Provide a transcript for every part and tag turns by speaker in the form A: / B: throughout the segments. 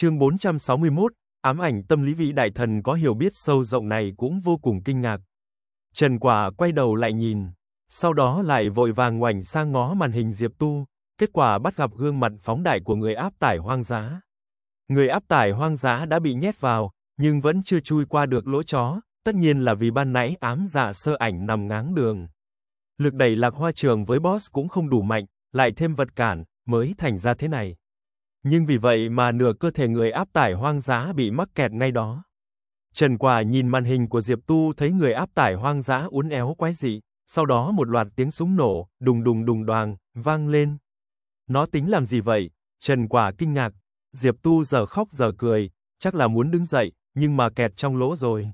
A: Chương 461, ám ảnh tâm lý vị đại thần có hiểu biết sâu rộng này cũng vô cùng kinh ngạc. Trần Quả quay đầu lại nhìn, sau đó lại vội vàng ngoảnh sang ngó màn hình Diệp Tu, kết quả bắt gặp gương mặt phóng đại của người áp tải hoang dã. Người áp tải hoang dã đã bị nhét vào, nhưng vẫn chưa chui qua được lỗ chó, tất nhiên là vì ban nãy ám dạ sơ ảnh nằm ngáng đường. Lực đẩy lạc hoa trường với boss cũng không đủ mạnh, lại thêm vật cản, mới thành ra thế này nhưng vì vậy mà nửa cơ thể người áp tải hoang dã bị mắc kẹt ngay đó. Trần Quả nhìn màn hình của Diệp Tu thấy người áp tải hoang dã uốn éo quái dị, sau đó một loạt tiếng súng nổ, đùng đùng đùng đoàng, vang lên. Nó tính làm gì vậy? Trần Quả kinh ngạc, Diệp Tu giờ khóc giờ cười, chắc là muốn đứng dậy, nhưng mà kẹt trong lỗ rồi.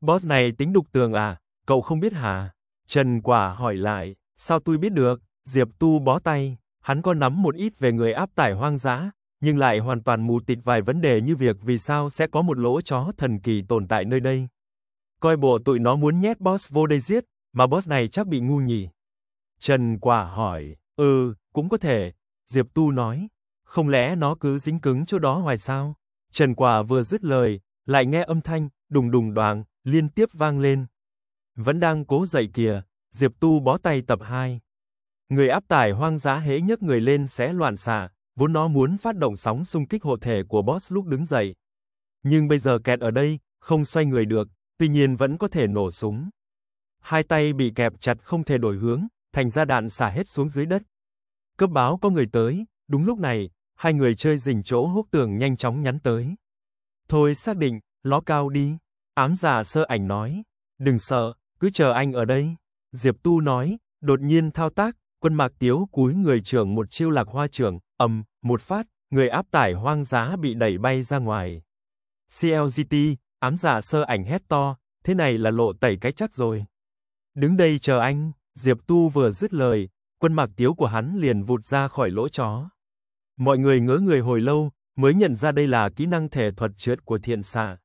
A: Boss này tính đục tường à, cậu không biết hả? Trần Quả hỏi lại, sao tôi biết được? Diệp Tu bó tay, Hắn có nắm một ít về người áp tải hoang dã, nhưng lại hoàn toàn mù tịt vài vấn đề như việc vì sao sẽ có một lỗ chó thần kỳ tồn tại nơi đây. Coi bộ tụi nó muốn nhét boss vô đây giết, mà boss này chắc bị ngu nhỉ. Trần Quả hỏi, ừ, cũng có thể, Diệp Tu nói, không lẽ nó cứ dính cứng chỗ đó hoài sao? Trần Quả vừa dứt lời, lại nghe âm thanh, đùng đùng đoàng, liên tiếp vang lên. Vẫn đang cố dậy kìa, Diệp Tu bó tay tập 2. Người áp tải hoang dã hế nhấc người lên sẽ loạn xạ, vốn nó muốn phát động sóng xung kích hộ thể của boss lúc đứng dậy. Nhưng bây giờ kẹt ở đây, không xoay người được, tuy nhiên vẫn có thể nổ súng. Hai tay bị kẹp chặt không thể đổi hướng, thành ra đạn xả hết xuống dưới đất. Cấp báo có người tới, đúng lúc này, hai người chơi dình chỗ hốc tường nhanh chóng nhắn tới. Thôi xác định, ló cao đi. Ám giả sơ ảnh nói, đừng sợ, cứ chờ anh ở đây. Diệp Tu nói, đột nhiên thao tác, quân mạc tiếu cúi người trưởng một chiêu lạc hoa trưởng, ầm, một phát, người áp tải hoang giá bị đẩy bay ra ngoài. CLGT, ám giả dạ sơ ảnh hét to, thế này là lộ tẩy cái chắc rồi. Đứng đây chờ anh, Diệp Tu vừa dứt lời, quân mạc tiếu của hắn liền vụt ra khỏi lỗ chó. Mọi người ngỡ người hồi lâu, mới nhận ra đây là kỹ năng thể thuật trượt của thiện xạ.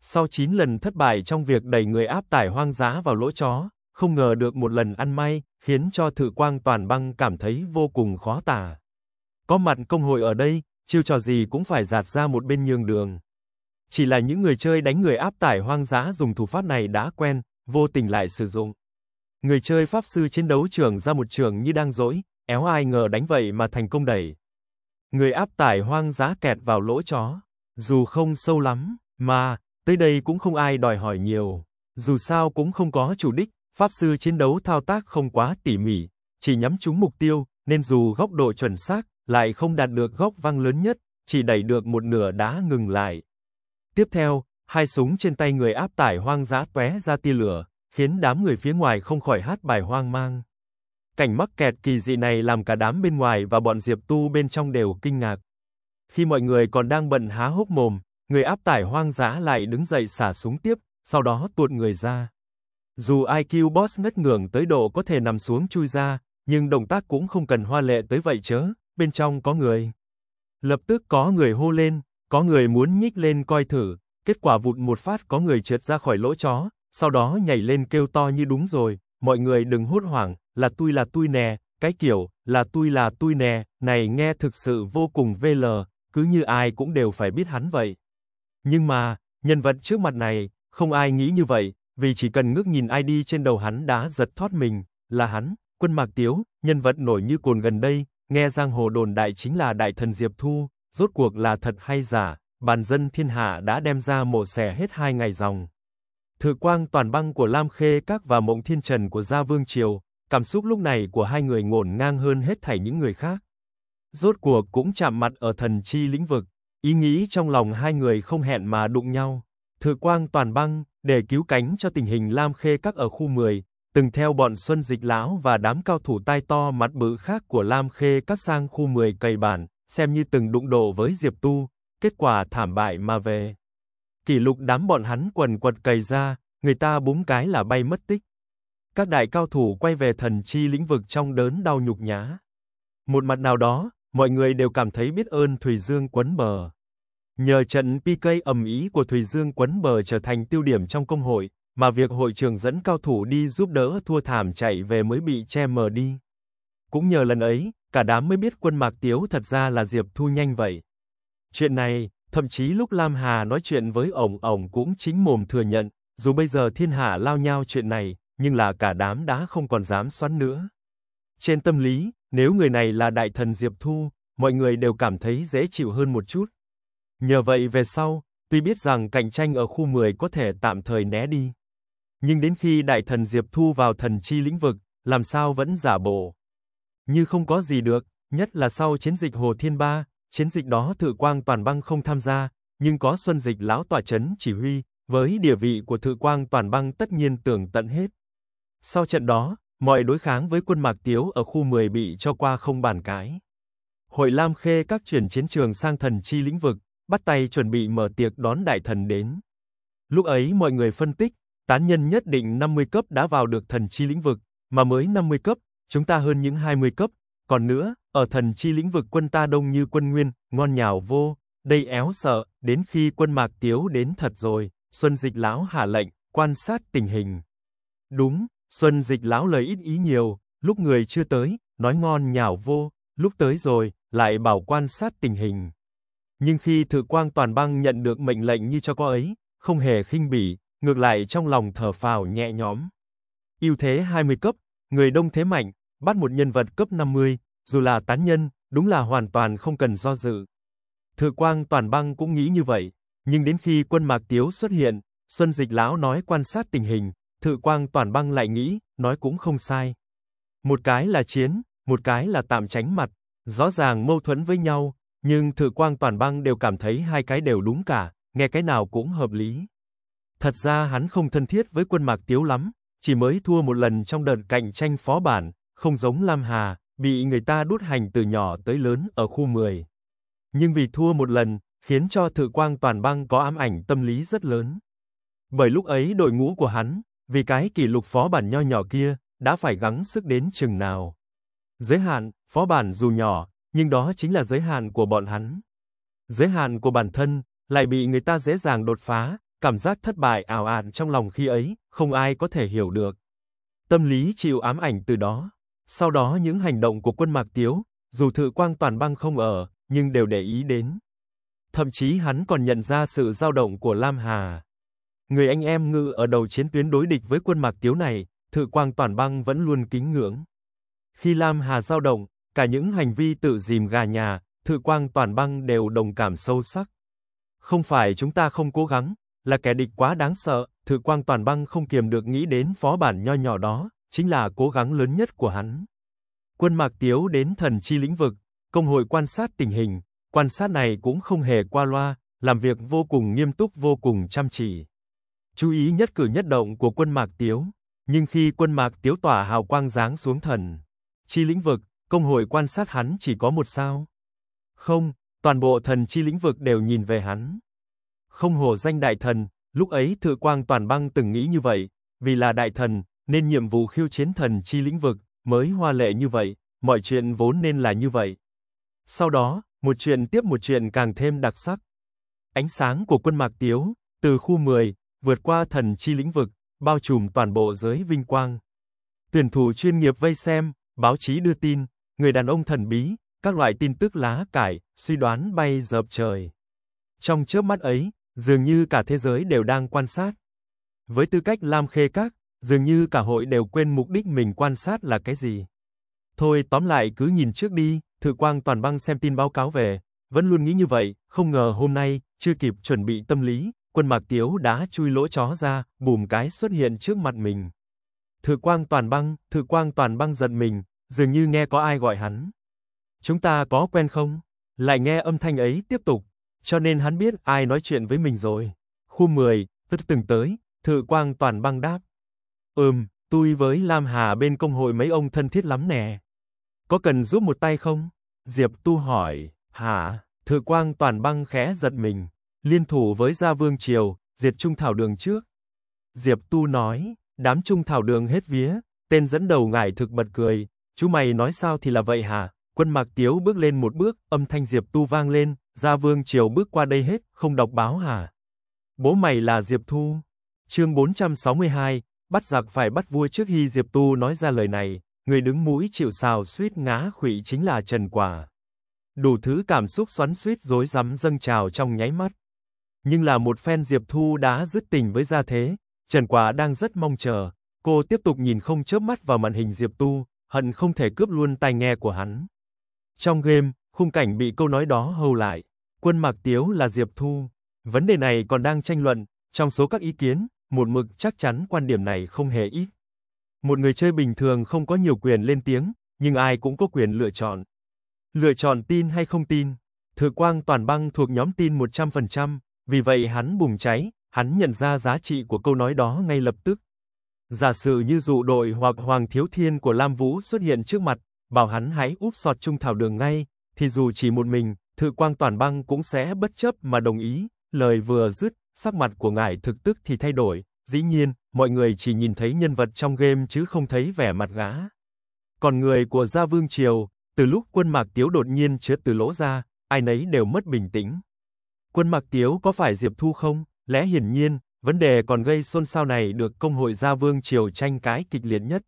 A: Sau 9 lần thất bại trong việc đẩy người áp tải hoang giá vào lỗ chó, không ngờ được một lần ăn may, khiến cho thự quang toàn băng cảm thấy vô cùng khó tả. Có mặt công hội ở đây, chiêu trò gì cũng phải giạt ra một bên nhường đường. Chỉ là những người chơi đánh người áp tải hoang dã dùng thủ pháp này đã quen, vô tình lại sử dụng. Người chơi pháp sư chiến đấu trưởng ra một trường như đang dỗi, éo ai ngờ đánh vậy mà thành công đẩy. Người áp tải hoang dã kẹt vào lỗ chó, dù không sâu lắm, mà, tới đây cũng không ai đòi hỏi nhiều. Dù sao cũng không có chủ đích, Pháp sư chiến đấu thao tác không quá tỉ mỉ, chỉ nhắm trúng mục tiêu, nên dù góc độ chuẩn xác, lại không đạt được góc văng lớn nhất, chỉ đẩy được một nửa đá ngừng lại. Tiếp theo, hai súng trên tay người áp tải hoang dã tóe ra tia lửa, khiến đám người phía ngoài không khỏi hát bài hoang mang. Cảnh mắc kẹt kỳ dị này làm cả đám bên ngoài và bọn Diệp Tu bên trong đều kinh ngạc. Khi mọi người còn đang bận há hốc mồm, người áp tải hoang dã lại đứng dậy xả súng tiếp, sau đó tuột người ra. Dù IQ Boss ngất ngưởng tới độ có thể nằm xuống chui ra, nhưng động tác cũng không cần hoa lệ tới vậy chớ, bên trong có người. Lập tức có người hô lên, có người muốn nhích lên coi thử, kết quả vụt một phát có người trượt ra khỏi lỗ chó, sau đó nhảy lên kêu to như đúng rồi, mọi người đừng hốt hoảng, là tôi là tôi nè, cái kiểu, là tôi là tôi nè, này nghe thực sự vô cùng VL, cứ như ai cũng đều phải biết hắn vậy. Nhưng mà, nhân vật trước mặt này, không ai nghĩ như vậy, vì chỉ cần ngước nhìn ID trên đầu hắn đã giật thoát mình, là hắn, quân Mạc Tiếu, nhân vật nổi như cồn gần đây, nghe giang hồ đồn đại chính là đại thần Diệp Thu, rốt cuộc là thật hay giả, bàn dân thiên hạ đã đem ra mổ xẻ hết hai ngày dòng. Thử quang toàn băng của Lam Khê Các và mộng thiên trần của Gia Vương Triều, cảm xúc lúc này của hai người ngổn ngang hơn hết thảy những người khác. Rốt cuộc cũng chạm mặt ở thần chi lĩnh vực, ý nghĩ trong lòng hai người không hẹn mà đụng nhau. Thử quang toàn băng, để cứu cánh cho tình hình Lam Khê Các ở khu 10, từng theo bọn Xuân Dịch Lão và đám cao thủ tai to mặt bự khác của Lam Khê Các sang khu 10 cày bản, xem như từng đụng độ với Diệp Tu, kết quả thảm bại mà về. Kỷ lục đám bọn hắn quần quật cày ra, người ta búng cái là bay mất tích. Các đại cao thủ quay về thần chi lĩnh vực trong đớn đau nhục nhã. Một mặt nào đó, mọi người đều cảm thấy biết ơn Thủy Dương quấn bờ. Nhờ trận PK ầm ý của Thùy Dương quấn bờ trở thành tiêu điểm trong công hội, mà việc hội trường dẫn cao thủ đi giúp đỡ thua thảm chạy về mới bị che mờ đi. Cũng nhờ lần ấy, cả đám mới biết quân Mạc Tiếu thật ra là Diệp Thu Nhanh vậy. Chuyện này, thậm chí lúc Lam Hà nói chuyện với ổng ổng cũng chính mồm thừa nhận, dù bây giờ thiên hạ lao nhau chuyện này, nhưng là cả đám đã không còn dám xoắn nữa. Trên tâm lý, nếu người này là đại thần Diệp Thu, mọi người đều cảm thấy dễ chịu hơn một chút. Nhờ vậy về sau, tuy biết rằng cạnh tranh ở khu 10 có thể tạm thời né đi, nhưng đến khi đại thần Diệp Thu vào thần chi lĩnh vực, làm sao vẫn giả bộ như không có gì được, nhất là sau chiến dịch Hồ Thiên Ba, chiến dịch đó Thự Quang Toàn Băng không tham gia, nhưng có Xuân Dịch lão tỏa chấn chỉ huy, với địa vị của Thự Quang Toàn Băng tất nhiên tưởng tận hết. Sau trận đó, mọi đối kháng với quân Mạc Tiếu ở khu 10 bị cho qua không bàn cãi. Hội Lam Khê các chuyển chiến trường sang thần chi lĩnh vực, bắt tay chuẩn bị mở tiệc đón đại thần đến. Lúc ấy mọi người phân tích, tán nhân nhất định 50 cấp đã vào được thần chi lĩnh vực, mà mới 50 cấp, chúng ta hơn những 20 cấp, còn nữa, ở thần chi lĩnh vực quân ta đông như quân nguyên, ngon nhào vô, đây éo sợ, đến khi quân Mạc Tiếu đến thật rồi, Xuân Dịch lão hạ lệnh, quan sát tình hình. Đúng, Xuân Dịch lão lời ít ý nhiều, lúc người chưa tới, nói ngon nhào vô, lúc tới rồi, lại bảo quan sát tình hình. Nhưng khi Thự Quang Toàn Bang nhận được mệnh lệnh như cho có ấy, không hề khinh bỉ, ngược lại trong lòng thở phào nhẹ nhõm. Ưu thế 20 cấp, người đông thế mạnh, bắt một nhân vật cấp 50, dù là tán nhân, đúng là hoàn toàn không cần do dự. Thự Quang Toàn Bang cũng nghĩ như vậy, nhưng đến khi quân Mạc Tiếu xuất hiện, Xuân Dịch lão nói quan sát tình hình, Thự Quang Toàn Bang lại nghĩ, nói cũng không sai. Một cái là chiến, một cái là tạm tránh mặt, rõ ràng mâu thuẫn với nhau, nhưng thử quang toàn băng đều cảm thấy hai cái đều đúng cả, nghe cái nào cũng hợp lý. Thật ra hắn không thân thiết với quân mạc tiếu lắm, chỉ mới thua một lần trong đợt cạnh tranh phó bản, không giống Lam Hà, bị người ta đút hành từ nhỏ tới lớn ở khu 10. Nhưng vì thua một lần, khiến cho thử quang toàn băng có ám ảnh tâm lý rất lớn. Bởi lúc ấy đội ngũ của hắn, vì cái kỷ lục phó bản nho nhỏ kia, đã phải gắng sức đến chừng nào. Giới hạn, phó bản dù nhỏ, nhưng đó chính là giới hạn của bọn hắn. Giới hạn của bản thân, lại bị người ta dễ dàng đột phá, cảm giác thất bại ảo ạt trong lòng khi ấy, không ai có thể hiểu được. Tâm lý chịu ám ảnh từ đó. Sau đó những hành động của quân Mạc Tiếu, dù thự quang toàn băng không ở, nhưng đều để ý đến. Thậm chí hắn còn nhận ra sự dao động của Lam Hà. Người anh em ngự ở đầu chiến tuyến đối địch với quân Mạc Tiếu này, thự quang toàn băng vẫn luôn kính ngưỡng. Khi Lam Hà dao động, cả những hành vi tự dìm gà nhà, Thự Quang toàn băng đều đồng cảm sâu sắc. Không phải chúng ta không cố gắng, là kẻ địch quá đáng sợ, Thự Quang toàn băng không kiềm được nghĩ đến phó bản nho nhỏ đó, chính là cố gắng lớn nhất của hắn. Quân Mạc Tiếu đến thần chi lĩnh vực, công hội quan sát tình hình, quan sát này cũng không hề qua loa, làm việc vô cùng nghiêm túc vô cùng chăm chỉ. Chú ý nhất cử nhất động của quân Mạc Tiếu, nhưng khi quân Mạc Tiếu tỏa hào quang giáng xuống thần, chi lĩnh vực, công hội quan sát hắn chỉ có một sao. Không, toàn bộ thần chi lĩnh vực đều nhìn về hắn. Không hổ danh đại thần, lúc ấy Thự Quang Toàn Băng từng nghĩ như vậy, vì là đại thần, nên nhiệm vụ khiêu chiến thần chi lĩnh vực mới hoa lệ như vậy, mọi chuyện vốn nên là như vậy. Sau đó, một chuyện tiếp một chuyện càng thêm đặc sắc. Ánh sáng của quân Mạc Tiếu, từ khu 10, vượt qua thần chi lĩnh vực, bao trùm toàn bộ giới vinh quang. Tuyển thủ chuyên nghiệp vây xem, báo chí đưa tin, người đàn ông thần bí, các loại tin tức lá cải, suy đoán bay dập trời. Trong chớp mắt ấy, dường như cả thế giới đều đang quan sát. Với tư cách Lam Khê Các, dường như cả hội đều quên mục đích mình quan sát là cái gì. Thôi tóm lại cứ nhìn trước đi, Thử Quang toàn băng xem tin báo cáo về, vẫn luôn nghĩ như vậy, không ngờ hôm nay chưa kịp chuẩn bị tâm lý, quân Mạc Tiếu đã chui lỗ chó ra, bùm cái xuất hiện trước mặt mình. Thử Quang toàn băng, Thử Quang toàn băng giận mình, dường như nghe có ai gọi hắn. Chúng ta có quen không? Lại nghe âm thanh ấy tiếp tục, cho nên hắn biết ai nói chuyện với mình rồi. Khu 10, tức từng tới, Thự Quang toàn băng đáp. Ừm, tôi với Lam Hà bên công hội mấy ông thân thiết lắm nè. Có cần giúp một tay không? Diệp Tu hỏi, hả? Thự Quang toàn băng khẽ giật mình, liên thủ với Gia Vương Triều, diệt Trung Thảo Đường trước. Diệp Tu nói, đám Trung Thảo Đường hết vía, tên dẫn đầu ngải thực bật cười, Chú mày nói sao thì là vậy hả? Quân Mạc Tiếu bước lên một bước, âm thanh Diệp Tu vang lên, Gia Vương Triều bước qua đây hết, không đọc báo hả? Bố mày là Diệp Thu. Chương 462, bắt giặc phải bắt vua trước khi Diệp Tu nói ra lời này, người đứng mũi chịu sào suýt ngã khụy chính là Trần Quả. Đủ thứ cảm xúc xoắn suýt rối rắm dâng trào trong nháy mắt. Nhưng là một phen Diệp Thu đã dứt tình với gia thế, Trần Quả đang rất mong chờ, cô tiếp tục nhìn không chớp mắt vào màn hình Diệp Tu, hận không thể cướp luôn tai nghe của hắn. Trong game, khung cảnh bị câu nói đó hầu lại. Quân Mạc Tiếu là Diệp Thu. Vấn đề này còn đang tranh luận, trong số các ý kiến, một mực chắc chắn quan điểm này không hề ít. Một người chơi bình thường không có nhiều quyền lên tiếng, nhưng ai cũng có quyền lựa chọn. Lựa chọn tin hay không tin. Thừa Quang Toàn Băng thuộc nhóm tin 100%, vì vậy hắn bùng cháy, hắn nhận ra giá trị của câu nói đó ngay lập tức. Giả sử như dụ đội hoặc Hoàng Thiếu Thiên của Lam Vũ xuất hiện trước mặt, bảo hắn hãy úp sọt trung thảo đường ngay, thì dù chỉ một mình, Thự Quang Toàn Băng cũng sẽ bất chấp mà đồng ý, lời vừa dứt, sắc mặt của ngài thực tức thì thay đổi, dĩ nhiên, mọi người chỉ nhìn thấy nhân vật trong game chứ không thấy vẻ mặt gã. Còn người của Gia Vương Triều, từ lúc quân Mạc Tiếu đột nhiên trượt từ lỗ ra, ai nấy đều mất bình tĩnh. Quân Mạc Tiếu có phải Diệp Thu không? Lẽ hiển nhiên, Vấn đề còn gây xôn xao này được công hội Gia Vương Triều tranh cãi kịch liệt nhất.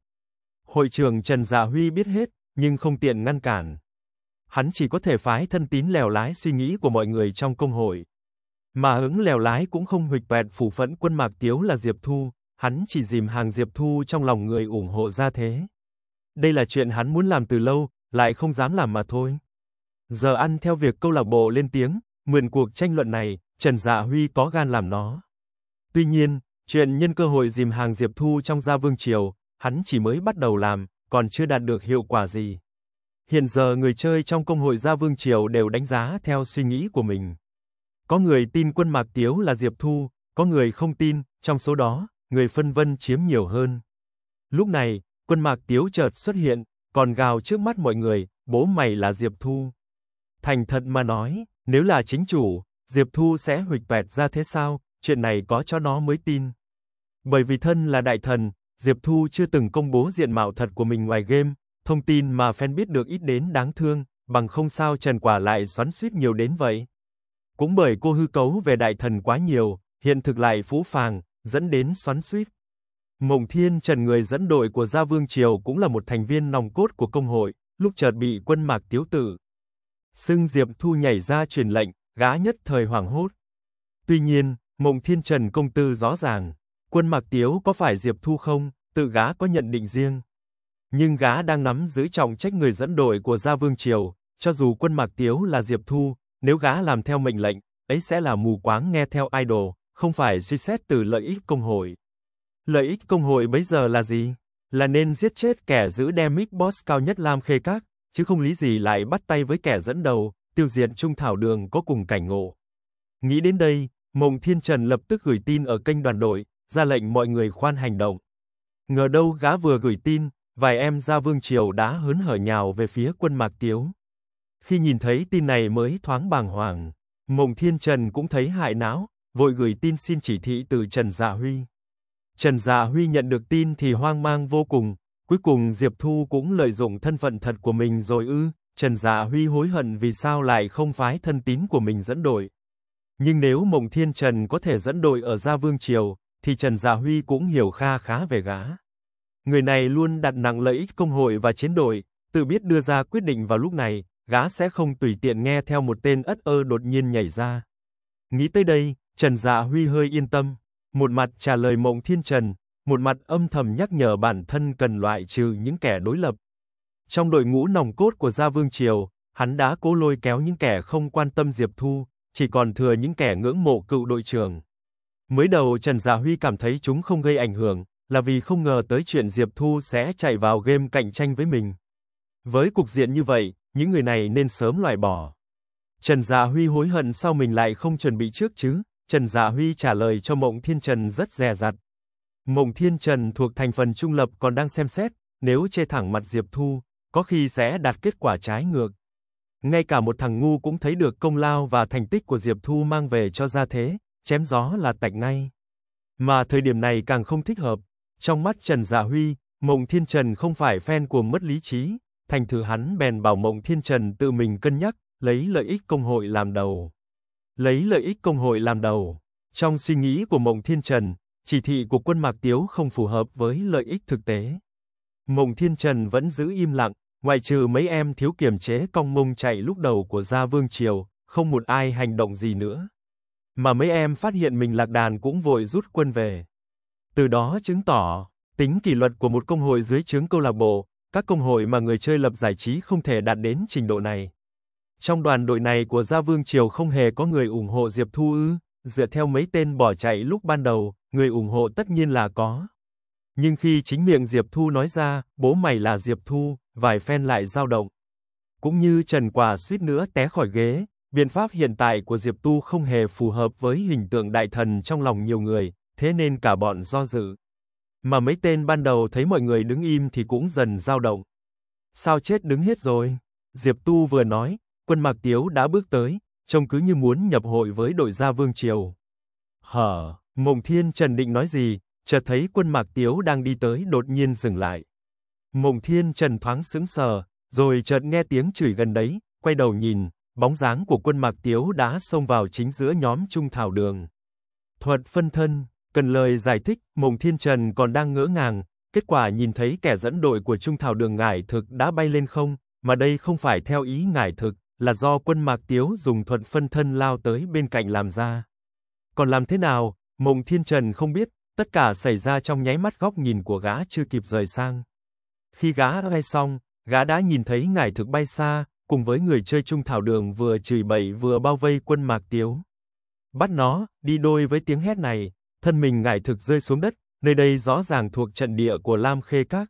A: Hội trưởng Trần Dạ Huy biết hết, nhưng không tiện ngăn cản. Hắn chỉ có thể phái thân tín lèo lái suy nghĩ của mọi người trong công hội. Mà ứng lèo lái cũng không huỵch bẹt phủ phẫn quân Mạc Tiếu là Diệp Thu, hắn chỉ dìm hàng Diệp Thu trong lòng người ủng hộ ra thế. Đây là chuyện hắn muốn làm từ lâu, lại không dám làm mà thôi. Giờ ăn theo việc câu lạc bộ lên tiếng, mượn cuộc tranh luận này, Trần Dạ Huy có gan làm nó. Tuy nhiên, chuyện nhân cơ hội dìm hàng Diệp Thu trong gia vương triều, hắn chỉ mới bắt đầu làm, còn chưa đạt được hiệu quả gì. Hiện giờ người chơi trong công hội gia vương triều đều đánh giá theo suy nghĩ của mình. Có người tin quân Mạc Tiếu là Diệp Thu, có người không tin, trong số đó, người phân vân chiếm nhiều hơn. Lúc này, quân Mạc Tiếu chợt xuất hiện, còn gào trước mắt mọi người, bố mày là Diệp Thu. Thành thật mà nói, nếu là chính chủ, Diệp Thu sẽ huỵch bẹt ra thế sao, chuyện này có cho nó mới tin. Bởi vì thân là đại thần, Diệp Thu chưa từng công bố diện mạo thật của mình ngoài game, thông tin mà fan biết được ít đến đáng thương, bằng không sao Trần Quả lại xoắn suýt nhiều đến vậy. Cũng bởi cô hư cấu về đại thần quá nhiều, hiện thực lại phú phàng, dẫn đến xoắn suýt. Mộng Thiên Trần người dẫn đội của Gia Vương Triều cũng là một thành viên nòng cốt của công hội, lúc chợt bị quân mạc tiếu tử. Sưng Diệp Thu nhảy ra truyền lệnh, gá nhất thời hoảng hốt. Tuy nhiên, Mộng Thiên Trần công tư rõ ràng, quân Mạc Tiếu có phải Diệp Thu không, tự Gá có nhận định riêng. Nhưng Gá đang nắm giữ trọng trách người dẫn đội của Gia Vương Triều, cho dù quân Mạc Tiếu là Diệp Thu, nếu Gá làm theo mệnh lệnh, ấy sẽ là mù quáng nghe theo idol, không phải suy xét từ lợi ích công hội. Lợi ích công hội bây giờ là gì? Là nên giết chết kẻ giữ Demic Boss cao nhất Lam Khê Các, chứ không lý gì lại bắt tay với kẻ dẫn đầu, tiêu diệt Trung Thảo Đường có cùng cảnh ngộ. Nghĩ đến đây, Mộng Thiên Trần lập tức gửi tin ở kênh đoàn đội, ra lệnh mọi người khoan hành động. Ngờ đâu gã vừa gửi tin, vài em gia vương triều đã hớn hở nhào về phía quân Mạc Tiếu. Khi nhìn thấy tin này mới thoáng bàng hoàng, Mộng Thiên Trần cũng thấy hại não, vội gửi tin xin chỉ thị từ Trần Dạ Huy. Trần Dạ Huy nhận được tin thì hoang mang vô cùng, cuối cùng Diệp Thu cũng lợi dụng thân phận thật của mình rồi ư? Trần Dạ Huy hối hận vì sao lại không phái thân tín của mình dẫn đội. Nhưng nếu Mộng Thiên Trần có thể dẫn đội ở Gia Vương Triều, thì Trần Gia Huy cũng hiểu kha khá về gã. Người này luôn đặt nặng lợi ích công hội và chiến đội, tự biết đưa ra quyết định vào lúc này, gã sẽ không tùy tiện nghe theo một tên ất ơ đột nhiên nhảy ra. Nghĩ tới đây, Trần Dạ Huy hơi yên tâm, một mặt trả lời Mộng Thiên Trần, một mặt âm thầm nhắc nhở bản thân cần loại trừ những kẻ đối lập. Trong đội ngũ nòng cốt của Gia Vương Triều, hắn đã cố lôi kéo những kẻ không quan tâm Diệp Thu, chỉ còn thừa những kẻ ngưỡng mộ cựu đội trưởng. Mới đầu Trần Dạ Huy cảm thấy chúng không gây ảnh hưởng, là vì không ngờ tới chuyện Diệp Thu sẽ chạy vào game cạnh tranh với mình. Với cục diện như vậy, những người này nên sớm loại bỏ. Trần Dạ Huy hối hận sao mình lại không chuẩn bị trước chứ? Trần Dạ Huy trả lời cho Mộng Thiên Trần rất dè dặt. Mộng Thiên Trần thuộc thành phần trung lập còn đang xem xét, nếu chê thẳng mặt Diệp Thu, có khi sẽ đạt kết quả trái ngược. Ngay cả một thằng ngu cũng thấy được công lao và thành tích của Diệp Thu mang về cho gia thế, chém gió là tạch ngay. Mà thời điểm này càng không thích hợp. Trong mắt Trần Dạ Huy, Mộng Thiên Trần không phải fan của mất lý trí, thành thử hắn bèn bảo Mộng Thiên Trần tự mình cân nhắc, lấy lợi ích công hội làm đầu. Lấy lợi ích công hội làm đầu. Trong suy nghĩ của Mộng Thiên Trần, chỉ thị của quân Mạc Tiếu không phù hợp với lợi ích thực tế. Mộng Thiên Trần vẫn giữ im lặng, Ngoại trừ mấy em thiếu kiềm chế cong mông chạy lúc đầu của Gia Vương Triều, không một ai hành động gì nữa. Mà mấy em phát hiện mình lạc đàn cũng vội rút quân về. Từ đó chứng tỏ, tính kỷ luật của một công hội dưới chướng câu lạc bộ, các công hội mà người chơi lập giải trí không thể đạt đến trình độ này. Trong đoàn đội này của Gia Vương Triều không hề có người ủng hộ Diệp Thu Ư, dựa theo mấy tên bỏ chạy lúc ban đầu, người ủng hộ tất nhiên là có. Nhưng khi chính miệng Diệp Thu nói ra, bố mày là Diệp Thu, vài phen lại dao động. Cũng như Trần Quả suýt nữa té khỏi ghế, biện pháp hiện tại của Diệp Tu không hề phù hợp với hình tượng đại thần trong lòng nhiều người, thế nên cả bọn do dự. Mà mấy tên ban đầu thấy mọi người đứng im thì cũng dần dao động. Sao chết đứng hết rồi? Diệp Tu vừa nói, quân Mạc Tiếu đã bước tới, trông cứ như muốn nhập hội với đội gia Vương Triều. Hở, Mộng Thiên Trần định nói gì, chợt thấy quân Mạc Tiếu đang đi tới đột nhiên dừng lại. Mộng Thiên Trần thoáng sững sờ, rồi chợt nghe tiếng chửi gần đấy, quay đầu nhìn, bóng dáng của quân Mạc Tiếu đã xông vào chính giữa nhóm Trung Thảo Đường. Thuật phân thân, cần lời giải thích, Mộng Thiên Trần còn đang ngỡ ngàng, kết quả nhìn thấy kẻ dẫn đội của Trung Thảo Đường ngải thực đã bay lên không, mà đây không phải theo ý ngải thực, là do quân Mạc Tiếu dùng thuật phân thân lao tới bên cạnh làm ra. Còn làm thế nào, Mộng Thiên Trần không biết, tất cả xảy ra trong nháy mắt góc nhìn của gã chưa kịp rời sang. Khi gã bay xong, gã đã nhìn thấy ngải thực bay xa, cùng với người chơi trung thảo đường vừa chửi bậy vừa bao vây quân mạc tiếu. Bắt nó, đi đôi với tiếng hét này, thân mình ngải thực rơi xuống đất, nơi đây rõ ràng thuộc trận địa của Lam Khê Các.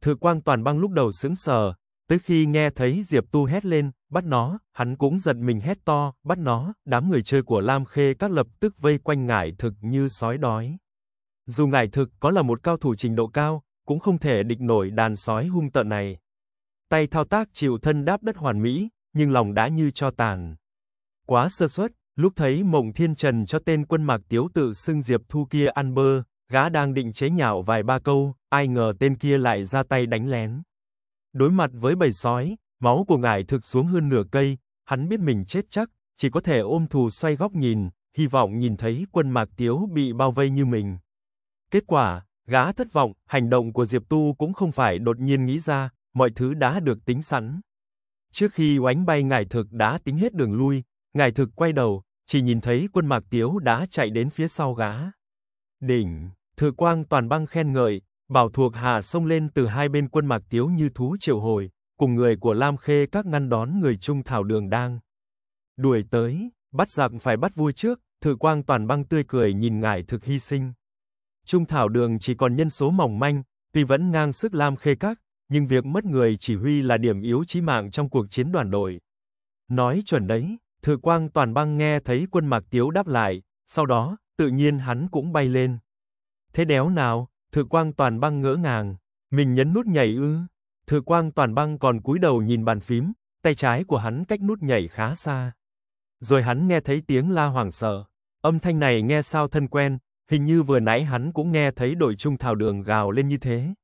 A: Thự quang toàn băng lúc đầu sững sờ, tới khi nghe thấy Diệp Tu hét lên, bắt nó, hắn cũng giật mình hét to, bắt nó, đám người chơi của Lam Khê Các lập tức vây quanh ngải thực như sói đói. Dù ngải thực có là một cao thủ trình độ cao, cũng không thể địch nổi đàn sói hung tợn này. Tay thao tác chịu thân đáp đất hoàn mỹ, nhưng lòng đã như cho tàn. Quá sơ suất, lúc thấy Mộng Thiên Trần cho tên quân mạc tiếu tự xưng Diệp Thu kia ăn bơ, gã đang định chế nhạo vài ba câu, ai ngờ tên kia lại ra tay đánh lén. Đối mặt với bầy sói, máu của ngài thực xuống hơn nửa cây, hắn biết mình chết chắc, chỉ có thể ôm thù xoay góc nhìn, hy vọng nhìn thấy quân mạc tiếu bị bao vây như mình. Kết quả, Gã thất vọng, hành động của Diệp Tu cũng không phải đột nhiên nghĩ ra, mọi thứ đã được tính sẵn. Trước khi oánh bay ngải thực đã tính hết đường lui, ngải thực quay đầu, chỉ nhìn thấy quân mạc tiếu đã chạy đến phía sau gã. Đỉnh, thừa quang toàn băng khen ngợi, bảo thuộc hạ sông lên từ hai bên quân mạc tiếu như thú triệu hồi, cùng người của Lam Khê các ngăn đón người trung thảo đường đang. Đuổi tới, bắt giặc phải bắt vui trước, thừa quang toàn băng tươi cười nhìn ngải thực hy sinh. Trung Thảo Đường chỉ còn nhân số mỏng manh, tuy vẫn ngang sức Lam Khê Các, nhưng việc mất người chỉ huy là điểm yếu chí mạng trong cuộc chiến đoàn đội. Nói chuẩn đấy, Thừa Quang Toàn Băng nghe thấy quân Mạc Tiếu đáp lại, sau đó, tự nhiên hắn cũng bay lên. Thế đéo nào, Thừa Quang Toàn Băng ngỡ ngàng, mình nhấn nút nhảy ư? Thừa Quang Toàn Băng còn cúi đầu nhìn bàn phím, tay trái của hắn cách nút nhảy khá xa. Rồi hắn nghe thấy tiếng la hoảng sợ, âm thanh này nghe sao thân quen, hình như vừa nãy hắn cũng nghe thấy đội trung thảo đường gào lên như thế.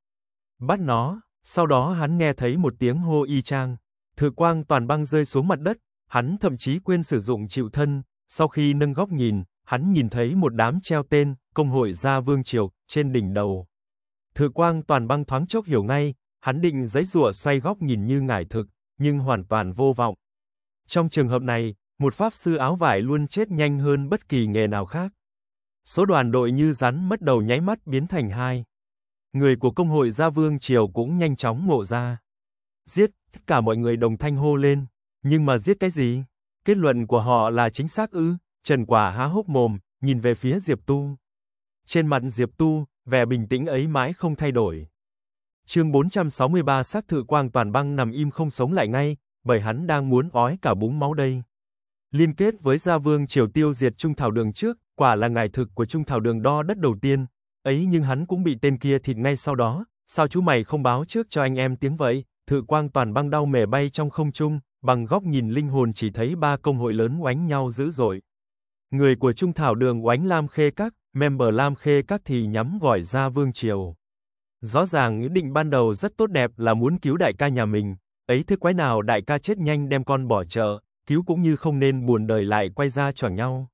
A: Bắt nó, sau đó hắn nghe thấy một tiếng hô y chang, thừa quang toàn băng rơi xuống mặt đất, hắn thậm chí quên sử dụng chịu thân, sau khi nâng góc nhìn, hắn nhìn thấy một đám treo tên, công hội gia vương triều, trên đỉnh đầu. Thừa quang toàn băng thoáng chốc hiểu ngay, hắn định giấy rùa xoay góc nhìn như ngải thực, nhưng hoàn toàn vô vọng. Trong trường hợp này, một pháp sư áo vải luôn chết nhanh hơn bất kỳ nghề nào khác số đoàn đội như rắn mất đầu nháy mắt biến thành hai. Người của công hội Gia Vương Triều cũng nhanh chóng ngộ ra. Giết, tất cả mọi người đồng thanh hô lên, nhưng mà giết cái gì? Kết luận của họ là chính xác ư? Trần Quả há hốc mồm, nhìn về phía Diệp Tu. Trên mặt Diệp Tu, vẻ bình tĩnh ấy mãi không thay đổi. Chương 463 xác thự quang toàn băng nằm im không sống lại ngay, bởi hắn đang muốn ói cả búng máu đây liên kết với gia vương Triều Tiêu diệt Trung Thảo Đường trước, quả là ngài thực của Trung Thảo Đường đo đất đầu tiên. Ấy nhưng hắn cũng bị tên kia thịt ngay sau đó, sao chú mày không báo trước cho anh em tiếng vậy? Thự quang toàn băng đau mề bay trong không trung, bằng góc nhìn linh hồn chỉ thấy ba công hội lớn oánh nhau dữ dội. Người của Trung Thảo Đường oánh Lam Khê Các, member Lam Khê Các thì nhắm gọi gia Vương Triều. Rõ ràng ý định ban đầu rất tốt đẹp là muốn cứu đại ca nhà mình, ấy thế quái nào đại ca chết nhanh đem con bỏ chợ, cứu cũng như không nên buồn đời lại quay ra choảng nhau.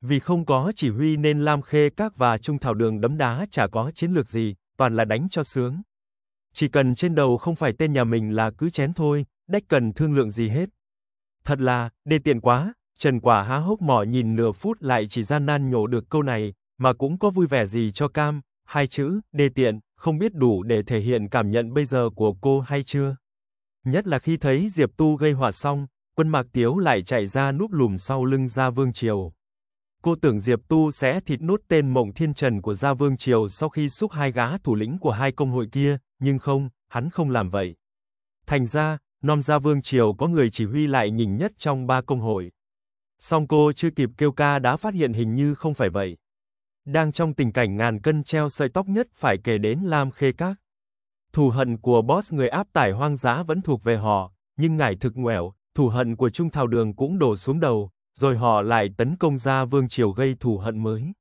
A: Vì không có chỉ huy nên Lam Khê Các và Trung Thảo Đường đấm đá chả có chiến lược gì, toàn là đánh cho sướng. Chỉ cần trên đầu không phải tên nhà mình là cứ chén thôi, đách cần thương lượng gì hết. Thật là, đề tiện quá, Trần Quả há hốc mỏ nhìn nửa phút lại chỉ gian nan nhổ được câu này, mà cũng có vui vẻ gì cho cam, hai chữ, đề tiện, không biết đủ để thể hiện cảm nhận bây giờ của cô hay chưa. Nhất là khi thấy Diệp Tu gây hỏa xong, quân Mạc Tiếu lại chạy ra núp lùm sau lưng Gia Vương Triều. Cô tưởng Diệp Tu sẽ thịt nốt tên Mộng Thiên Trần của Gia Vương Triều sau khi xúc hai gã thủ lĩnh của hai công hội kia, nhưng không, hắn không làm vậy. Thành ra, non Gia Vương Triều có người chỉ huy lại nhỉnh nhất trong ba công hội. Song cô chưa kịp kêu ca đã phát hiện hình như không phải vậy. Đang trong tình cảnh ngàn cân treo sợi tóc nhất phải kể đến Lam Khê Các. Thù hận của boss người áp tải hoang dã vẫn thuộc về họ, nhưng ngải thực ngoẻo, thù hận của Trung Thảo Đường cũng đổ xuống đầu, rồi họ lại tấn công ra Vương Triều gây thù hận mới.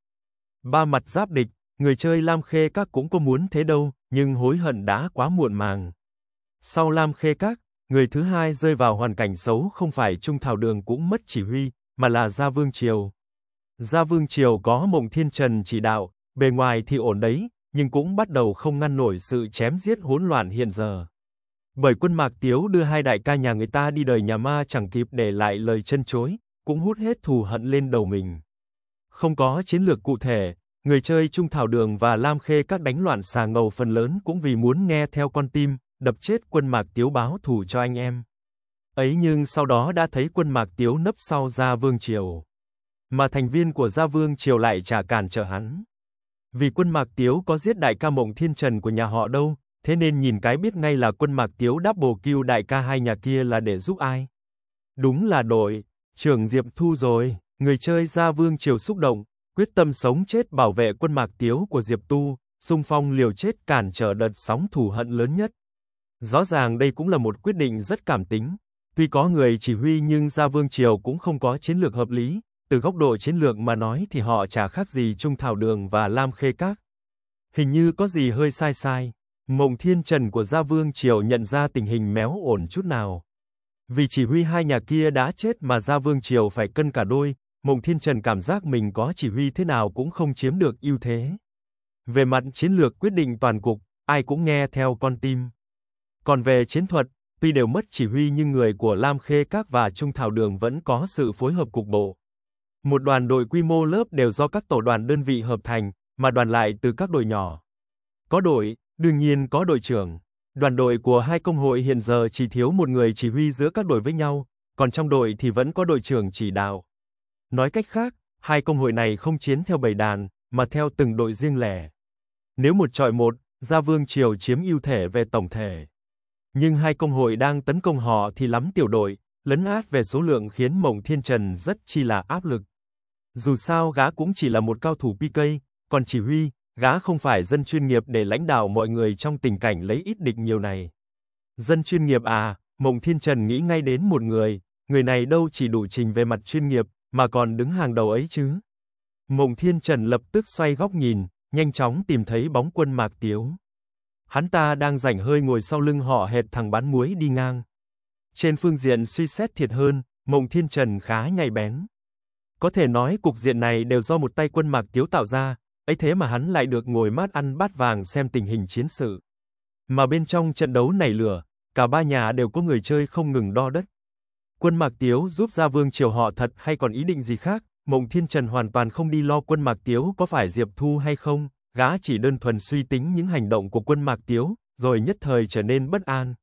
A: Ba mặt giáp địch, người chơi Lam Khê Các cũng có muốn thế đâu, nhưng hối hận đã quá muộn màng. Sau Lam Khê Các, người thứ hai rơi vào hoàn cảnh xấu không phải Trung Thảo Đường cũng mất chỉ huy, mà là Gia Vương Triều. Gia Vương Triều có Mộng Thiên Trần chỉ đạo, bề ngoài thì ổn đấy, nhưng cũng bắt đầu không ngăn nổi sự chém giết hỗn loạn hiện giờ. Bởi quân Mạc Tiếu đưa hai đại ca nhà người ta đi đời nhà ma chẳng kịp để lại lời chân chối, cũng hút hết thù hận lên đầu mình. Không có chiến lược cụ thể, người chơi Trung Thảo Đường và Lam Khê các đánh loạn xà ngầu phần lớn cũng vì muốn nghe theo con tim, đập chết quân Mạc Tiếu báo thù cho anh em. Ấy nhưng sau đó đã thấy quân Mạc Tiếu nấp sau Gia Vương Triều. Mà thành viên của Gia Vương Triều lại chả cản trở hắn. Vì quân Mạc Tiếu có giết đại ca mộng thiên trần của nhà họ đâu, Thế nên nhìn cái biết ngay là quân Mạc Tiếu đáp bồ kêu đại ca hai nhà kia là để giúp ai. Đúng là đội, trưởng Diệp Thu rồi, người chơi ra vương triều xúc động, quyết tâm sống chết bảo vệ quân Mạc Tiếu của Diệp Tu, xung phong liều chết cản trở đợt sóng thù hận lớn nhất. Rõ ràng đây cũng là một quyết định rất cảm tính. Tuy có người chỉ huy nhưng Gia Vương Triều cũng không có chiến lược hợp lý, từ góc độ chiến lược mà nói thì họ chả khác gì Trung Thảo Đường và Lam Khê Các. Hình như có gì hơi sai sai. Mộng Thiên Trần của Gia Vương Triều nhận ra tình hình méo ổn chút nào. Vì chỉ huy hai nhà kia đã chết mà Gia Vương Triều phải cân cả đôi, Mộng Thiên Trần cảm giác mình có chỉ huy thế nào cũng không chiếm được ưu thế. Về mặt chiến lược quyết định toàn cục, ai cũng nghe theo con tim. Còn về chiến thuật, tuy đều mất chỉ huy nhưng người của Lam Khê Các và Trung Thảo Đường vẫn có sự phối hợp cục bộ. Một đoàn đội quy mô lớp đều do các tổ đoàn đơn vị hợp thành, mà đoàn lại từ các đội nhỏ. Có đội, Đương nhiên có đội trưởng. Đoàn đội của hai công hội hiện giờ chỉ thiếu một người chỉ huy giữa các đội với nhau, còn trong đội thì vẫn có đội trưởng chỉ đạo. Nói cách khác, hai công hội này không chiến theo bầy đàn, mà theo từng đội riêng lẻ. Nếu một trọi một, Gia Vương Triều chiếm ưu thế về tổng thể. Nhưng hai công hội đang tấn công họ thì lắm tiểu đội, lấn át về số lượng khiến Mộng Thiên Trần rất chi là áp lực. Dù sao gã cũng chỉ là một cao thủ PK, còn chỉ huy, Gã không phải dân chuyên nghiệp để lãnh đạo mọi người trong tình cảnh lấy ít địch nhiều này. Dân chuyên nghiệp à, Mộng Thiên Trần nghĩ ngay đến một người, người này đâu chỉ đủ trình về mặt chuyên nghiệp, mà còn đứng hàng đầu ấy chứ. Mộng Thiên Trần lập tức xoay góc nhìn, nhanh chóng tìm thấy bóng quân Mạc Tiếu. Hắn ta đang rảnh hơi ngồi sau lưng họ hệt thằng bán muối đi ngang. Trên phương diện suy xét thiệt hơn, Mộng Thiên Trần khá nhạy bén. Có thể nói cục diện này đều do một tay quân Mạc Tiếu tạo ra, ấy thế mà hắn lại được ngồi mát ăn bát vàng xem tình hình chiến sự. Mà bên trong trận đấu này lửa, cả ba nhà đều có người chơi không ngừng đo đất. Quân Mạc Tiếu giúp gia vương triều họ thật hay còn ý định gì khác, Mộng Thiên Trần hoàn toàn không đi lo quân Mạc Tiếu có phải Diệp Thu hay không, gã chỉ đơn thuần suy tính những hành động của quân Mạc Tiếu, rồi nhất thời trở nên bất an.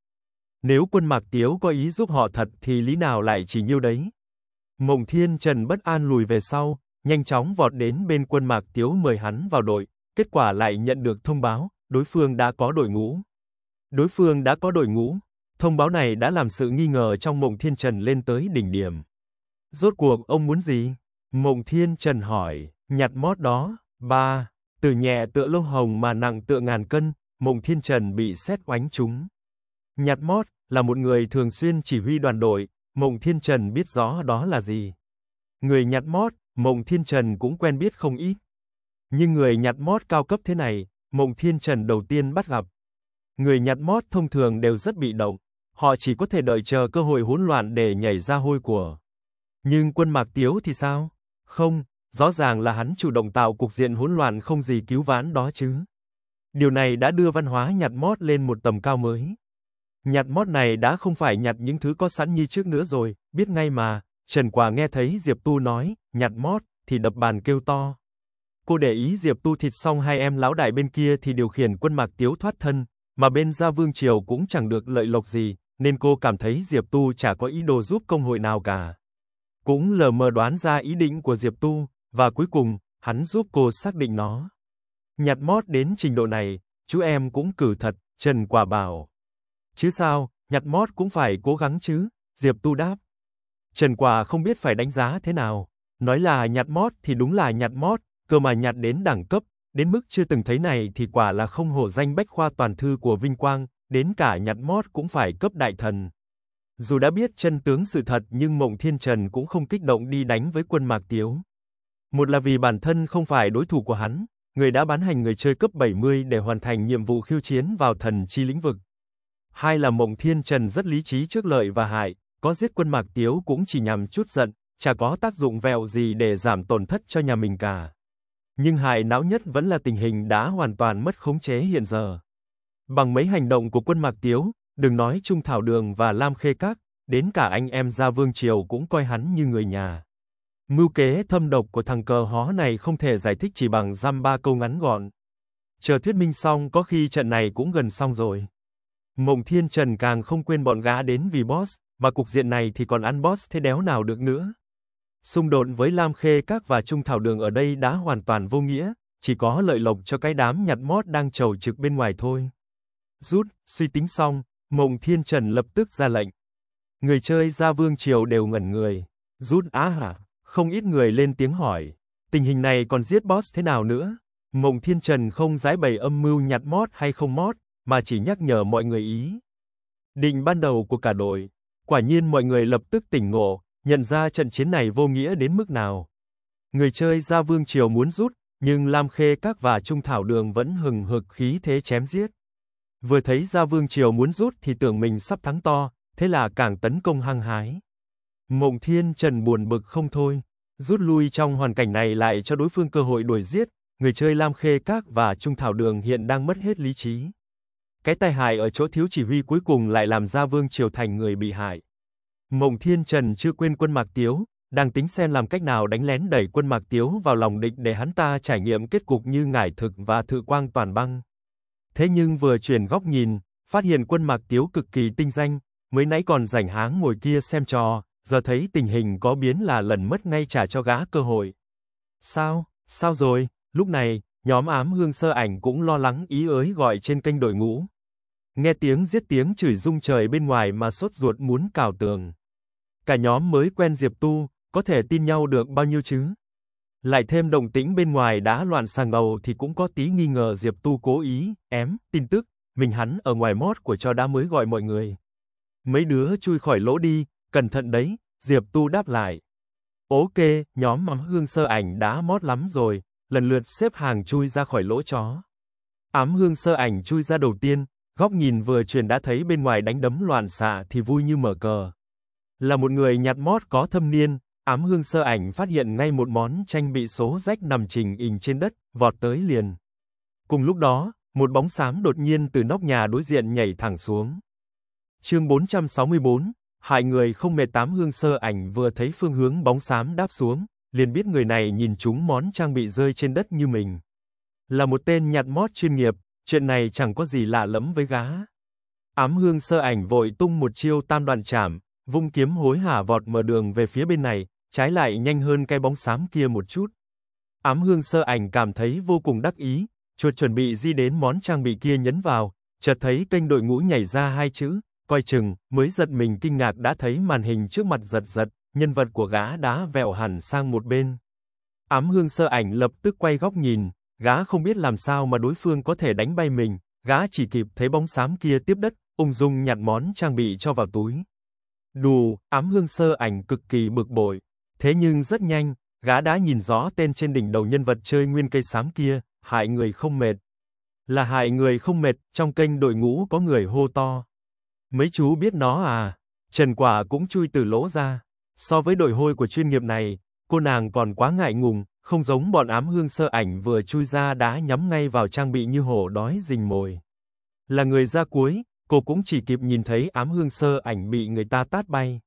A: Nếu quân Mạc Tiếu có ý giúp họ thật thì lý nào lại chỉ nhiêu đấy. Mộng Thiên Trần bất an lùi về sau, nhanh chóng vọt đến bên quân Mạc Tiếu mời hắn vào đội, kết quả lại nhận được thông báo, đối phương đã có đội ngũ. Đối phương đã có đội ngũ, thông báo này đã làm sự nghi ngờ trong Mộng Thiên Trần lên tới đỉnh điểm. Rốt cuộc ông muốn gì? Mộng Thiên Trần hỏi, nhặt mót đó, ba, từ nhẹ tựa lông hồng mà nặng tựa ngàn cân, Mộng Thiên Trần bị xét oánh chúng Nhặt mót là một người thường xuyên chỉ huy đoàn đội, Mộng Thiên Trần biết rõ đó là gì. Người nhặt mót Mộng Thiên Trần cũng quen biết không ít. Nhưng người nhặt mót cao cấp thế này, Mộng Thiên Trần đầu tiên bắt gặp. Người nhặt mót thông thường đều rất bị động, họ chỉ có thể đợi chờ cơ hội hỗn loạn để nhảy ra hôi của. Nhưng quân Mạc Tiếu thì sao? Không, rõ ràng là hắn chủ động tạo cuộc diện hỗn loạn không gì cứu vãn đó chứ. Điều này đã đưa văn hóa nhặt mót lên một tầm cao mới. Nhặt mót này đã không phải nhặt những thứ có sẵn như trước nữa rồi, biết ngay mà, Trần Quả nghe thấy Diệp Tu nói, nhặt mót, thì đập bàn kêu to. Cô để ý Diệp Tu thịt xong hai em lão đại bên kia thì điều khiển quân mạc tiếu thoát thân, mà bên Gia Vương Triều cũng chẳng được lợi lộc gì, nên cô cảm thấy Diệp Tu chả có ý đồ giúp công hội nào cả. Cũng lờ mờ đoán ra ý định của Diệp Tu, và cuối cùng, hắn giúp cô xác định nó. Nhặt mót đến trình độ này, chú em cũng cử thật, Trần Quả bảo. Chứ sao, nhặt mót cũng phải cố gắng chứ, Diệp Tu đáp. Trần Quả không biết phải đánh giá thế nào. Nói là nhặt mót thì đúng là nhặt mót, cơ mà nhặt đến đẳng cấp, đến mức chưa từng thấy này thì quả là không hổ danh bách khoa toàn thư của Vinh Quang, đến cả nhặt mót cũng phải cấp đại thần. Dù đã biết chân tướng sự thật nhưng Mộng Thiên Trần cũng không kích động đi đánh với quân Mạc Tiếu. Một là vì bản thân không phải đối thủ của hắn, người đã bán hành người chơi cấp 70 để hoàn thành nhiệm vụ khiêu chiến vào thần chi lĩnh vực. Hai là Mộng Thiên Trần rất lý trí trước lợi và hại, có giết quân Mạc Tiếu cũng chỉ nhằm chút giận, chả có tác dụng vẹo gì để giảm tổn thất cho nhà mình cả. Nhưng hại não nhất vẫn là tình hình đã hoàn toàn mất khống chế hiện giờ. Bằng mấy hành động của quân Mạc Tiếu, đừng nói Trung Thảo Đường và Lam Khê Các, đến cả anh em Gia Vương Triều cũng coi hắn như người nhà. Mưu kế thâm độc của thằng cờ hó này không thể giải thích chỉ bằng dăm ba câu ngắn gọn. Chờ thuyết minh xong có khi trận này cũng gần xong rồi. Mộng Thiên Trần càng không quên bọn gã đến vì boss, mà cục diện này thì còn ăn boss thế đéo nào được nữa. Xung đột với Lam Khê Các và Trung Thảo Đường ở đây đã hoàn toàn vô nghĩa, chỉ có lợi lộc cho cái đám nhặt mót đang trầu trực bên ngoài thôi. Rút, suy tính xong, Mộng Thiên Trần lập tức ra lệnh. Người chơi ra vương triều đều ngẩn người. Rút á hả? Không ít người lên tiếng hỏi. Tình hình này còn giết boss thế nào nữa? Mộng Thiên Trần không giải bày âm mưu nhặt mót hay không mót, mà chỉ nhắc nhở mọi người ý. Định ban đầu của cả đội, Quả nhiên mọi người lập tức tỉnh ngộ, nhận ra trận chiến này vô nghĩa đến mức nào. Người chơi ra vương triều muốn rút, nhưng Lam Khê Các và Trung Thảo Đường vẫn hừng hực khí thế chém giết. Vừa thấy ra vương triều muốn rút thì tưởng mình sắp thắng to, thế là càng tấn công hăng hái. Mộng Thiên Trần buồn bực không thôi, rút lui trong hoàn cảnh này lại cho đối phương cơ hội đuổi giết, người chơi Lam Khê Các và Trung Thảo Đường hiện đang mất hết lý trí. Cái tai hại ở chỗ thiếu chỉ huy cuối cùng lại làm ra Vương Triều thành người bị hại. Mộng Thiên Trần chưa quên quân Mạc Tiếu, đang tính xem làm cách nào đánh lén đẩy quân Mạc Tiếu vào lòng địch để hắn ta trải nghiệm kết cục như ngải thực và thự quang toàn băng. Thế nhưng vừa chuyển góc nhìn, phát hiện quân Mạc Tiếu cực kỳ tinh danh, mới nãy còn rảnh háng ngồi kia xem trò, giờ thấy tình hình có biến là lần mất ngay trả cho gã cơ hội. Sao, sao rồi, lúc này, nhóm ám hương sơ ảnh cũng lo lắng ý ới gọi trên kênh đội ngũ. Nghe tiếng giết tiếng chửi rung trời bên ngoài mà sốt ruột muốn cào tường. Cả nhóm mới quen Diệp Tu, có thể tin nhau được bao nhiêu chứ? Lại thêm động tĩnh bên ngoài đã loạn sàng ngầu thì cũng có tí nghi ngờ Diệp Tu cố ý, ém, tin tức, mình hắn ở ngoài mót của cho đã mới gọi mọi người. Mấy đứa chui khỏi lỗ đi, cẩn thận đấy, Diệp Tu đáp lại. Ok, nhóm mắm hương sơ ảnh đã mót lắm rồi, lần lượt xếp hàng chui ra khỏi lỗ chó. Ám hương sơ ảnh chui ra đầu tiên, góc nhìn vừa truyền đã thấy bên ngoài đánh đấm loạn xạ thì vui như mở cờ. Là một người nhặt mót có thâm niên, ám hương sơ ảnh phát hiện ngay một món tranh bị số rách nằm trình ình trên đất, vọt tới liền. Cùng lúc đó, một bóng xám đột nhiên từ nóc nhà đối diện nhảy thẳng xuống. Chương 464, hại người không mệt tám hương sơ ảnh vừa thấy phương hướng bóng xám đáp xuống, liền biết người này nhìn chúng món trang bị rơi trên đất như mình. Là một tên nhặt mót chuyên nghiệp, chuyện này chẳng có gì lạ lẫm với gá. Ám hương sơ ảnh vội tung một chiêu tam đoạn chảm, vung kiếm hối hả vọt mở đường về phía bên này, trái lại nhanh hơn cái bóng xám kia một chút. Ám hương sơ ảnh cảm thấy vô cùng đắc ý, chuột chuẩn bị di đến món trang bị kia nhấn vào, chợt thấy kênh đội ngũ nhảy ra hai chữ, coi chừng, mới giật mình kinh ngạc đã thấy màn hình trước mặt giật giật, nhân vật của gã đã vẹo hẳn sang một bên. Ám hương sơ ảnh lập tức quay góc nhìn, gã không biết làm sao mà đối phương có thể đánh bay mình, gã chỉ kịp thấy bóng xám kia tiếp đất, ung dung nhặt món trang bị cho vào túi. Đù, ám hương sơ ảnh cực kỳ bực bội, thế nhưng rất nhanh, gã đã nhìn rõ tên trên đỉnh đầu nhân vật chơi nguyên cây xám kia, hại người không mệt. Là hại người không mệt, trong kênh đội ngũ có người hô to. Mấy chú biết nó à, Trần Quả cũng chui từ lỗ ra. So với đội hôi của chuyên nghiệp này, cô nàng còn quá ngại ngùng, không giống bọn ám hương sơ ảnh vừa chui ra đã nhắm ngay vào trang bị như hổ đói rình mồi. Là người ra cuối, cô cũng chỉ kịp nhìn thấy ám hương sơ ảnh bị người ta tát bay.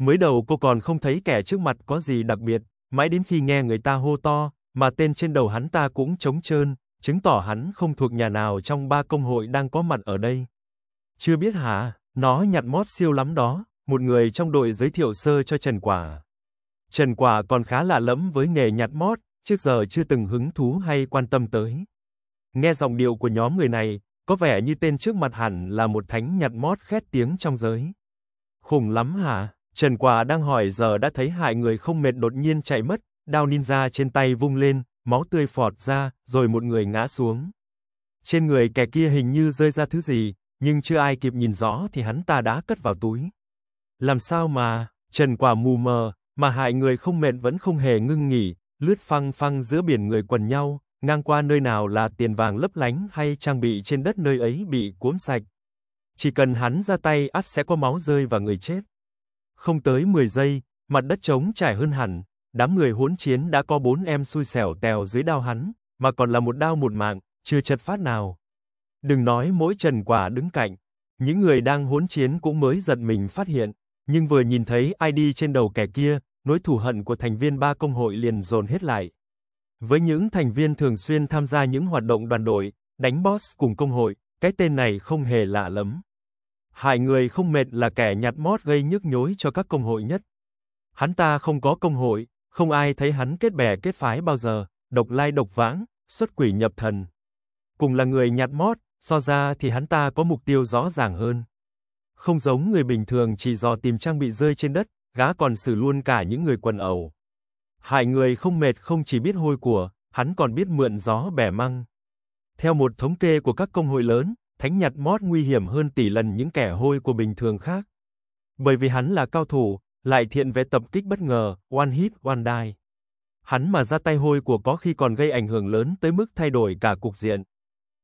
A: Mới đầu cô còn không thấy kẻ trước mặt có gì đặc biệt, mãi đến khi nghe người ta hô to, mà tên trên đầu hắn ta cũng trống trơn, chứng tỏ hắn không thuộc nhà nào trong ba công hội đang có mặt ở đây. Chưa biết hả, nó nhặt mót siêu lắm đó một người trong đội giới thiệu sơ cho Trần Quả. Trần Quả còn khá lạ lẫm với nghề nhặt mót, trước giờ chưa từng hứng thú hay quan tâm tới. Nghe giọng điệu của nhóm người này, có vẻ như tên trước mặt hẳn là một thánh nhặt mót khét tiếng trong giới. Khủng lắm hả? Trần Quả đang hỏi giờ đã thấy hại người không mệt đột nhiên chạy mất, đao ninja trên tay vung lên, máu tươi phọt ra, rồi một người ngã xuống. Trên người kẻ kia hình như rơi ra thứ gì, nhưng chưa ai kịp nhìn rõ thì hắn ta đã cất vào túi. Làm sao mà, trần quả mù mờ, mà hại người không mệt vẫn không hề ngưng nghỉ, lướt phăng phăng giữa biển người quần nhau, ngang qua nơi nào là tiền vàng lấp lánh hay trang bị trên đất nơi ấy bị cuốn sạch. Chỉ cần hắn ra tay ắt sẽ có máu rơi và người chết. Không tới 10 giây, mặt đất trống trải hơn hẳn, đám người hỗn chiến đã có bốn em xui xẻo tèo dưới đao hắn, mà còn là một đao một mạng, chưa chật phát nào. Đừng nói mỗi Trần Quả đứng cạnh, những người đang hỗn chiến cũng mới giật mình phát hiện, nhưng vừa nhìn thấy ID trên đầu kẻ kia, nỗi thù hận của thành viên ba công hội liền dồn hết lại. Với những thành viên thường xuyên tham gia những hoạt động đoàn đội, đánh boss cùng công hội, cái tên này không hề lạ lắm. Hải người không mệt là kẻ nhặt mót gây nhức nhối cho các công hội nhất. Hắn ta không có công hội, không ai thấy hắn kết bè kết phái bao giờ, độc lai độc vãng, xuất quỷ nhập thần. Cùng là người nhặt mót, so ra thì hắn ta có mục tiêu rõ ràng hơn. Không giống người bình thường chỉ dò tìm trang bị rơi trên đất, gã còn xử luôn cả những người quần ẩu. Hai người không mệt không chỉ biết hôi của, hắn còn biết mượn gió bẻ măng. Theo một thống kê của các công hội lớn, thánh nhặt mót nguy hiểm hơn tỷ lần những kẻ hôi của bình thường khác. Bởi vì hắn là cao thủ, lại thiện về tập kích bất ngờ, one hit one die. Hắn mà ra tay hôi của có khi còn gây ảnh hưởng lớn tới mức thay đổi cả cục diện.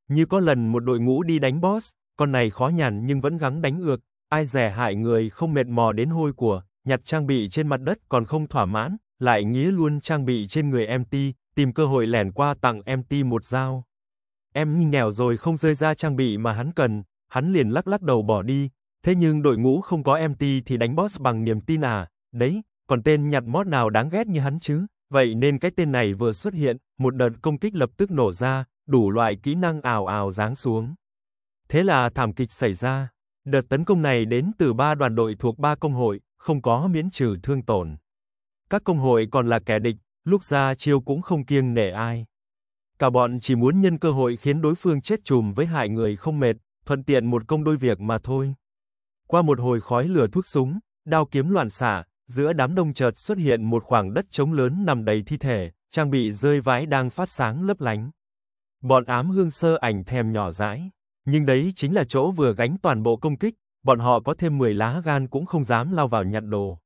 A: Như có lần một đội ngũ đi đánh boss, con này khó nhằn nhưng vẫn gắng đánh ngược, ai rẻ hại người không mệt mò đến hôi của, nhặt trang bị trên mặt đất còn không thỏa mãn, lại nghĩa luôn trang bị trên người em ti, tìm cơ hội lẻn qua tặng em ti một dao. Em nghèo rồi không rơi ra trang bị mà hắn cần, hắn liền lắc lắc đầu bỏ đi, thế nhưng đội ngũ không có em ti thì đánh boss bằng niềm tin à, đấy, còn tên nhặt mót nào đáng ghét như hắn chứ, vậy nên cái tên này vừa xuất hiện, một đợt công kích lập tức nổ ra, đủ loại kỹ năng ảo ảo giáng xuống. Thế là thảm kịch xảy ra. Đợt tấn công này đến từ ba đoàn đội thuộc ba công hội, không có miễn trừ thương tổn. Các công hội còn là kẻ địch, lúc ra chiêu cũng không kiêng nể ai. Cả bọn chỉ muốn nhân cơ hội khiến đối phương chết chùm với hại người không mệt, thuận tiện một công đôi việc mà thôi. Qua một hồi khói lửa thuốc súng, đao kiếm loạn xả, giữa đám đông chợt xuất hiện một khoảng đất trống lớn nằm đầy thi thể, trang bị rơi vãi đang phát sáng lấp lánh. Bọn ám hương sơ ảnh thèm nhỏ dãi. Nhưng đấy chính là chỗ vừa gánh toàn bộ công kích, bọn họ có thêm 10 lá gan cũng không dám lao vào nhặt đồ.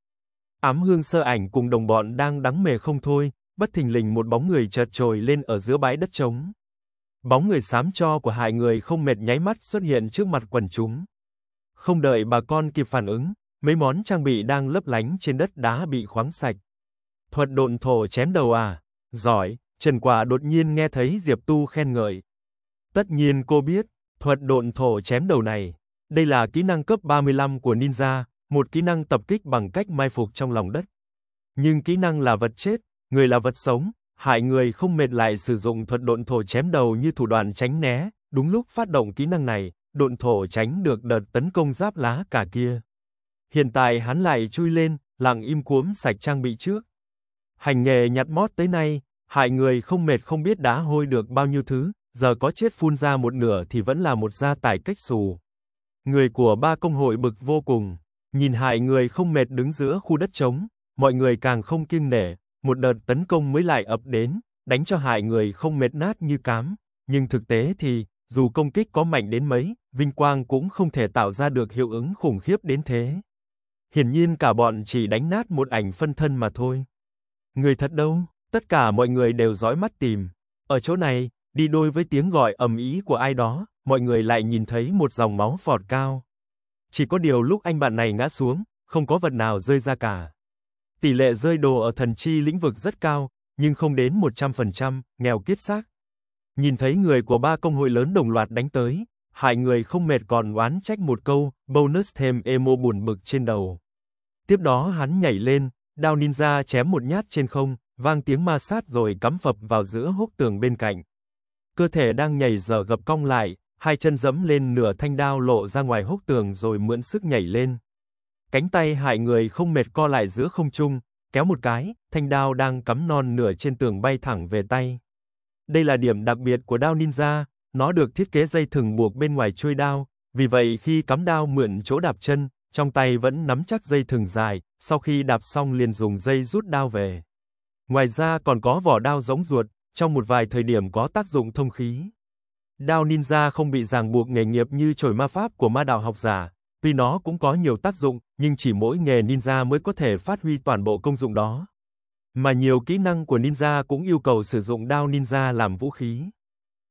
A: Ám hương sơ ảnh cùng đồng bọn đang đắng mề không thôi, bất thình lình một bóng người chợt trồi lên ở giữa bãi đất trống. Bóng người xám cho của hai người không mệt nháy mắt xuất hiện trước mặt quần chúng. Không đợi bà con kịp phản ứng, mấy món trang bị đang lấp lánh trên đất đá bị khoáng sạch. Thuật độn thổ chém đầu à? Giỏi, Trần Quả đột nhiên nghe thấy Diệp Tu khen ngợi. Tất nhiên cô biết, Thuật độn thổ chém đầu này. Đây là kỹ năng cấp 35 của ninja, một kỹ năng tập kích bằng cách mai phục trong lòng đất. Nhưng kỹ năng là vật chết, người là vật sống, hại người không mệt lại sử dụng thuật độn thổ chém đầu như thủ đoạn tránh né, đúng lúc phát động kỹ năng này, độn thổ tránh được đợt tấn công giáp lá cả kia. Hiện tại hắn lại chui lên, lặng im cuốm sạch trang bị trước. Hành nghề nhặt mót tới nay, hại người không mệt không biết đã hôi được bao nhiêu thứ, giờ có chết phun ra một nửa thì vẫn là một gia tài cách xù. Người của ba công hội bực vô cùng, nhìn hại người không mệt đứng giữa khu đất trống, mọi người càng không kiêng nể, một đợt tấn công mới lại ập đến, đánh cho hại người không mệt nát như cám, nhưng thực tế thì, dù công kích có mạnh đến mấy, Vinh Quang cũng không thể tạo ra được hiệu ứng khủng khiếp đến thế. Hiển nhiên cả bọn chỉ đánh nát một ảnh phân thân mà thôi. Người thật đâu, tất cả mọi người đều dõi mắt tìm. Ở chỗ này, Đi đôi với tiếng gọi ầm ĩ của ai đó, mọi người lại nhìn thấy một dòng máu vọt cao. Chỉ có điều lúc anh bạn này ngã xuống, không có vật nào rơi ra cả. Tỷ lệ rơi đồ ở thần chi lĩnh vực rất cao, nhưng không đến 100%, nghèo kiết xác. Nhìn thấy người của ba công hội lớn đồng loạt đánh tới, hại người không mệt còn oán trách một câu, bonus thêm emo buồn bực trên đầu. Tiếp đó hắn nhảy lên, đao ninja chém một nhát trên không, vang tiếng ma sát rồi cắm phập vào giữa hốc tường bên cạnh cơ thể đang nhảy dở gập cong lại, hai chân giẫm lên nửa thanh đao lộ ra ngoài hốc tường rồi mượn sức nhảy lên. Cánh tay hại người không mệt co lại giữa không trung, kéo một cái, thanh đao đang cắm non nửa trên tường bay thẳng về tay. Đây là điểm đặc biệt của đao ninja, nó được thiết kế dây thừng buộc bên ngoài chuôi đao, vì vậy khi cắm đao mượn chỗ đạp chân, trong tay vẫn nắm chắc dây thừng dài, sau khi đạp xong liền dùng dây rút đao về. Ngoài ra còn có vỏ đao giống ruột, trong một vài thời điểm có tác dụng thông khí. Đao ninja không bị ràng buộc nghề nghiệp như chổi ma pháp của ma đạo học giả, tuy nó cũng có nhiều tác dụng, nhưng chỉ mỗi nghề ninja mới có thể phát huy toàn bộ công dụng đó. Mà nhiều kỹ năng của ninja cũng yêu cầu sử dụng đao ninja làm vũ khí.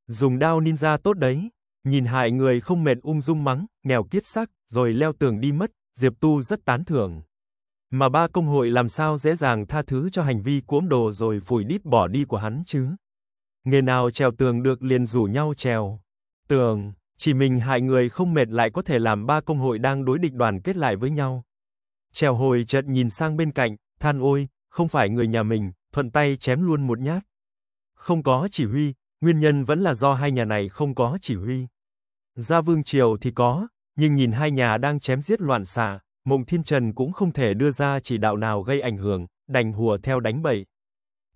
A: Dùng đao ninja tốt đấy, nhìn hại người không mệt ung dung mắng, nghèo kiết sắc, rồi leo tường đi mất, Diệp Tu rất tán thưởng. Mà ba công hội làm sao dễ dàng tha thứ cho hành vi cuỗm đồ rồi phủi đít bỏ đi của hắn chứ? Người nào trèo tường được liền rủ nhau trèo. Tường, chỉ mình hại người không mệt lại có thể làm ba công hội đang đối địch đoàn kết lại với nhau. Trèo hồi chợt nhìn sang bên cạnh, than ôi, không phải người nhà mình, thuận tay chém luôn một nhát. Không có chỉ huy, nguyên nhân vẫn là do hai nhà này không có chỉ huy. Gia Vương Triều thì có, nhưng nhìn hai nhà đang chém giết loạn xạ, Mộng Thiên Trần cũng không thể đưa ra chỉ đạo nào gây ảnh hưởng, đành hùa theo đánh bậy.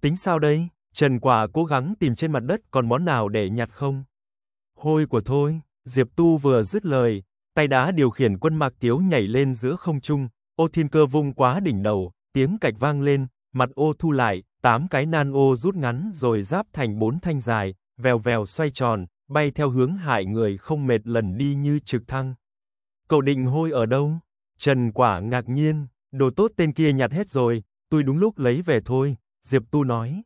A: Tính sao đây? Trần Quả cố gắng tìm trên mặt đất còn món nào để nhặt không? Hôi của thôi, Diệp Tu vừa dứt lời, tay đá điều khiển quân Mạc Tiếu nhảy lên giữa không trung, ô thiên cơ vung quá đỉnh đầu, tiếng cạch vang lên, mặt ô thu lại, tám cái nan ô rút ngắn rồi giáp thành bốn thanh dài, vèo vèo xoay tròn, bay theo hướng hại người không mệt lần đi như trực thăng. Cậu định hôi ở đâu? Trần Quả ngạc nhiên, đồ tốt tên kia nhặt hết rồi, tôi đúng lúc lấy về thôi, Diệp Tu nói.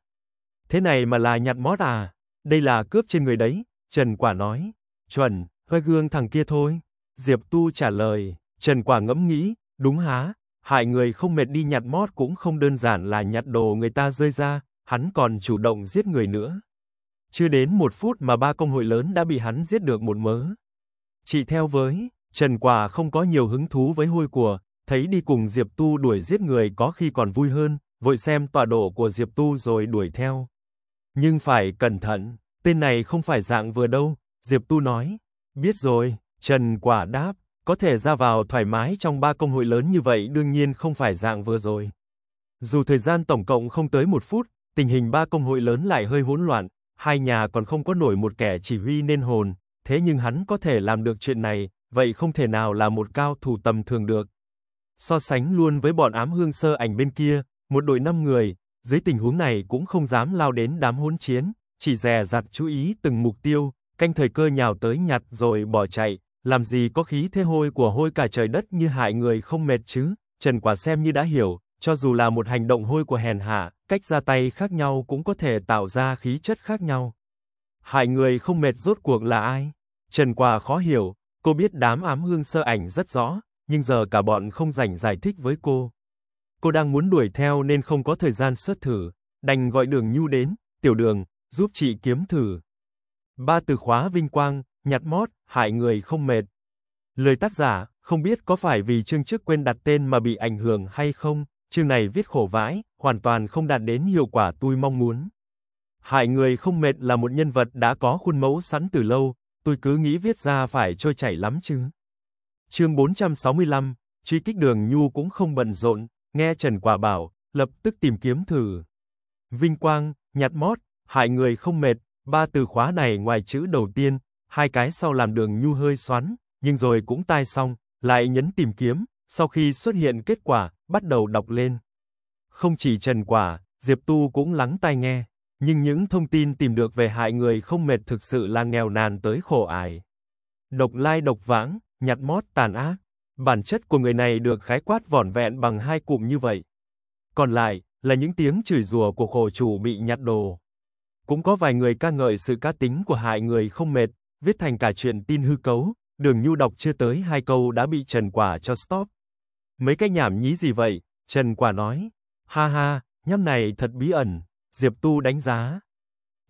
A: Thế này mà là nhặt mót à, đây là cướp trên người đấy, Trần Quả nói. Chuẩn, hoa gương thằng kia thôi, Diệp Tu trả lời, Trần Quả ngẫm nghĩ, đúng há, hại người không mệt đi nhặt mót cũng không đơn giản là nhặt đồ người ta rơi ra, hắn còn chủ động giết người nữa. Chưa đến một phút mà ba công hội lớn đã bị hắn giết được một mớ. Chị theo với, Trần Quả không có nhiều hứng thú với hôi của, thấy đi cùng Diệp Tu đuổi giết người có khi còn vui hơn, vội xem tọa độ của Diệp Tu rồi đuổi theo. Nhưng phải cẩn thận, tên này không phải dạng vừa đâu, Diệp Tu nói. Biết rồi, Trần Quả đáp, có thể ra vào thoải mái trong ba công hội lớn như vậy đương nhiên không phải dạng vừa rồi. Dù thời gian tổng cộng không tới một phút, tình hình ba công hội lớn lại hơi hỗn loạn, hai nhà còn không có nổi một kẻ chỉ huy nên hồn, thế nhưng hắn có thể làm được chuyện này, vậy không thể nào là một cao thủ tầm thường được. So sánh luôn với bọn ám hương sơ ảnh bên kia, một đội 5 người, dưới tình huống này cũng không dám lao đến đám hỗn chiến, chỉ dè dặt chú ý từng mục tiêu, canh thời cơ nhào tới nhặt rồi bỏ chạy, làm gì có khí thế hôi của hôi cả trời đất như hại người không mệt chứ. Trần Quả xem như đã hiểu, cho dù là một hành động hôi của hèn hạ, cách ra tay khác nhau cũng có thể tạo ra khí chất khác nhau. Hại người không mệt rốt cuộc là ai? Trần Quả khó hiểu, Cô biết đám ám hương sơ ảnh rất rõ, nhưng giờ cả bọn không rảnh giải thích với cô. Cô đang muốn đuổi theo nên không có thời gian sớt thử, đành gọi Đường Nhu đến, "Tiểu Đường, giúp chị kiếm thử." Ba từ khóa vinh quang, nhặt mót, hại người không mệt. Lời tác giả, không biết có phải vì chương trước quên đặt tên mà bị ảnh hưởng hay không, chương này viết khổ vãi, hoàn toàn không đạt đến hiệu quả tôi mong muốn. Hại người không mệt là một nhân vật đã có khuôn mẫu sẵn từ lâu, tôi cứ nghĩ viết ra phải trôi chảy lắm chứ. Chương 465, truy kích đường Nhu cũng không bận rộn, nghe Trần Quả bảo, lập tức tìm kiếm thử. Vinh quang, nhặt mót, hại người không mệt, ba từ khóa này ngoài chữ đầu tiên, hai cái sau làm đường Nhu hơi xoắn, nhưng rồi cũng tai xong, lại nhấn tìm kiếm, sau khi xuất hiện kết quả, bắt đầu đọc lên. Không chỉ Trần Quả, Diệp Tu cũng lắng tai nghe nhưng những thông tin tìm được về hại người không mệt thực sự là nghèo nàn tới khổ ải. Độc lai độc vãng, nhặt mót tàn ác. Bản chất của người này được khái quát vỏn vẹn bằng hai cụm như vậy. Còn lại là những tiếng chửi rủa của khổ chủ bị nhặt đồ. Cũng có vài người ca ngợi sự cá tính của hại người không mệt, viết thành cả chuyện tin hư cấu, Đường Nhu đọc chưa tới hai câu đã bị Trần Quả cho stop. Mấy cái nhảm nhí gì vậy? Trần Quả nói. Ha ha, nhóc này thật bí ẩn. Diệp Tu đánh giá.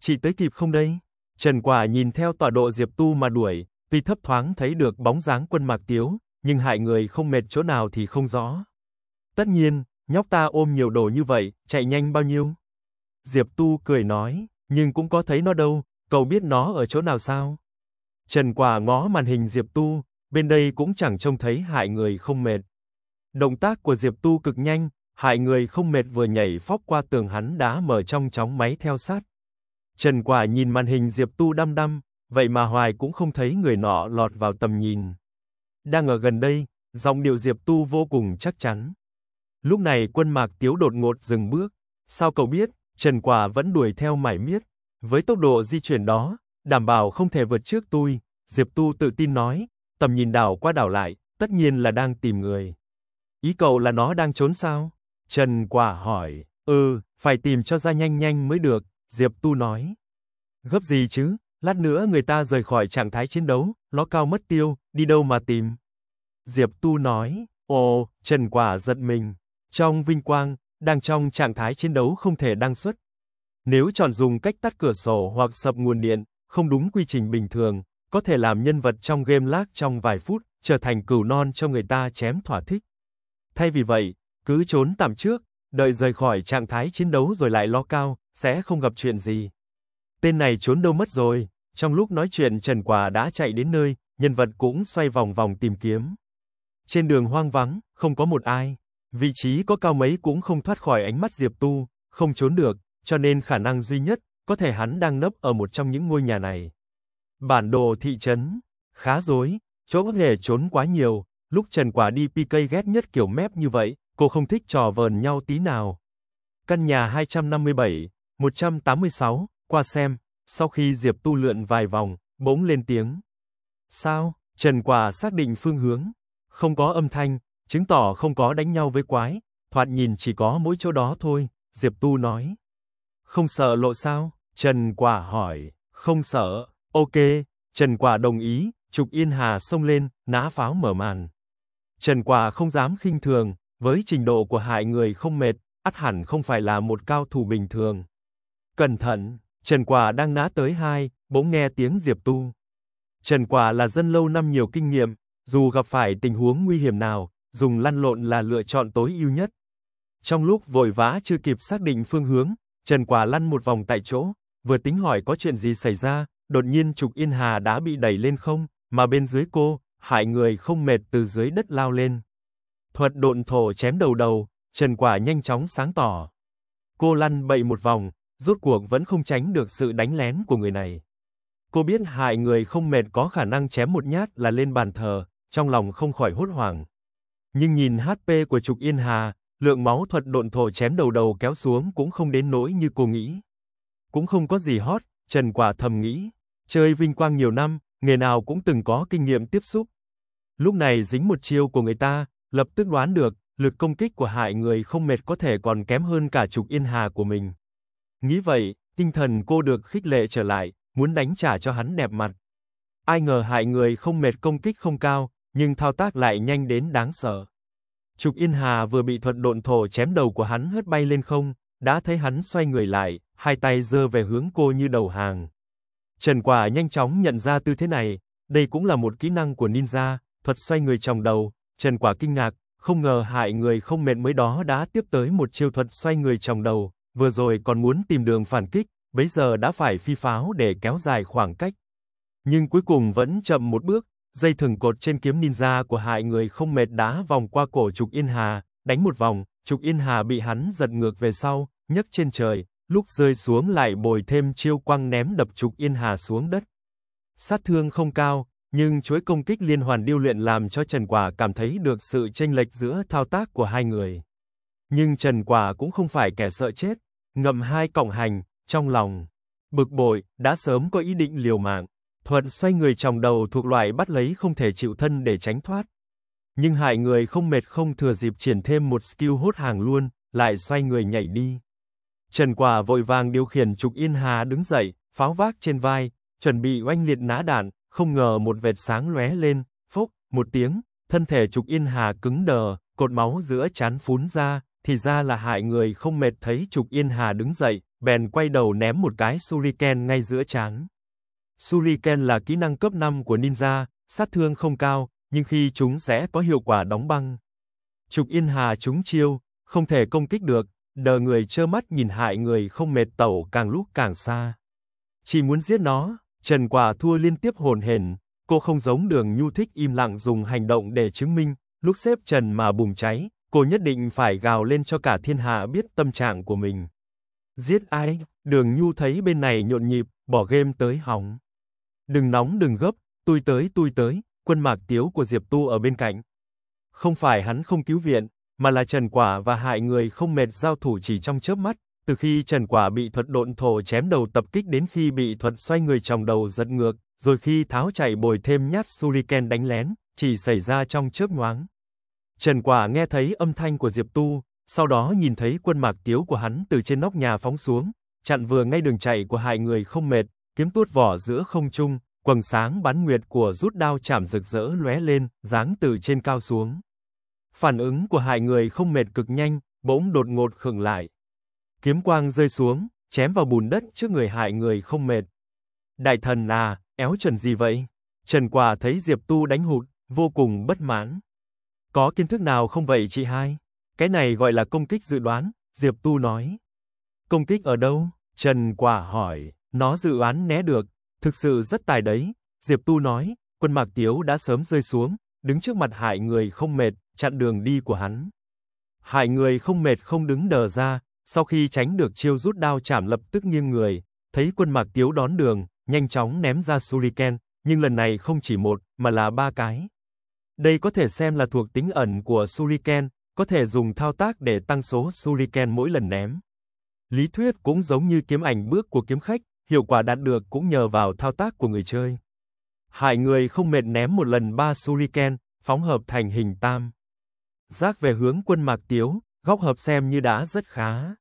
A: Chị tới kịp không đây? Trần Quả nhìn theo tọa độ Diệp Tu mà đuổi, tuy thấp thoáng thấy được bóng dáng quân mạc tiếu, nhưng hại người không mệt chỗ nào thì không rõ. Tất nhiên, nhóc ta ôm nhiều đồ như vậy, chạy nhanh bao nhiêu? Diệp Tu cười nói, nhưng cũng có thấy nó đâu, cậu biết nó ở chỗ nào sao? Trần Quả ngó màn hình Diệp Tu, bên đây cũng chẳng trông thấy hại người không mệt. Động tác của Diệp Tu cực nhanh, hại người không mệt vừa nhảy phóc qua tường hắn đá mở trong chóng máy theo sát. Trần Quả nhìn màn hình Diệp Tu đăm đăm, vậy mà hoài cũng không thấy người nọ lọt vào tầm nhìn. Đang ở gần đây, giọng điệu Diệp Tu vô cùng chắc chắn. Lúc này quân mạc tiếu đột ngột dừng bước, sao cậu biết, Trần Quả vẫn đuổi theo mải miết, với tốc độ di chuyển đó, đảm bảo không thể vượt trước tôi, Diệp Tu tự tin nói, tầm nhìn đảo qua đảo lại, tất nhiên là đang tìm người. Ý cậu là nó đang trốn sao? Trần Quả hỏi, ừ, phải tìm cho ra nhanh nhanh mới được, Diệp Tu nói. Gấp gì chứ, lát nữa người ta rời khỏi trạng thái chiến đấu, ló cao mất tiêu, đi đâu mà tìm. Diệp Tu nói, ồ, Trần Quả giật mình, trong vinh quang, đang trong trạng thái chiến đấu không thể đăng xuất. Nếu chọn dùng cách tắt cửa sổ hoặc sập nguồn điện, không đúng quy trình bình thường, có thể làm nhân vật trong game lag trong vài phút, trở thành cửu non cho người ta chém thỏa thích. Thay vì vậy, cứ trốn tạm trước, đợi rời khỏi trạng thái chiến đấu rồi lại lo cao, sẽ không gặp chuyện gì. Tên này trốn đâu mất rồi? Trong lúc nói chuyện Trần Quả đã chạy đến nơi, nhân vật cũng xoay vòng vòng tìm kiếm. Trên đường hoang vắng, không có một ai. Vị trí có cao mấy cũng không thoát khỏi ánh mắt Diệp Tu, không trốn được, cho nên khả năng duy nhất, có thể hắn đang nấp ở một trong những ngôi nhà này. Bản đồ thị trấn, khá rối, chỗ có thể trốn quá nhiều, lúc Trần Quả đi PK ghét nhất kiểu mép như vậy, cô không thích trò vờn nhau tí nào. Căn nhà 257, 186, qua xem, sau khi Diệp Tu lượn vài vòng, bỗng lên tiếng. Sao? Trần Quả xác định phương hướng, không có âm thanh, chứng tỏ không có đánh nhau với quái, thoạt nhìn chỉ có mỗi chỗ đó thôi, Diệp Tu nói. Không sợ lộ sao? Trần Quả hỏi, không sợ, ok, Trần Quả đồng ý, Trục Yên Hà xông lên, ná pháo mở màn. Trần Quả không dám khinh thường, với trình độ của hại người không mệt, ắt hẳn không phải là một cao thủ bình thường. Cẩn thận, Trần Quả đang ná tới hai, bỗng nghe tiếng Diệp Tu. Trần Quả là dân lâu năm nhiều kinh nghiệm, dù gặp phải tình huống nguy hiểm nào, dùng lăn lộn là lựa chọn tối ưu nhất. Trong lúc vội vã chưa kịp xác định phương hướng, Trần Quả lăn một vòng tại chỗ, vừa tính hỏi có chuyện gì xảy ra, đột nhiên Trục Yên Hà đã bị đẩy lên không, mà bên dưới cô, hại người không mệt từ dưới đất lao lên thuật độn thổ chém đầu đầu, Trần Quả nhanh chóng sáng tỏ. Cô lăn bậy một vòng, rút cuộc vẫn không tránh được sự đánh lén của người này. Cô biết hại người không mệt có khả năng chém một nhát là lên bàn thờ, trong lòng không khỏi hốt hoảng. Nhưng nhìn HP của Trục Yên Hà, lượng máu thuật độn thổ chém đầu đầu kéo xuống cũng không đến nỗi như cô nghĩ. Cũng không có gì hot, Trần Quả thầm nghĩ, chơi vinh quang nhiều năm, nghề nào cũng từng có kinh nghiệm tiếp xúc. Lúc này dính một chiêu của người ta, lập tức đoán được, lực công kích của hại người không mệt có thể còn kém hơn cả trục yên hà của mình. Nghĩ vậy, tinh thần cô được khích lệ trở lại, muốn đánh trả cho hắn đẹp mặt. Ai ngờ hại người không mệt công kích không cao, nhưng thao tác lại nhanh đến đáng sợ. Trục Yên Hà vừa bị thuật độn thổ chém đầu của hắn hất bay lên không, đã thấy hắn xoay người lại, hai tay giơ về hướng cô như đầu hàng. Trần Quả nhanh chóng nhận ra tư thế này, đây cũng là một kỹ năng của ninja, thuật xoay người trong đầu, Trần Quả kinh ngạc, không ngờ hại người không mệt mới đó đã tiếp tới một chiêu thuật xoay người trong đầu, vừa rồi còn muốn tìm đường phản kích, bây giờ đã phải phi pháo để kéo dài khoảng cách. Nhưng cuối cùng vẫn chậm một bước, dây thừng cột trên kiếm ninja của hại người không mệt đã vòng qua cổ Trục Yên Hà, đánh một vòng, Trục Yên Hà bị hắn giật ngược về sau, nhấc trên trời, lúc rơi xuống lại bồi thêm chiêu quăng ném đập Trục Yên Hà xuống đất. Sát thương không cao, nhưng chuỗi công kích liên hoàn điêu luyện làm cho Trần Quả cảm thấy được sự chênh lệch giữa thao tác của hai người. Nhưng Trần Quả cũng không phải kẻ sợ chết, ngậm hai cọng hành, trong lòng. Bực bội, đã sớm có ý định liều mạng. Thuận xoay người tròng đầu thuộc loại bắt lấy không thể chịu thân để tránh thoát. Nhưng hại người không mệt không thừa dịp triển thêm một skill hốt hàng luôn, lại xoay người nhảy đi. Trần Quả vội vàng điều khiển Trục Yên Hà đứng dậy, pháo vác trên vai, chuẩn bị oanh liệt ná đạn, không ngờ một vệt sáng lóe lên, phốc, một tiếng, thân thể Trục Yên Hà cứng đờ, cột máu giữa chán phún ra, thì ra là hại người không mệt thấy Trục Yên Hà đứng dậy, bèn quay đầu ném một cái shuriken ngay giữa chán. Shuriken là kỹ năng cấp 5 của ninja, sát thương không cao, nhưng khi chúng sẽ có hiệu quả đóng băng. Trục Yên Hà chúng chiêu, không thể công kích được, đờ người trơ mắt nhìn hại người không mệt tẩu càng lúc càng xa. Chỉ muốn giết nó, Trần Quả thua liên tiếp hồn hển, cô không giống Đường Nhu thích im lặng dùng hành động để chứng minh, lúc xếp Trần mà bùng cháy, cô nhất định phải gào lên cho cả thiên hạ biết tâm trạng của mình. Giết ai? Đường Nhu thấy bên này nhộn nhịp, bỏ game tới hóng. Đừng nóng đừng gấp, tôi tới tôi tới, quân mạc tiếu của Diệp Tu ở bên cạnh. Không phải hắn không cứu viện, mà là Trần Quả và hại người không mệt giao thủ chỉ trong chớp mắt, từ khi Trần Quả bị thuật độn thổ chém đầu tập kích đến khi bị thuật xoay người trong đầu giật ngược, rồi khi tháo chạy bồi thêm nhát suriken đánh lén, chỉ xảy ra trong chớp nhoáng. Trần Quả nghe thấy âm thanh của Diệp Tu, sau đó nhìn thấy quân mạc tiếu của hắn từ trên nóc nhà phóng xuống, chặn vừa ngay đường chạy của hai người không mệt, kiếm tuốt vỏ giữa không trung, quầng sáng bán nguyệt của rút đao chạm rực rỡ lóe lên, giáng từ trên cao xuống. Phản ứng của hai người không mệt cực nhanh, bỗng đột ngột khựng lại kiếm quang rơi xuống, chém vào bùn đất trước người hại người không mệt. Đại thần à, éo trần gì vậy? Trần Quả thấy Diệp Tu đánh hụt, vô cùng bất mãn. Có kiến thức nào không vậy chị hai? Cái này gọi là công kích dự đoán, Diệp Tu nói. Công kích ở đâu? Trần Quả hỏi, nó dự đoán né được, thực sự rất tài đấy, Diệp Tu nói, quân Mạc Tiếu đã sớm rơi xuống, đứng trước mặt hại người không mệt, chặn đường đi của hắn. Hại người không mệt không đứng đờ ra, sau khi tránh được chiêu rút đao chạm lập tức nghiêng người, thấy quân Mạc Tiếu đón đường, nhanh chóng ném ra shuriken, nhưng lần này không chỉ một, mà là ba cái. Đây có thể xem là thuộc tính ẩn của shuriken, có thể dùng thao tác để tăng số shuriken mỗi lần ném. Lý thuyết cũng giống như kiếm ảnh bước của kiếm khách, hiệu quả đạt được cũng nhờ vào thao tác của người chơi. Hải người không mệt ném một lần ba shuriken, phóng hợp thành hình tam. Giác về hướng quân Mạc Tiếu, góc hợp xem như đã rất khá.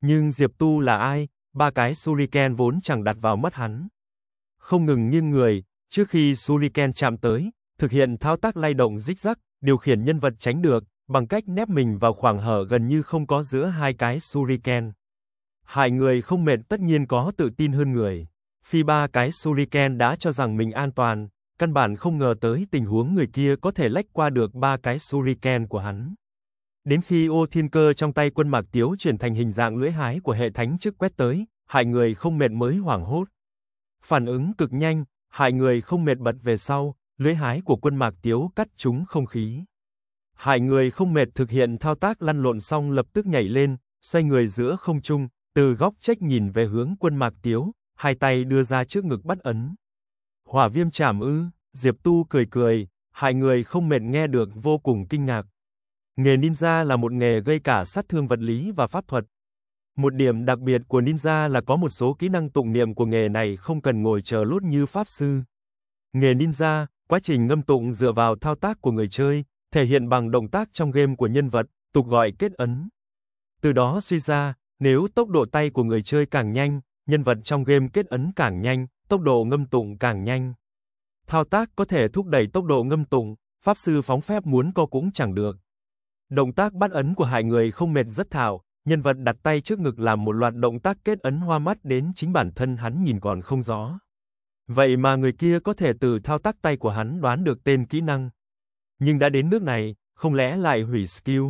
A: Nhưng Diệp Tu là ai, ba cái Suriken vốn chẳng đặt vào mắt hắn. Không ngừng nghiêng người, trước khi Suriken chạm tới, thực hiện thao tác lay động rích rắc, điều khiển nhân vật tránh được, bằng cách nép mình vào khoảng hở gần như không có giữa hai cái Suriken. Hại người không mệt tất nhiên có tự tin hơn người. Phi ba cái Suriken đã cho rằng mình an toàn, căn bản không ngờ tới tình huống người kia có thể lách qua được ba cái Suriken của hắn. Đến khi ô thiên cơ trong tay quân Mạc Tiếu chuyển thành hình dạng lưỡi hái của hệ thánh trước quét tới, hại người không mệt mới hoảng hốt. Phản ứng cực nhanh, hại người không mệt bật về sau, lưỡi hái của quân Mạc Tiếu cắt trúng không khí. Hại người không mệt thực hiện thao tác lăn lộn xong lập tức nhảy lên, xoay người giữa không trung, từ góc trách nhìn về hướng quân Mạc Tiếu, hai tay đưa ra trước ngực bắt ấn. Hỏa viêm chảm ư, Diệp Tu cười cười, hại người không mệt nghe được vô cùng kinh ngạc, Nghề ninja là một nghề gây cả sát thương vật lý và pháp thuật. Một điểm đặc biệt của ninja là có một số kỹ năng tụng niệm của nghề này không cần ngồi chờ lốt như pháp sư. Nghề ninja, quá trình ngâm tụng dựa vào thao tác của người chơi, thể hiện bằng động tác trong game của nhân vật, tục gọi kết ấn. Từ đó suy ra, nếu tốc độ tay của người chơi càng nhanh, nhân vật trong game kết ấn càng nhanh, tốc độ ngâm tụng càng nhanh. Thao tác có thể thúc đẩy tốc độ ngâm tụng, pháp sư phóng phép muốn co cũng chẳng được. Động tác bắt ấn của hai người không mệt rất thảo, nhân vật đặt tay trước ngực làm một loạt động tác kết ấn hoa mắt đến chính bản thân hắn nhìn còn không rõ. Vậy mà người kia có thể từ thao tác tay của hắn đoán được tên kỹ năng. Nhưng đã đến nước này, không lẽ lại hủy skill?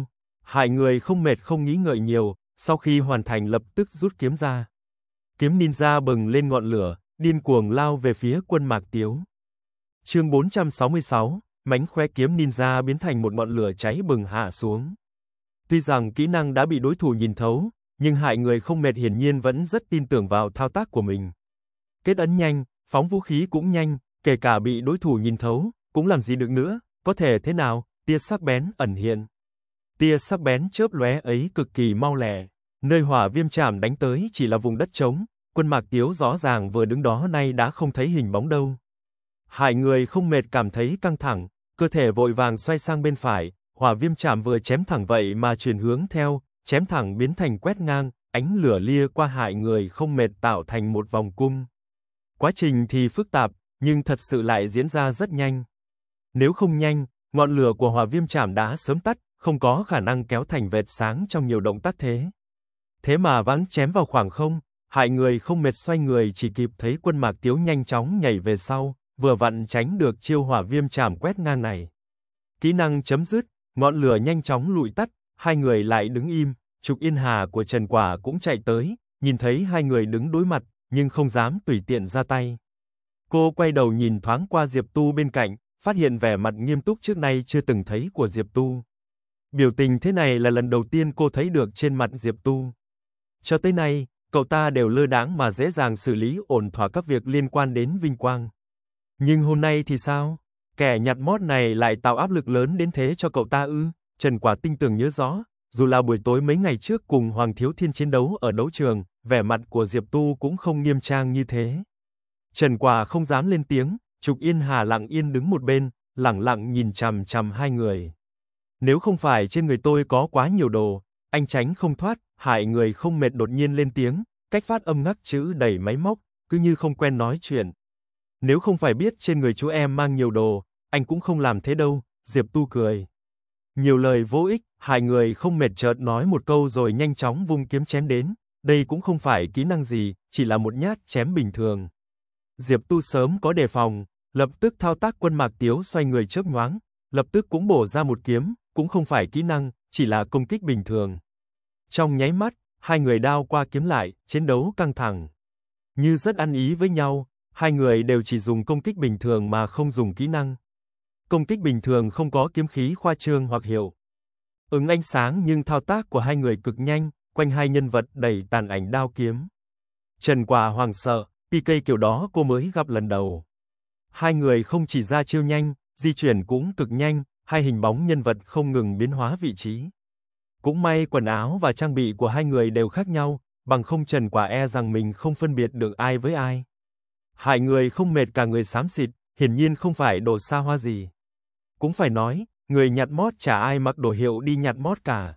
A: Hai người không mệt không nghĩ ngợi nhiều, sau khi hoàn thành lập tức rút kiếm ra. Kiếm ninja bừng lên ngọn lửa, điên cuồng lao về phía quân Mạc Tiếu. Chương 466 mánh khoe kiếm ninja biến thành một ngọn lửa cháy bừng hạ xuống. Tuy rằng kỹ năng đã bị đối thủ nhìn thấu, nhưng hại người không mệt hiển nhiên vẫn rất tin tưởng vào thao tác của mình. Kết ấn nhanh, phóng vũ khí cũng nhanh, kể cả bị đối thủ nhìn thấu, cũng làm gì được nữa, có thể thế nào, tia sắc bén ẩn hiện. Tia sắc bén chớp lóe ấy cực kỳ mau lẹ, nơi hỏa viêm chạm đánh tới chỉ là vùng đất trống, quân mạc tiếu rõ ràng vừa đứng đó nay đã không thấy hình bóng đâu. hại người không mệt cảm thấy căng thẳng, cơ thể vội vàng xoay sang bên phải, hỏa viêm chạm vừa chém thẳng vậy mà chuyển hướng theo, chém thẳng biến thành quét ngang, ánh lửa lia qua hại người không mệt tạo thành một vòng cung. Quá trình thì phức tạp, nhưng thật sự lại diễn ra rất nhanh. Nếu không nhanh, ngọn lửa của hỏa viêm chạm đã sớm tắt, không có khả năng kéo thành vệt sáng trong nhiều động tác thế. Thế mà vẫn chém vào khoảng không, hại người không mệt xoay người chỉ kịp thấy quân mạc tiếu nhanh chóng nhảy về sau, vừa vặn tránh được chiêu hỏa viêm chàm quét ngang này. Kỹ năng chấm dứt, ngọn lửa nhanh chóng lụi tắt, hai người lại đứng im, Trục Yên Hà của Trần Quả cũng chạy tới, nhìn thấy hai người đứng đối mặt, nhưng không dám tùy tiện ra tay. Cô quay đầu nhìn thoáng qua Diệp Tu bên cạnh, phát hiện vẻ mặt nghiêm túc trước nay chưa từng thấy của Diệp Tu. Biểu tình thế này là lần đầu tiên cô thấy được trên mặt Diệp Tu. Cho tới nay, cậu ta đều lơ đãng mà dễ dàng xử lý ổn thỏa các việc liên quan đến vinh quang. Nhưng hôm nay thì sao? Kẻ nhặt mót này lại tạo áp lực lớn đến thế cho cậu ta ư? Trần Quả Tinh tưởng nhớ rõ, dù là buổi tối mấy ngày trước cùng Hoàng Thiếu Thiên chiến đấu ở đấu trường, vẻ mặt của Diệp Tu cũng không nghiêm trang như thế. Trần Quả không dám lên tiếng, Trục Yên Hà lặng yên đứng một bên, lặng lặng nhìn chằm chằm hai người. Nếu không phải trên người tôi có quá nhiều đồ, anh tránh không thoát, hại người không mệt đột nhiên lên tiếng, cách phát âm ngắc chữ đầy máy móc, cứ như không quen nói chuyện, nếu không phải biết trên người chú em mang nhiều đồ, anh cũng không làm thế đâu, Diệp Tu cười. Nhiều lời vô ích, hai người không mệt chợt nói một câu rồi nhanh chóng vung kiếm chém đến, đây cũng không phải kỹ năng gì, chỉ là một nhát chém bình thường. Diệp Tu sớm có đề phòng, lập tức thao tác quân mạc tiếu xoay người chớp nhoáng, lập tức cũng bổ ra một kiếm, cũng không phải kỹ năng, chỉ là công kích bình thường. Trong nháy mắt, hai người đao qua kiếm lại, chiến đấu căng thẳng. Như rất ăn ý với nhau, Hai người đều chỉ dùng công kích bình thường mà không dùng kỹ năng. Công kích bình thường không có kiếm khí khoa trương hoặc hiệu. Ứng ánh sáng nhưng thao tác của hai người cực nhanh, quanh hai nhân vật đầy tàn ảnh đao kiếm. Trần Quả hoàng sợ, PK kiểu đó cô mới gặp lần đầu. Hai người không chỉ ra chiêu nhanh, di chuyển cũng cực nhanh, hai hình bóng nhân vật không ngừng biến hóa vị trí. Cũng may quần áo và trang bị của hai người đều khác nhau, bằng không Trần Quả e rằng mình không phân biệt được ai với ai hại người không mệt cả người xám xịt, hiển nhiên không phải đồ xa hoa gì. Cũng phải nói, người nhặt mót chả ai mặc đồ hiệu đi nhặt mót cả.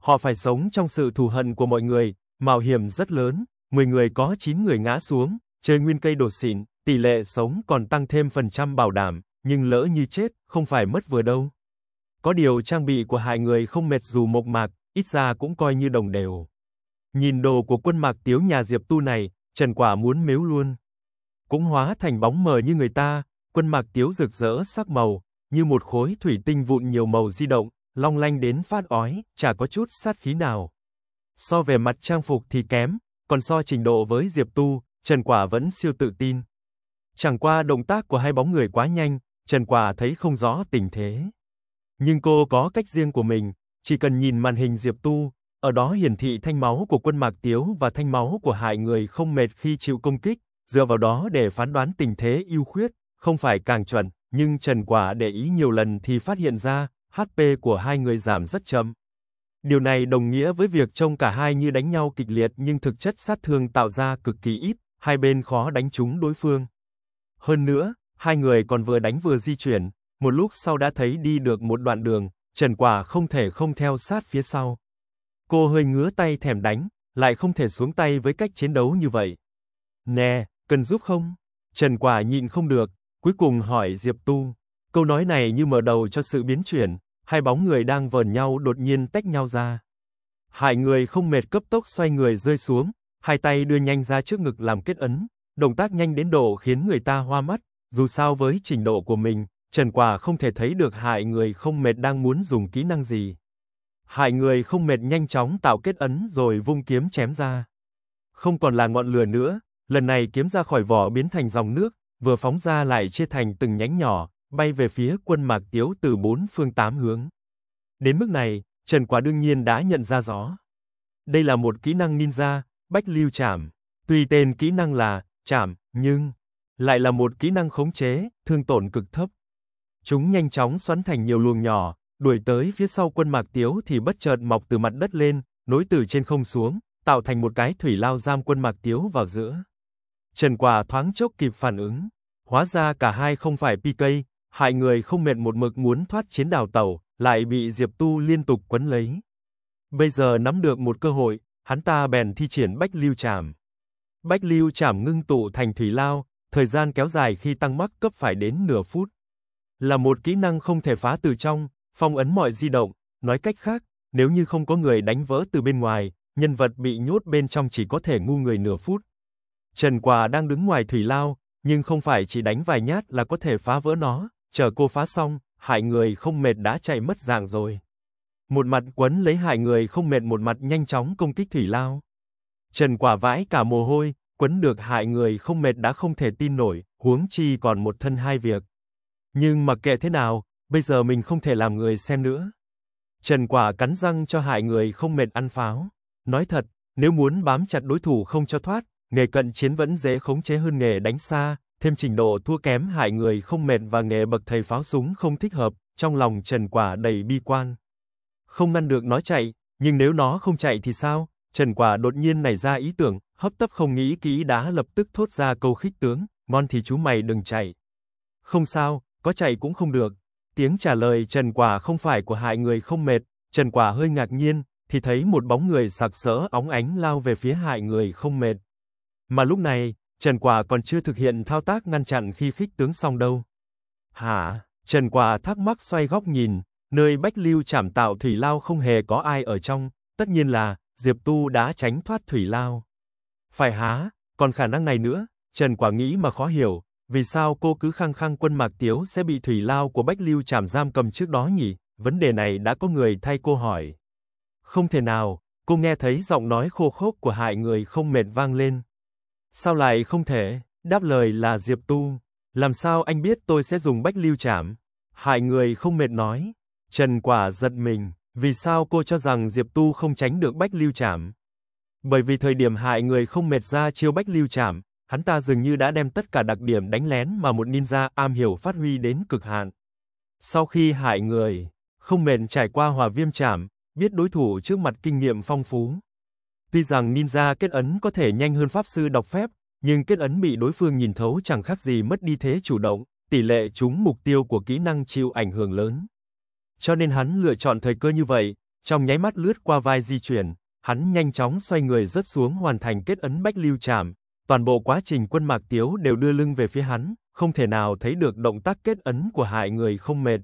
A: Họ phải sống trong sự thù hận của mọi người, mạo hiểm rất lớn, 10 người có 9 người ngã xuống, chơi nguyên cây đồ xịn, tỷ lệ sống còn tăng thêm phần trăm bảo đảm, nhưng lỡ như chết, không phải mất vừa đâu. Có điều trang bị của hai người không mệt dù mộc mạc, ít ra cũng coi như đồng đều. Nhìn đồ của quân mạc tiếu nhà Diệp Tu này, Trần Quả muốn mếu luôn cũng hóa thành bóng mờ như người ta, quân mạc tiếu rực rỡ sắc màu, như một khối thủy tinh vụn nhiều màu di động, long lanh đến phát ói, chả có chút sát khí nào. So về mặt trang phục thì kém, còn so trình độ với Diệp Tu, Trần Quả vẫn siêu tự tin. Chẳng qua động tác của hai bóng người quá nhanh, Trần Quả thấy không rõ tình thế. Nhưng cô có cách riêng của mình, chỉ cần nhìn màn hình Diệp Tu, ở đó hiển thị thanh máu của quân Mạc Tiếu và thanh máu của hại người không mệt khi chịu công kích, dựa vào đó để phán đoán tình thế ưu khuyết, không phải càng chuẩn, nhưng Trần Quả để ý nhiều lần thì phát hiện ra, HP của hai người giảm rất chậm. Điều này đồng nghĩa với việc trông cả hai như đánh nhau kịch liệt nhưng thực chất sát thương tạo ra cực kỳ ít, hai bên khó đánh trúng đối phương. Hơn nữa, hai người còn vừa đánh vừa di chuyển, một lúc sau đã thấy đi được một đoạn đường, Trần Quả không thể không theo sát phía sau. Cô hơi ngứa tay thèm đánh, lại không thể xuống tay với cách chiến đấu như vậy. Nè, cần giúp không? Trần Quả nhịn không được, cuối cùng hỏi Diệp Tu. Câu nói này như mở đầu cho sự biến chuyển, hai bóng người đang vờn nhau đột nhiên tách nhau ra. Hai người không mệt cấp tốc xoay người rơi xuống, hai tay đưa nhanh ra trước ngực làm kết ấn, động tác nhanh đến độ khiến người ta hoa mắt, dù sao với trình độ của mình, Trần Quả không thể thấy được hại người không mệt đang muốn dùng kỹ năng gì. Hại người không mệt nhanh chóng tạo kết ấn rồi vung kiếm chém ra. Không còn là ngọn lửa nữa, Lần này kiếm ra khỏi vỏ biến thành dòng nước, vừa phóng ra lại chia thành từng nhánh nhỏ, bay về phía quân Mạc Tiếu từ bốn phương tám hướng. Đến mức này, Trần Quả đương nhiên đã nhận ra rõ. Đây là một kỹ năng ninja, Bách Lưu Trảm. Tuy tên kỹ năng là Trảm, nhưng lại là một kỹ năng khống chế, thương tổn cực thấp. Chúng nhanh chóng xoắn thành nhiều luồng nhỏ, đuổi tới phía sau quân Mạc Tiếu thì bất chợt mọc từ mặt đất lên, nối từ trên không xuống, tạo thành một cái thủy lao giam quân Mạc Tiếu vào giữa. Trần Quả thoáng chốc kịp phản ứng, hóa ra cả hai không phải PK, hại người không mệt một mực muốn thoát chiến đảo tàu, lại bị Diệp Tu liên tục quấn lấy. Bây giờ nắm được một cơ hội, hắn ta bèn thi triển Bách Lưu Trảm. Bách Lưu Trảm ngưng tụ thành thủy lao, thời gian kéo dài khi tăng mắc cấp phải đến nửa phút. Là một kỹ năng không thể phá từ trong, phong ấn mọi di động, nói cách khác, nếu như không có người đánh vỡ từ bên ngoài, nhân vật bị nhốt bên trong chỉ có thể ngu người nửa phút. Trần Quả đang đứng ngoài thủy lao, nhưng không phải chỉ đánh vài nhát là có thể phá vỡ nó, chờ cô phá xong, hại người không mệt đã chạy mất dạng rồi. Một mặt quấn lấy hại người không mệt một mặt nhanh chóng công kích thủy lao. Trần Quả vãi cả mồ hôi, quấn được hại người không mệt đã không thể tin nổi, huống chi còn một thân hai việc. Nhưng mặc kệ thế nào, bây giờ mình không thể làm người xem nữa. Trần Quả cắn răng cho hại người không mệt ăn pháo. Nói thật, nếu muốn bám chặt đối thủ không cho thoát, nghề cận chiến vẫn dễ khống chế hơn nghề đánh xa, thêm trình độ thua kém hại người không mệt và nghề bậc thầy pháo súng không thích hợp, trong lòng Trần Quả đầy bi quan. Không ngăn được nó chạy, nhưng nếu nó không chạy thì sao? Trần Quả đột nhiên nảy ra ý tưởng, hấp tấp không nghĩ kỹ đã lập tức thốt ra câu khích tướng, ngon thì chú mày đừng chạy. Không sao, có chạy cũng không được. Tiếng trả lời Trần Quả không phải của hại người không mệt, Trần Quả hơi ngạc nhiên, thì thấy một bóng người sạc sỡ óng ánh lao về phía hại người không mệt. Mà lúc này, Trần Quả còn chưa thực hiện thao tác ngăn chặn khi khích tướng xong đâu. Hả? Trần Quả thắc mắc xoay góc nhìn, nơi Bách Lưu chảm tạo thủy lao không hề có ai ở trong, tất nhiên là Diệp Tu đã tránh thoát thủy lao. Phải há, còn khả năng này nữa, Trần Quả nghĩ mà khó hiểu, vì sao cô cứ khăng khăng quân Mạc Tiếu sẽ bị thủy lao của Bách Lưu chảm giam cầm trước đó nhỉ? Vấn đề này đã có người thay cô hỏi. Không thể nào, cô nghe thấy giọng nói khô khốc của hại người không mệt vang lên. Sao lại không thể? Đáp lời là Diệp Tu. Làm sao anh biết tôi sẽ dùng bách lưu chảm? Hại người không mệt nói. Trần Quả giật mình, vì sao cô cho rằng Diệp Tu không tránh được bách lưu chảm? Bởi vì thời điểm hại người không mệt ra chiêu bách lưu chảm, hắn ta dường như đã đem tất cả đặc điểm đánh lén mà một ninja am hiểu phát huy đến cực hạn. Sau khi hại người, không mệt trải qua hòa viêm chảm, biết đối thủ trước mặt kinh nghiệm phong phú, Tuy rằng ninja kết ấn có thể nhanh hơn pháp sư đọc phép, nhưng kết ấn bị đối phương nhìn thấu chẳng khác gì mất đi thế chủ động, tỷ lệ trúng mục tiêu của kỹ năng chịu ảnh hưởng lớn. Cho nên hắn lựa chọn thời cơ như vậy, trong nháy mắt lướt qua vai di chuyển, hắn nhanh chóng xoay người rớt xuống hoàn thành kết ấn bách lưu chạm, toàn bộ quá trình quân mạc tiếu đều đưa lưng về phía hắn, không thể nào thấy được động tác kết ấn của hại người không mệt.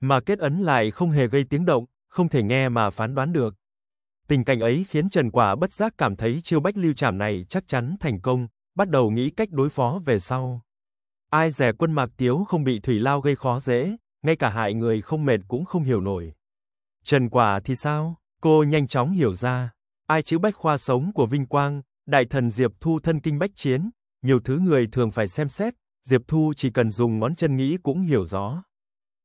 A: Mà kết ấn lại không hề gây tiếng động, không thể nghe mà phán đoán được. Tình cảnh ấy khiến Trần Quả bất giác cảm thấy chiêu bách lưu trảm này chắc chắn thành công, bắt đầu nghĩ cách đối phó về sau. Ai dè quân Mạc Tiếu không bị Thủy Lao gây khó dễ, ngay cả hại người không mệt cũng không hiểu nổi. Trần Quả thì sao? Cô nhanh chóng hiểu ra, ai chữ bách khoa sống của Vinh Quang, đại thần Diệp Thu thân kinh bách chiến, nhiều thứ người thường phải xem xét, Diệp Thu chỉ cần dùng ngón chân nghĩ cũng hiểu rõ.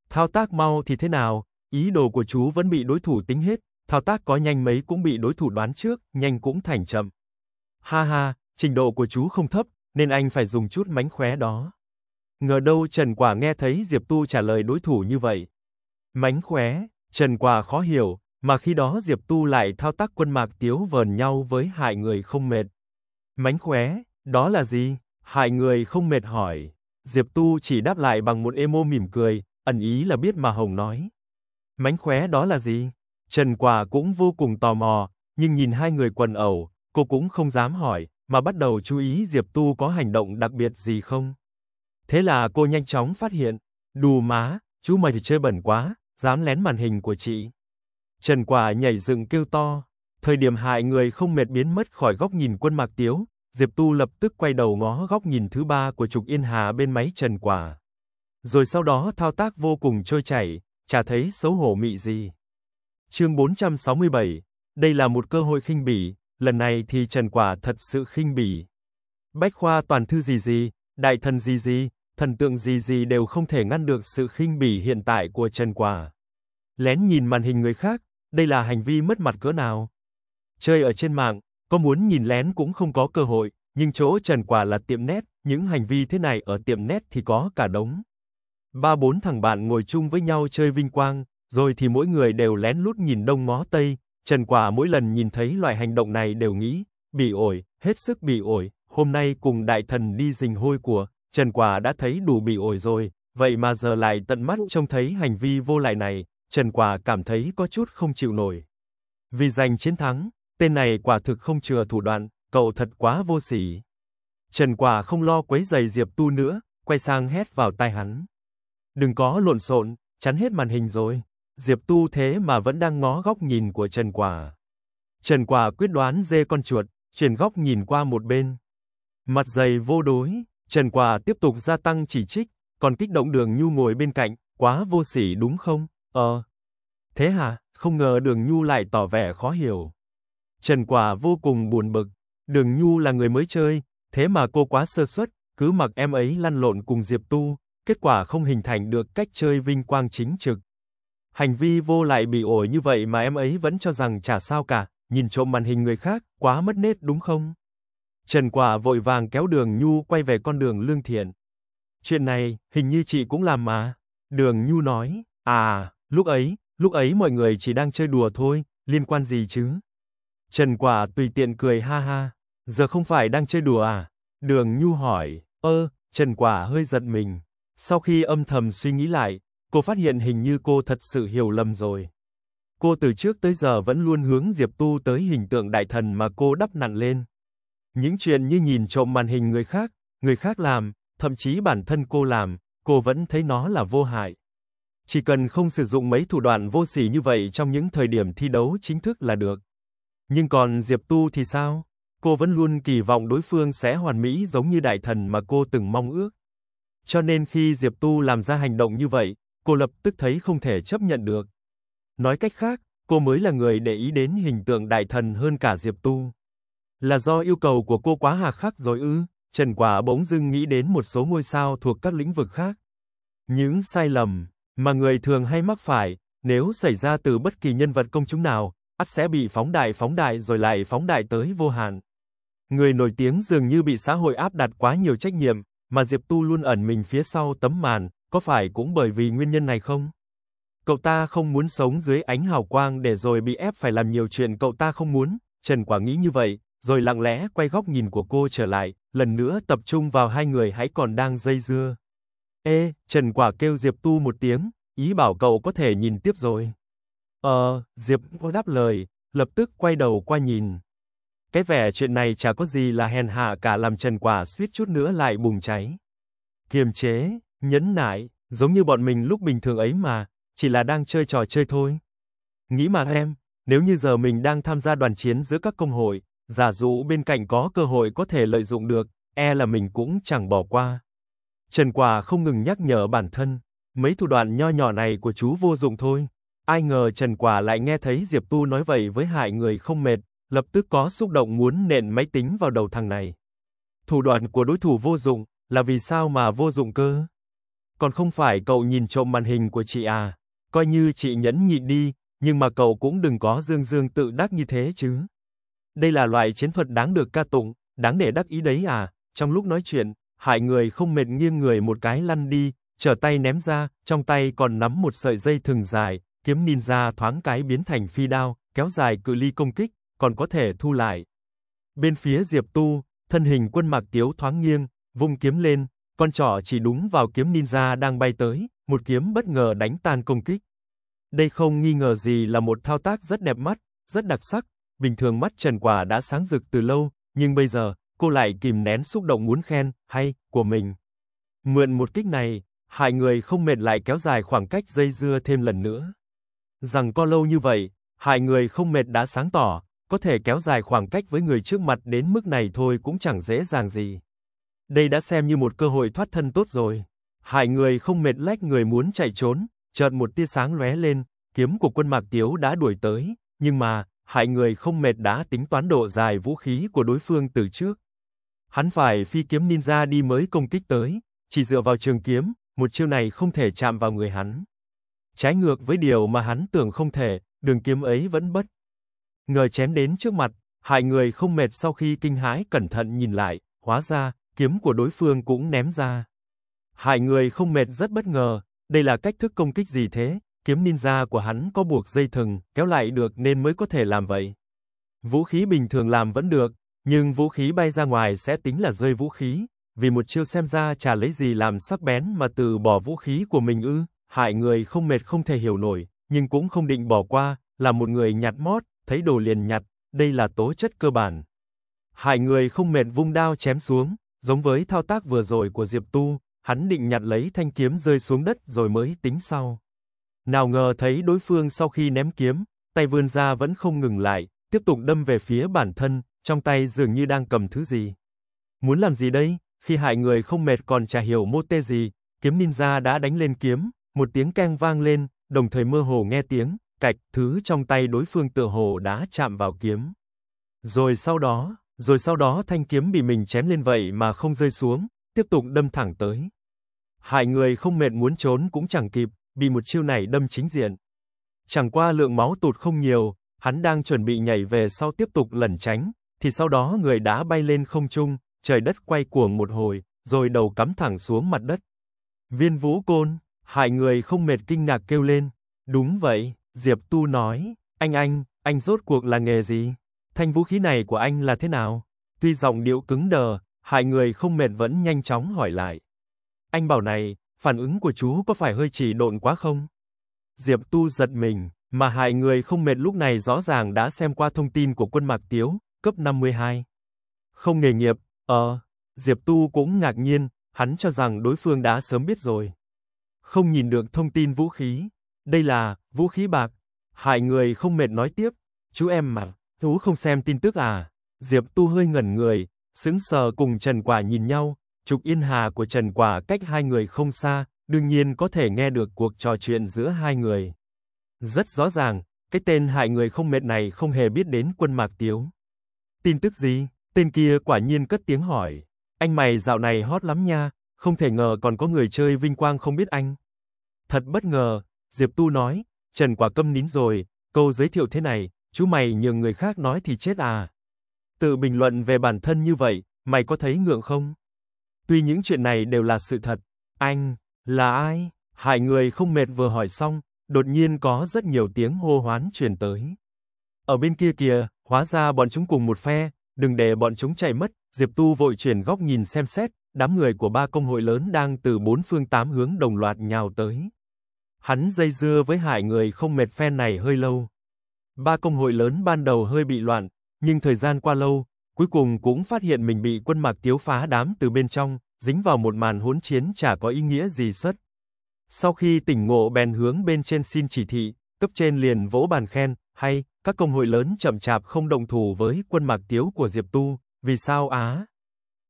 A: Thao tác mau thì thế nào, ý đồ của chú vẫn bị đối thủ tính hết, thao tác có nhanh mấy cũng bị đối thủ đoán trước, nhanh cũng thành chậm. Ha ha, trình độ của chú không thấp, nên anh phải dùng chút mánh khóe đó. Ngờ đâu Trần Quả nghe thấy Diệp Tu trả lời đối thủ như vậy. Mánh khóe, Trần Quả khó hiểu, mà khi đó Diệp Tu lại thao tác quân mạc tiếu vờn nhau với hại người không mệt. Mánh khóe, đó là gì? Hại người không mệt hỏi. Diệp Tu chỉ đáp lại bằng một emo mỉm cười, ẩn ý là biết mà Hồng nói. Mánh khóe đó là gì? Trần Quả cũng vô cùng tò mò, nhưng nhìn hai người quần ẩu, cô cũng không dám hỏi, mà bắt đầu chú ý Diệp Tu có hành động đặc biệt gì không. Thế là cô nhanh chóng phát hiện, đù má, chú mày thì chơi bẩn quá, dám lén màn hình của chị. Trần Quả nhảy dựng kêu to, thời điểm hại người không mệt biến mất khỏi góc nhìn quân mạc tiếu, Diệp Tu lập tức quay đầu ngó góc nhìn thứ ba của Trục Yên Hà bên máy Trần Quả. Rồi sau đó thao tác vô cùng trôi chảy, chả thấy xấu hổ mị gì. Chương 467. Đây là một cơ hội khinh bỉ, lần này thì Trần Quả thật sự khinh bỉ. Bách khoa toàn thư gì gì, đại thần gì gì, thần tượng gì gì đều không thể ngăn được sự khinh bỉ hiện tại của Trần Quả. Lén nhìn màn hình người khác, đây là hành vi mất mặt cỡ nào? Chơi ở trên mạng, có muốn nhìn lén cũng không có cơ hội, nhưng chỗ Trần Quả là tiệm nét những hành vi thế này ở tiệm nét thì có cả đống. Ba bốn thằng bạn ngồi chung với nhau chơi vinh quang, rồi thì mỗi người đều lén lút nhìn đông ngó tây, Trần Quả mỗi lần nhìn thấy loại hành động này đều nghĩ, bị ổi, hết sức bị ổi, hôm nay cùng đại thần đi rình hôi của, Trần Quả đã thấy đủ bị ổi rồi, vậy mà giờ lại tận mắt trông thấy hành vi vô lại này, Trần Quả cảm thấy có chút không chịu nổi. Vì giành chiến thắng, tên này quả thực không chừa thủ đoạn, cậu thật quá vô sỉ. Trần Quả không lo quấy giày Diệp Tu nữa, quay sang hét vào tai hắn. Đừng có lộn xộn, chắn hết màn hình rồi. Diệp Tu thế mà vẫn đang ngó góc nhìn của Trần Quả. Trần Quả quyết đoán dê con chuột, chuyển góc nhìn qua một bên. Mặt dày vô đối, Trần Quả tiếp tục gia tăng chỉ trích, còn kích động Đường Nhu ngồi bên cạnh, quá vô sỉ đúng không? Ờ. Thế hả? Không ngờ Đường Nhu lại tỏ vẻ khó hiểu. Trần Quả vô cùng buồn bực, Đường Nhu là người mới chơi, thế mà cô quá sơ suất, cứ mặc em ấy lăn lộn cùng Diệp Tu, kết quả không hình thành được cách chơi vinh quang chính trực. Hành vi vô lại bị ổi như vậy mà em ấy vẫn cho rằng chả sao cả, nhìn trộm màn hình người khác, quá mất nết đúng không? Trần Quả vội vàng kéo Đường Nhu quay về con đường lương thiện. Chuyện này, hình như chị cũng làm mà. Đường Nhu nói, à, lúc ấy, lúc ấy mọi người chỉ đang chơi đùa thôi, liên quan gì chứ? Trần Quả tùy tiện cười ha ha, giờ không phải đang chơi đùa à? Đường Nhu hỏi, ơ, Trần Quả hơi giật mình. Sau khi âm thầm suy nghĩ lại, cô phát hiện hình như cô thật sự hiểu lầm rồi. Cô từ trước tới giờ vẫn luôn hướng Diệp Tu tới hình tượng đại thần mà cô đắp nặn lên. Những chuyện như nhìn trộm màn hình người khác, người khác làm, thậm chí bản thân cô làm, cô vẫn thấy nó là vô hại. Chỉ cần không sử dụng mấy thủ đoạn vô sỉ như vậy trong những thời điểm thi đấu chính thức là được. Nhưng còn Diệp Tu thì sao? Cô vẫn luôn kỳ vọng đối phương sẽ hoàn mỹ giống như đại thần mà cô từng mong ước. Cho nên khi Diệp Tu làm ra hành động như vậy, cô lập tức thấy không thể chấp nhận được. Nói cách khác, cô mới là người để ý đến hình tượng đại thần hơn cả Diệp Tu. Là do yêu cầu của cô quá hà khắc rồi ư? Trần Quả bỗng dưng nghĩ đến một số ngôi sao thuộc các lĩnh vực khác. Những sai lầm mà người thường hay mắc phải, nếu xảy ra từ bất kỳ nhân vật công chúng nào, ắt sẽ bị phóng đại phóng đại rồi lại phóng đại tới vô hạn. Người nổi tiếng dường như bị xã hội áp đặt quá nhiều trách nhiệm, mà Diệp Tu luôn ẩn mình phía sau tấm màn, có phải cũng bởi vì nguyên nhân này không? Cậu ta không muốn sống dưới ánh hào quang để rồi bị ép phải làm nhiều chuyện cậu ta không muốn, Trần Quả nghĩ như vậy, rồi lặng lẽ quay góc nhìn của cô trở lại, lần nữa tập trung vào hai người hãy còn đang dây dưa. "Ê," Trần Quả kêu Diệp Tu một tiếng, ý bảo cậu có thể nhìn tiếp rồi. "Ờ," Diệp Tu đáp lời, lập tức quay đầu qua nhìn. Cái vẻ chuyện này chả có gì là hèn hạ cả làm Trần Quả suýt chút nữa lại bùng cháy. Kiềm chế, nhẫn nại, giống như bọn mình lúc bình thường ấy mà, chỉ là đang chơi trò chơi thôi. Nghĩ mà em, nếu như giờ mình đang tham gia đoàn chiến giữa các công hội, giả dụ bên cạnh có cơ hội có thể lợi dụng được, e là mình cũng chẳng bỏ qua. Trần Quả không ngừng nhắc nhở bản thân, mấy thủ đoạn nho nhỏ này của chú vô dụng thôi. Ai ngờ Trần Quả lại nghe thấy Diệp Tu nói vậy với hại người không mệt, lập tức có xúc động muốn nện máy tính vào đầu thằng này. Thủ đoạn của đối thủ vô dụng, là vì sao mà vô dụng cơ? còn không phải cậu nhìn trộm màn hình của chị à, coi như chị nhẫn nhịn đi, nhưng mà cậu cũng đừng có dương dương tự đắc như thế chứ. Đây là loại chiến thuật đáng được ca tụng, đáng để đắc ý đấy à, trong lúc nói chuyện, hại người không mệt nghiêng người một cái lăn đi, trở tay ném ra, trong tay còn nắm một sợi dây thừng dài, kiếm ninja thoáng cái biến thành phi đao, kéo dài cự ly công kích, còn có thể thu lại. Bên phía Diệp Tu, thân hình quân mạc tiếu thoáng nghiêng, vung kiếm lên, con trỏ chỉ đúng vào kiếm ninja đang bay tới, một kiếm bất ngờ đánh tan công kích. Đây không nghi ngờ gì là một thao tác rất đẹp mắt, rất đặc sắc, bình thường mắt Trần Quả đã sáng rực từ lâu, nhưng bây giờ, cô lại kìm nén xúc động muốn khen, hay, của mình. Mượn một kích này, hai người không mệt lại kéo dài khoảng cách dây dưa thêm lần nữa. Rằng co lâu như vậy, hai người không mệt đã sáng tỏ, có thể kéo dài khoảng cách với người trước mặt đến mức này thôi cũng chẳng dễ dàng gì. Đây đã xem như một cơ hội thoát thân tốt rồi. hại người không mệt lách người muốn chạy trốn, chợt một tia sáng lóe lên, kiếm của quân Mạc Tiếu đã đuổi tới, nhưng mà, hại người không mệt đã tính toán độ dài vũ khí của đối phương từ trước. Hắn phải phi kiếm ninja đi mới công kích tới, chỉ dựa vào trường kiếm, một chiêu này không thể chạm vào người hắn. Trái ngược với điều mà hắn tưởng không thể, đường kiếm ấy vẫn bất. Ngờ chém đến trước mặt, hại người không mệt sau khi kinh hãi cẩn thận nhìn lại, hóa ra, kiếm của đối phương cũng ném ra. Hai người không mệt rất bất ngờ, đây là cách thức công kích gì thế? Kiếm ninja của hắn có buộc dây thừng, kéo lại được nên mới có thể làm vậy. Vũ khí bình thường làm vẫn được, nhưng vũ khí bay ra ngoài sẽ tính là rơi vũ khí, vì một chiêu xem ra chả lấy gì làm sắc bén mà từ bỏ vũ khí của mình ư? Hại người không mệt không thể hiểu nổi, nhưng cũng không định bỏ qua, là một người nhặt mót, thấy đồ liền nhặt, đây là tố chất cơ bản. Hại người không mệt vung đao chém xuống, Giống với thao tác vừa rồi của Diệp Tu, hắn định nhặt lấy thanh kiếm rơi xuống đất rồi mới tính sau. Nào ngờ thấy đối phương sau khi ném kiếm, tay vươn ra vẫn không ngừng lại, tiếp tục đâm về phía bản thân, trong tay dường như đang cầm thứ gì. Muốn làm gì đây? Khi hại người không mệt còn chả hiểu mô tê gì, kiếm ninja đã đánh lên kiếm, một tiếng keng vang lên, đồng thời mơ hồ nghe tiếng, cạch, thứ trong tay đối phương tựa hồ đã chạm vào kiếm. Rồi sau đó, rồi sau đó thanh kiếm bị mình chém lên vậy mà không rơi xuống, tiếp tục đâm thẳng tới. Hại người không mệt muốn trốn cũng chẳng kịp, bị một chiêu này đâm chính diện. Chẳng qua lượng máu tụt không nhiều, hắn đang chuẩn bị nhảy về sau tiếp tục lẩn tránh, thì sau đó người đã bay lên không trung, trời đất quay cuồng một hồi, rồi đầu cắm thẳng xuống mặt đất. Viên Vũ Côn, hại người không mệt kinh ngạc kêu lên, "Đúng vậy." Diệp Tu nói, anh anh, anh rốt cuộc là nghề gì? thanh vũ khí này của anh là thế nào? Tuy giọng điệu cứng đờ, hai người không mệt vẫn nhanh chóng hỏi lại. Anh bảo này, phản ứng của chú có phải hơi chỉ độn quá không? Diệp Tu giật mình, mà hai người không mệt lúc này rõ ràng đã xem qua thông tin của quân Mạc Tiếu, cấp 52. Không nghề nghiệp, ờ, Diệp Tu cũng ngạc nhiên, hắn cho rằng đối phương đã sớm biết rồi. Không nhìn được thông tin vũ khí, đây là vũ khí bạc. Hai người không mệt nói tiếp, chú em mặc. Thú không xem tin tức à? Diệp Tu hơi ngẩn người, sững sờ cùng Trần Quả nhìn nhau, trục yên hà của Trần Quả cách hai người không xa, đương nhiên có thể nghe được cuộc trò chuyện giữa hai người. Rất rõ ràng, cái tên hại người không mệt này không hề biết đến quân Mạc Tiếu. Tin tức gì? Tên kia quả nhiên cất tiếng hỏi. Anh mày dạo này hot lắm nha, không thể ngờ còn có người chơi vinh quang không biết anh. Thật bất ngờ, Diệp Tu nói, Trần Quả Câm nín rồi, câu giới thiệu thế này, chú mày nhường người khác nói thì chết à. Tự bình luận về bản thân như vậy, mày có thấy ngượng không? Tuy những chuyện này đều là sự thật, anh, là ai? Hại người không mệt vừa hỏi xong, đột nhiên có rất nhiều tiếng hô hoán truyền tới. Ở bên kia kìa, hóa ra bọn chúng cùng một phe, đừng để bọn chúng chạy mất, Diệp Tu vội chuyển góc nhìn xem xét, đám người của ba công hội lớn đang từ bốn phương tám hướng đồng loạt nhào tới. Hắn dây dưa với hải người không mệt phe này hơi lâu, Ba công hội lớn ban đầu hơi bị loạn, nhưng thời gian qua lâu, cuối cùng cũng phát hiện mình bị quân Mạc Tiếu phá đám từ bên trong, dính vào một màn hỗn chiến chả có ý nghĩa gì sất. Sau khi tỉnh ngộ bèn hướng bên trên xin chỉ thị, cấp trên liền vỗ bàn khen, hay, các công hội lớn chậm chạp không động thủ với quân Mạc Tiếu của Diệp Tu, vì sao á?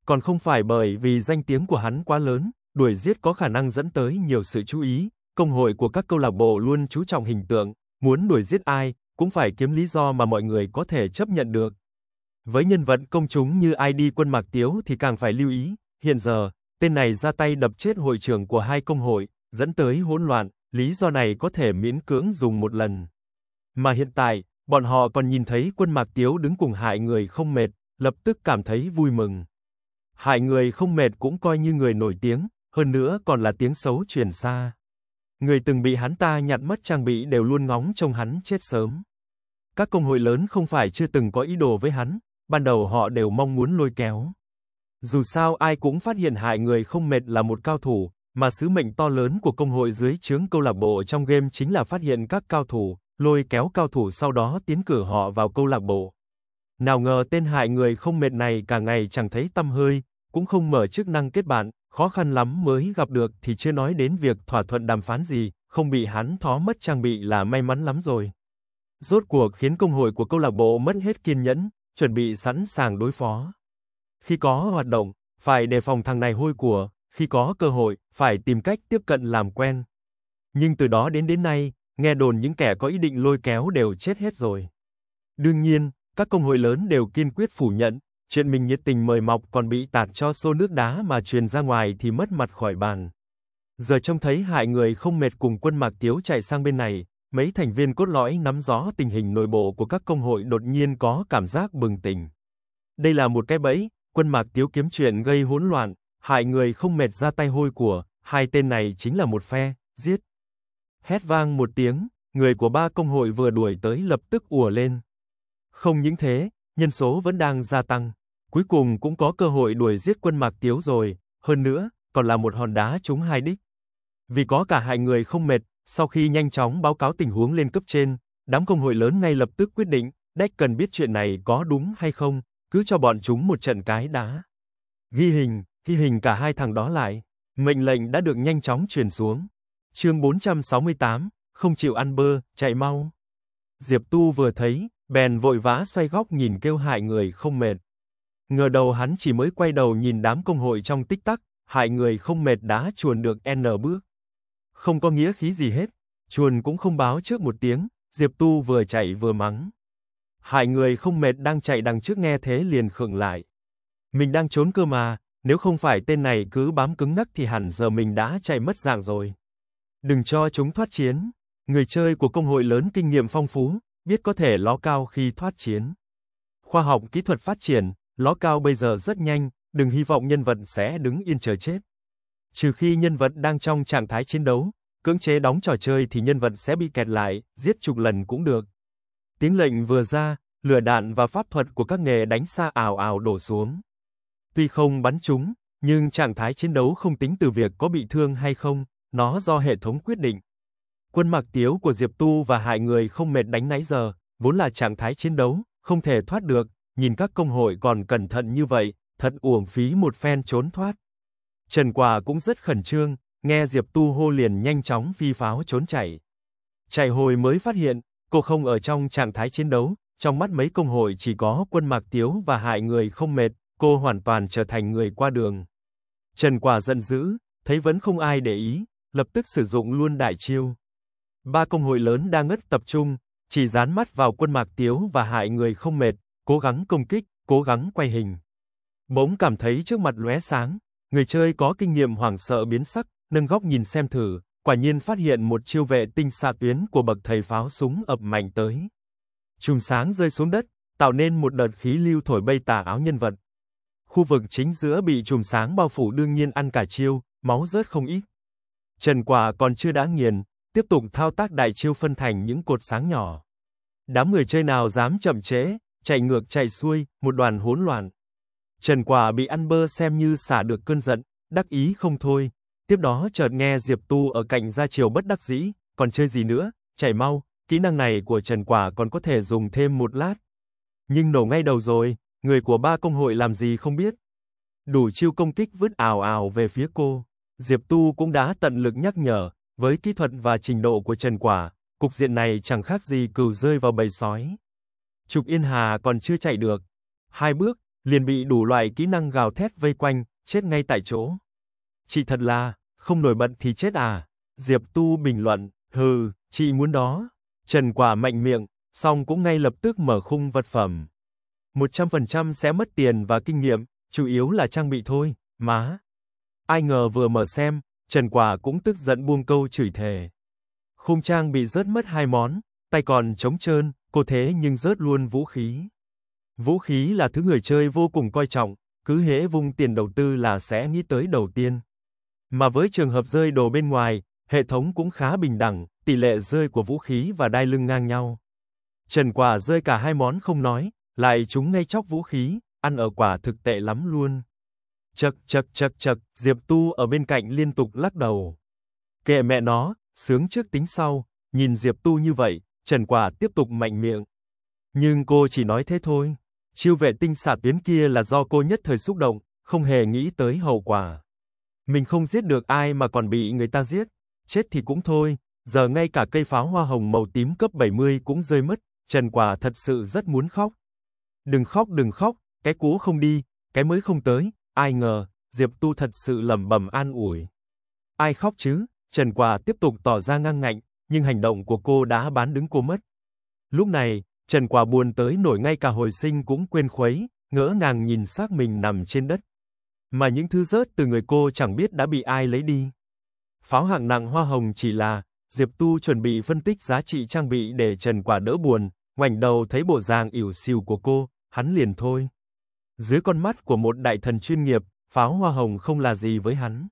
A: Còn không phải bởi vì danh tiếng của hắn quá lớn, đuổi giết có khả năng dẫn tới nhiều sự chú ý, công hội của các câu lạc bộ luôn chú trọng hình tượng, muốn đuổi giết ai, cũng phải kiếm lý do mà mọi người có thể chấp nhận được. Với nhân vật công chúng như ID Quân Mạc Tiếu thì càng phải lưu ý, hiện giờ, tên này ra tay đập chết hội trưởng của hai công hội, dẫn tới hỗn loạn, lý do này có thể miễn cưỡng dùng một lần. Mà hiện tại, bọn họ còn nhìn thấy Quân Mạc Tiếu đứng cùng hại người không mệt, lập tức cảm thấy vui mừng. Hại người không mệt cũng coi như người nổi tiếng, hơn nữa còn là tiếng xấu truyền xa. Người từng bị hắn ta nhặt mất trang bị đều luôn ngóng trông hắn chết sớm. Các công hội lớn không phải chưa từng có ý đồ với hắn, ban đầu họ đều mong muốn lôi kéo. Dù sao ai cũng phát hiện hại người không mệt là một cao thủ, mà sứ mệnh to lớn của công hội dưới chướng câu lạc bộ trong game chính là phát hiện các cao thủ, lôi kéo cao thủ sau đó tiến cử họ vào câu lạc bộ. Nào ngờ tên hại người không mệt này cả ngày chẳng thấy tâm hơi, cũng không mở chức năng kết bạn, khó khăn lắm mới gặp được thì chưa nói đến việc thỏa thuận đàm phán gì, không bị hắn thó mất trang bị là may mắn lắm rồi. Rốt cuộc khiến công hội của câu lạc bộ mất hết kiên nhẫn, chuẩn bị sẵn sàng đối phó. Khi có hoạt động, phải đề phòng thằng này hôi của, khi có cơ hội, phải tìm cách tiếp cận làm quen. Nhưng từ đó đến đến nay, nghe đồn những kẻ có ý định lôi kéo đều chết hết rồi. Đương nhiên, các công hội lớn đều kiên quyết phủ nhận, Chuyện mình nhiệt tình mời mọc còn bị tạt cho xô nước đá mà truyền ra ngoài thì mất mặt khỏi bàn. Giờ trông thấy hại người không mệt cùng quân Mạc Tiếu chạy sang bên này, mấy thành viên cốt lõi nắm rõ tình hình nội bộ của các công hội đột nhiên có cảm giác bừng tỉnh. Đây là một cái bẫy, quân Mạc Tiếu kiếm chuyện gây hỗn loạn, hại người không mệt ra tay hôi của, hai tên này chính là một phe, giết. Hét vang một tiếng, người của ba công hội vừa đuổi tới lập tức ùa lên. Không những thế, nhân số vẫn đang gia tăng, cuối cùng cũng có cơ hội đuổi giết quân Mạc Tiếu rồi, hơn nữa, còn là một hòn đá trúng hai đích. Vì có cả hai người không mệt, sau khi nhanh chóng báo cáo tình huống lên cấp trên, đám công hội lớn ngay lập tức quyết định, Đách cần biết chuyện này có đúng hay không, cứ cho bọn chúng một trận cái đá. Ghi hình, ghi hình cả hai thằng đó lại, mệnh lệnh đã được nhanh chóng truyền xuống. Chương 468, không chịu ăn bơ, chạy mau. Diệp Tu vừa thấy, bèn vội vã xoay góc nhìn kêu hại người không mệt. Ngờ đầu hắn chỉ mới quay đầu nhìn đám công hội trong tích tắc, hại người không mệt đã chuồn được N bước. Không có nghĩa khí gì hết, chuồn cũng không báo trước một tiếng, Diệp Tu vừa chạy vừa mắng. Hại người không mệt đang chạy đằng trước nghe thế liền khựng lại. Mình đang trốn cơ mà, nếu không phải tên này cứ bám cứng nắc thì hẳn giờ mình đã chạy mất dạng rồi. Đừng cho chúng thoát chiến. Người chơi của công hội lớn kinh nghiệm phong phú, biết có thể ló cao khi thoát chiến. Khoa học kỹ thuật phát triển, ló cao bây giờ rất nhanh, đừng hy vọng nhân vật sẽ đứng yên chờ chết. Trừ khi nhân vật đang trong trạng thái chiến đấu, cưỡng chế đóng trò chơi thì nhân vật sẽ bị kẹt lại, giết chục lần cũng được. Tiếng lệnh vừa ra, lửa đạn và pháp thuật của các nghề đánh xa ảo ảo đổ xuống. Tuy không bắn chúng, nhưng trạng thái chiến đấu không tính từ việc có bị thương hay không, nó do hệ thống quyết định. Quân Mạc Tiếu của Diệp Tu và hại người không mệt đánh nãy giờ, vốn là trạng thái chiến đấu, không thể thoát được, nhìn các công hội còn cẩn thận như vậy, thật uổng phí một phen trốn thoát. Trần Quả cũng rất khẩn trương, nghe Diệp Tu hô liền nhanh chóng phi pháo trốn chạy. Chạy hồi mới phát hiện, cô không ở trong trạng thái chiến đấu, trong mắt mấy công hội chỉ có quân mạc tiếu và hại người không mệt, cô hoàn toàn trở thành người qua đường. Trần Quả giận dữ, thấy vẫn không ai để ý, lập tức sử dụng luôn đại chiêu. Ba công hội lớn đang ngất tập trung, chỉ dán mắt vào quân Mạc Tiếu và hại người không mệt, cố gắng công kích, cố gắng quay hình. Bỗng cảm thấy trước mặt lóe sáng, người chơi có kinh nghiệm hoảng sợ biến sắc, nâng góc nhìn xem thử, quả nhiên phát hiện một chiêu vệ tinh xạ tuyến của bậc thầy pháo súng ập mạnh tới. Chùm sáng rơi xuống đất, tạo nên một đợt khí lưu thổi bay tà áo nhân vật. Khu vực chính giữa bị chùm sáng bao phủ đương nhiên ăn cả chiêu, máu rớt không ít. Trần Quả còn chưa đã nghiền, tiếp tục thao tác đại chiêu phân thành những cột sáng nhỏ. Đám người chơi nào dám chậm trễ, chạy ngược chạy xuôi, một đoàn hỗn loạn. Trần Quả bị ăn bơ xem như xả được cơn giận, đắc ý không thôi. Tiếp đó chợt nghe Diệp Tu ở cạnh ra chiều bất đắc dĩ, còn chơi gì nữa, chạy mau, kỹ năng này của Trần Quả còn có thể dùng thêm một lát. Nhưng nổ ngay đầu rồi, người của ba công hội làm gì không biết. Đủ chiêu công kích vứt ảo ảo về phía cô. Diệp Tu cũng đã tận lực nhắc nhở, với kỹ thuật và trình độ của Trần Quả, cục diện này chẳng khác gì cừu rơi vào bầy sói. Trục Yên Hà còn chưa chạy được. Hai bước, liền bị đủ loại kỹ năng gào thét vây quanh, chết ngay tại chỗ. Chị thật là, không nổi bận thì chết à. Diệp Tu bình luận, hừ, chị muốn đó. Trần Quả mạnh miệng, xong cũng ngay lập tức mở khung vật phẩm. 100% sẽ mất tiền và kinh nghiệm, chủ yếu là trang bị thôi, má. Ai ngờ vừa mở xem, Trần Quả cũng tức giận buông câu chửi thề. Khung Trang bị rớt mất hai món, tay còn trống trơn, cô thế nhưng rớt luôn vũ khí. Vũ khí là thứ người chơi vô cùng coi trọng, cứ hễ vung tiền đầu tư là sẽ nghĩ tới đầu tiên. Mà với trường hợp rơi đồ bên ngoài, hệ thống cũng khá bình đẳng, tỷ lệ rơi của vũ khí và đai lưng ngang nhau. Trần Quả rơi cả hai món không nói, lại chúng ngay chóc vũ khí, ăn ở quả thực tệ lắm luôn. Chậc chậc chậc chậc, Diệp Tu ở bên cạnh liên tục lắc đầu. Kệ mẹ nó, sướng trước tính sau, nhìn Diệp Tu như vậy, Trần Quả tiếp tục mạnh miệng. Nhưng cô chỉ nói thế thôi. Chiêu vệ tinh xạ tuyến kia là do cô nhất thời xúc động, không hề nghĩ tới hậu quả. Mình không giết được ai mà còn bị người ta giết, chết thì cũng thôi, giờ ngay cả cây pháo hoa hồng màu tím cấp 70 cũng rơi mất, Trần Quả thật sự rất muốn khóc. Đừng khóc đừng khóc, cái cũ không đi, cái mới không tới, Ai ngờ, Diệp Tu thật sự lẩm bẩm an ủi. Ai khóc chứ? Trần Quả tiếp tục tỏ ra ngang ngạnh, nhưng hành động của cô đã bán đứng cô mất. Lúc này, Trần Quả buồn tới nổi ngay cả hồi sinh cũng quên khuấy, ngỡ ngàng nhìn xác mình nằm trên đất. Mà những thứ rớt từ người cô chẳng biết đã bị ai lấy đi. Pháo hạng nặng hoa hồng chỉ là, Diệp Tu chuẩn bị phân tích giá trị trang bị để Trần Quả đỡ buồn, ngoảnh đầu thấy bộ dạng ỉu xìu của cô, hắn liền thôi. Dưới con mắt của một đại thần chuyên nghiệp, pháo hoa hồng không là gì với hắn.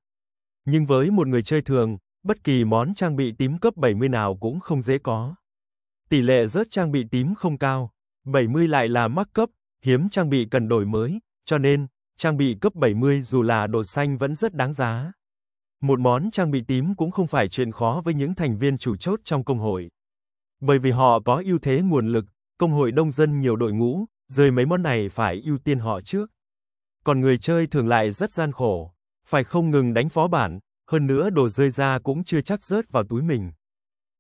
A: Nhưng với một người chơi thường, bất kỳ món trang bị tím cấp 70 nào cũng không dễ có. Tỷ lệ rớt trang bị tím không cao, 70 lại là mắc cấp, hiếm trang bị cần đổi mới, cho nên, trang bị cấp 70 dù là đồ xanh vẫn rất đáng giá. Một món trang bị tím cũng không phải chuyện khó với những thành viên chủ chốt trong công hội. Bởi vì họ có ưu thế nguồn lực, công hội đông dân nhiều đội ngũ, rơi mấy món này phải ưu tiên họ trước. Còn người chơi thường lại rất gian khổ, phải không ngừng đánh phó bản, hơn nữa đồ rơi ra cũng chưa chắc rớt vào túi mình.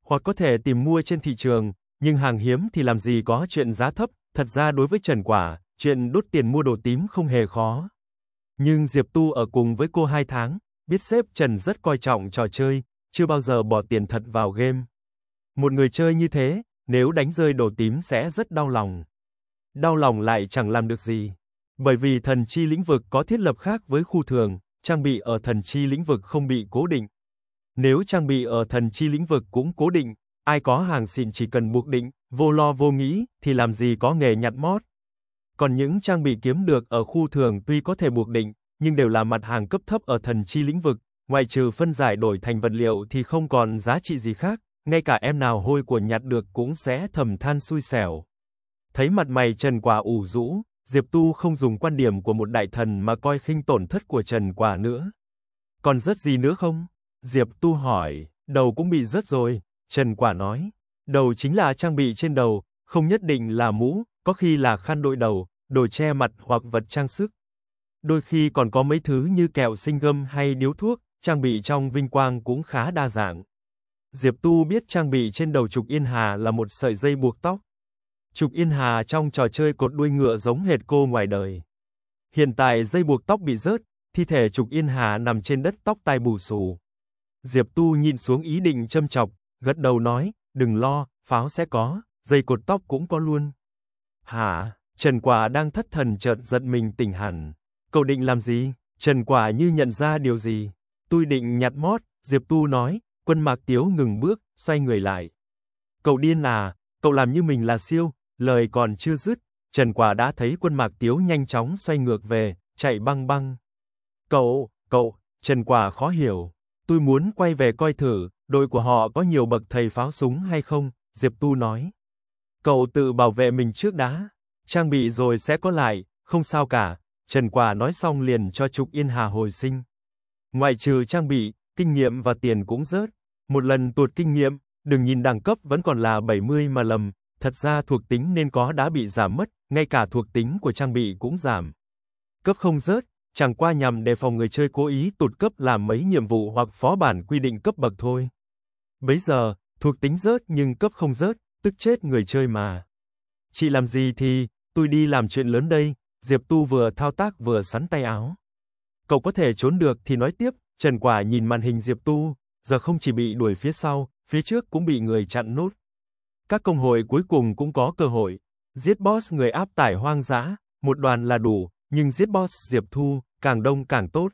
A: Hoặc có thể tìm mua trên thị trường, nhưng hàng hiếm thì làm gì có chuyện giá thấp, thật ra đối với Trần Quả, chuyện đốt tiền mua đồ tím không hề khó. Nhưng Diệp Tu ở cùng với cô 2 tháng, biết sếp Trần rất coi trọng trò chơi, chưa bao giờ bỏ tiền thật vào game. Một người chơi như thế, nếu đánh rơi đồ tím sẽ rất đau lòng đau lòng lại chẳng làm được gì. Bởi vì thần chi lĩnh vực có thiết lập khác với khu thường, trang bị ở thần chi lĩnh vực không bị cố định. Nếu trang bị ở thần chi lĩnh vực cũng cố định, ai có hàng xịn chỉ cần buộc định, vô lo vô nghĩ, thì làm gì có nghề nhặt mót. Còn những trang bị kiếm được ở khu thường tuy có thể buộc định, nhưng đều là mặt hàng cấp thấp ở thần chi lĩnh vực, ngoại trừ phân giải đổi thành vật liệu thì không còn giá trị gì khác, ngay cả em nào hôi của nhặt được cũng sẽ thầm than xui xẻo. Thấy mặt mày Trần Quả ủ rũ, Diệp Tu không dùng quan điểm của một đại thần mà coi khinh tổn thất của Trần Quả nữa. Còn rớt gì nữa không? Diệp Tu hỏi, đầu cũng bị rớt rồi, Trần Quả nói. Đầu chính là trang bị trên đầu, không nhất định là mũ, có khi là khăn đội đầu, đồ che mặt hoặc vật trang sức. Đôi khi còn có mấy thứ như kẹo sinh gâm hay điếu thuốc, trang bị trong vinh quang cũng khá đa dạng. Diệp Tu biết trang bị trên đầu Trục Yên Hà là một sợi dây buộc tóc, Trục Yên Hà trong trò chơi cột đuôi ngựa giống hệt cô ngoài đời. Hiện tại dây buộc tóc bị rớt, thi thể Trục Yên Hà nằm trên đất tóc tai bù xù. Diệp Tu nhìn xuống ý định châm chọc, gật đầu nói, đừng lo, pháo sẽ có, dây cột tóc cũng có luôn. Hả, Trần Quả đang thất thần chợt giật mình tỉnh hẳn. Cậu định làm gì? Trần Quả như nhận ra điều gì. Tôi định nhặt mót, Diệp Tu nói, quân mạc tiếu ngừng bước, xoay người lại. Cậu điên à, cậu làm như mình là siêu, Lời còn chưa dứt, Trần Quả đã thấy quân Mạc Tiếu nhanh chóng xoay ngược về, chạy băng băng. Cậu, cậu, Trần Quả khó hiểu. Tôi muốn quay về coi thử, đội của họ có nhiều bậc thầy pháo súng hay không, Diệp Tu nói. Cậu tự bảo vệ mình trước đã, trang bị rồi sẽ có lại, không sao cả, Trần Quả nói xong liền cho Trục Yên Hà hồi sinh. Ngoại trừ trang bị, kinh nghiệm và tiền cũng rớt, một lần tuột kinh nghiệm, đừng nhìn đẳng cấp vẫn còn là 70 mà lầm, Thật ra thuộc tính nên có đã bị giảm mất, ngay cả thuộc tính của trang bị cũng giảm. Cấp không rớt, chẳng qua nhằm đề phòng người chơi cố ý tụt cấp làm mấy nhiệm vụ hoặc phó bản quy định cấp bậc thôi. Bây giờ, thuộc tính rớt nhưng cấp không rớt, tức chết người chơi mà. Chị làm gì thì, tôi đi làm chuyện lớn đây, Diệp Tu vừa thao tác vừa sắn tay áo. Cậu có thể trốn được thì nói tiếp, Trần Quả nhìn màn hình Diệp Tu, giờ không chỉ bị đuổi phía sau, phía trước cũng bị người chặn nốt các công hội cuối cùng cũng có cơ hội. Giết boss người áp tải hoang dã, một đoàn là đủ, nhưng giết boss Diệp Thu, càng đông càng tốt.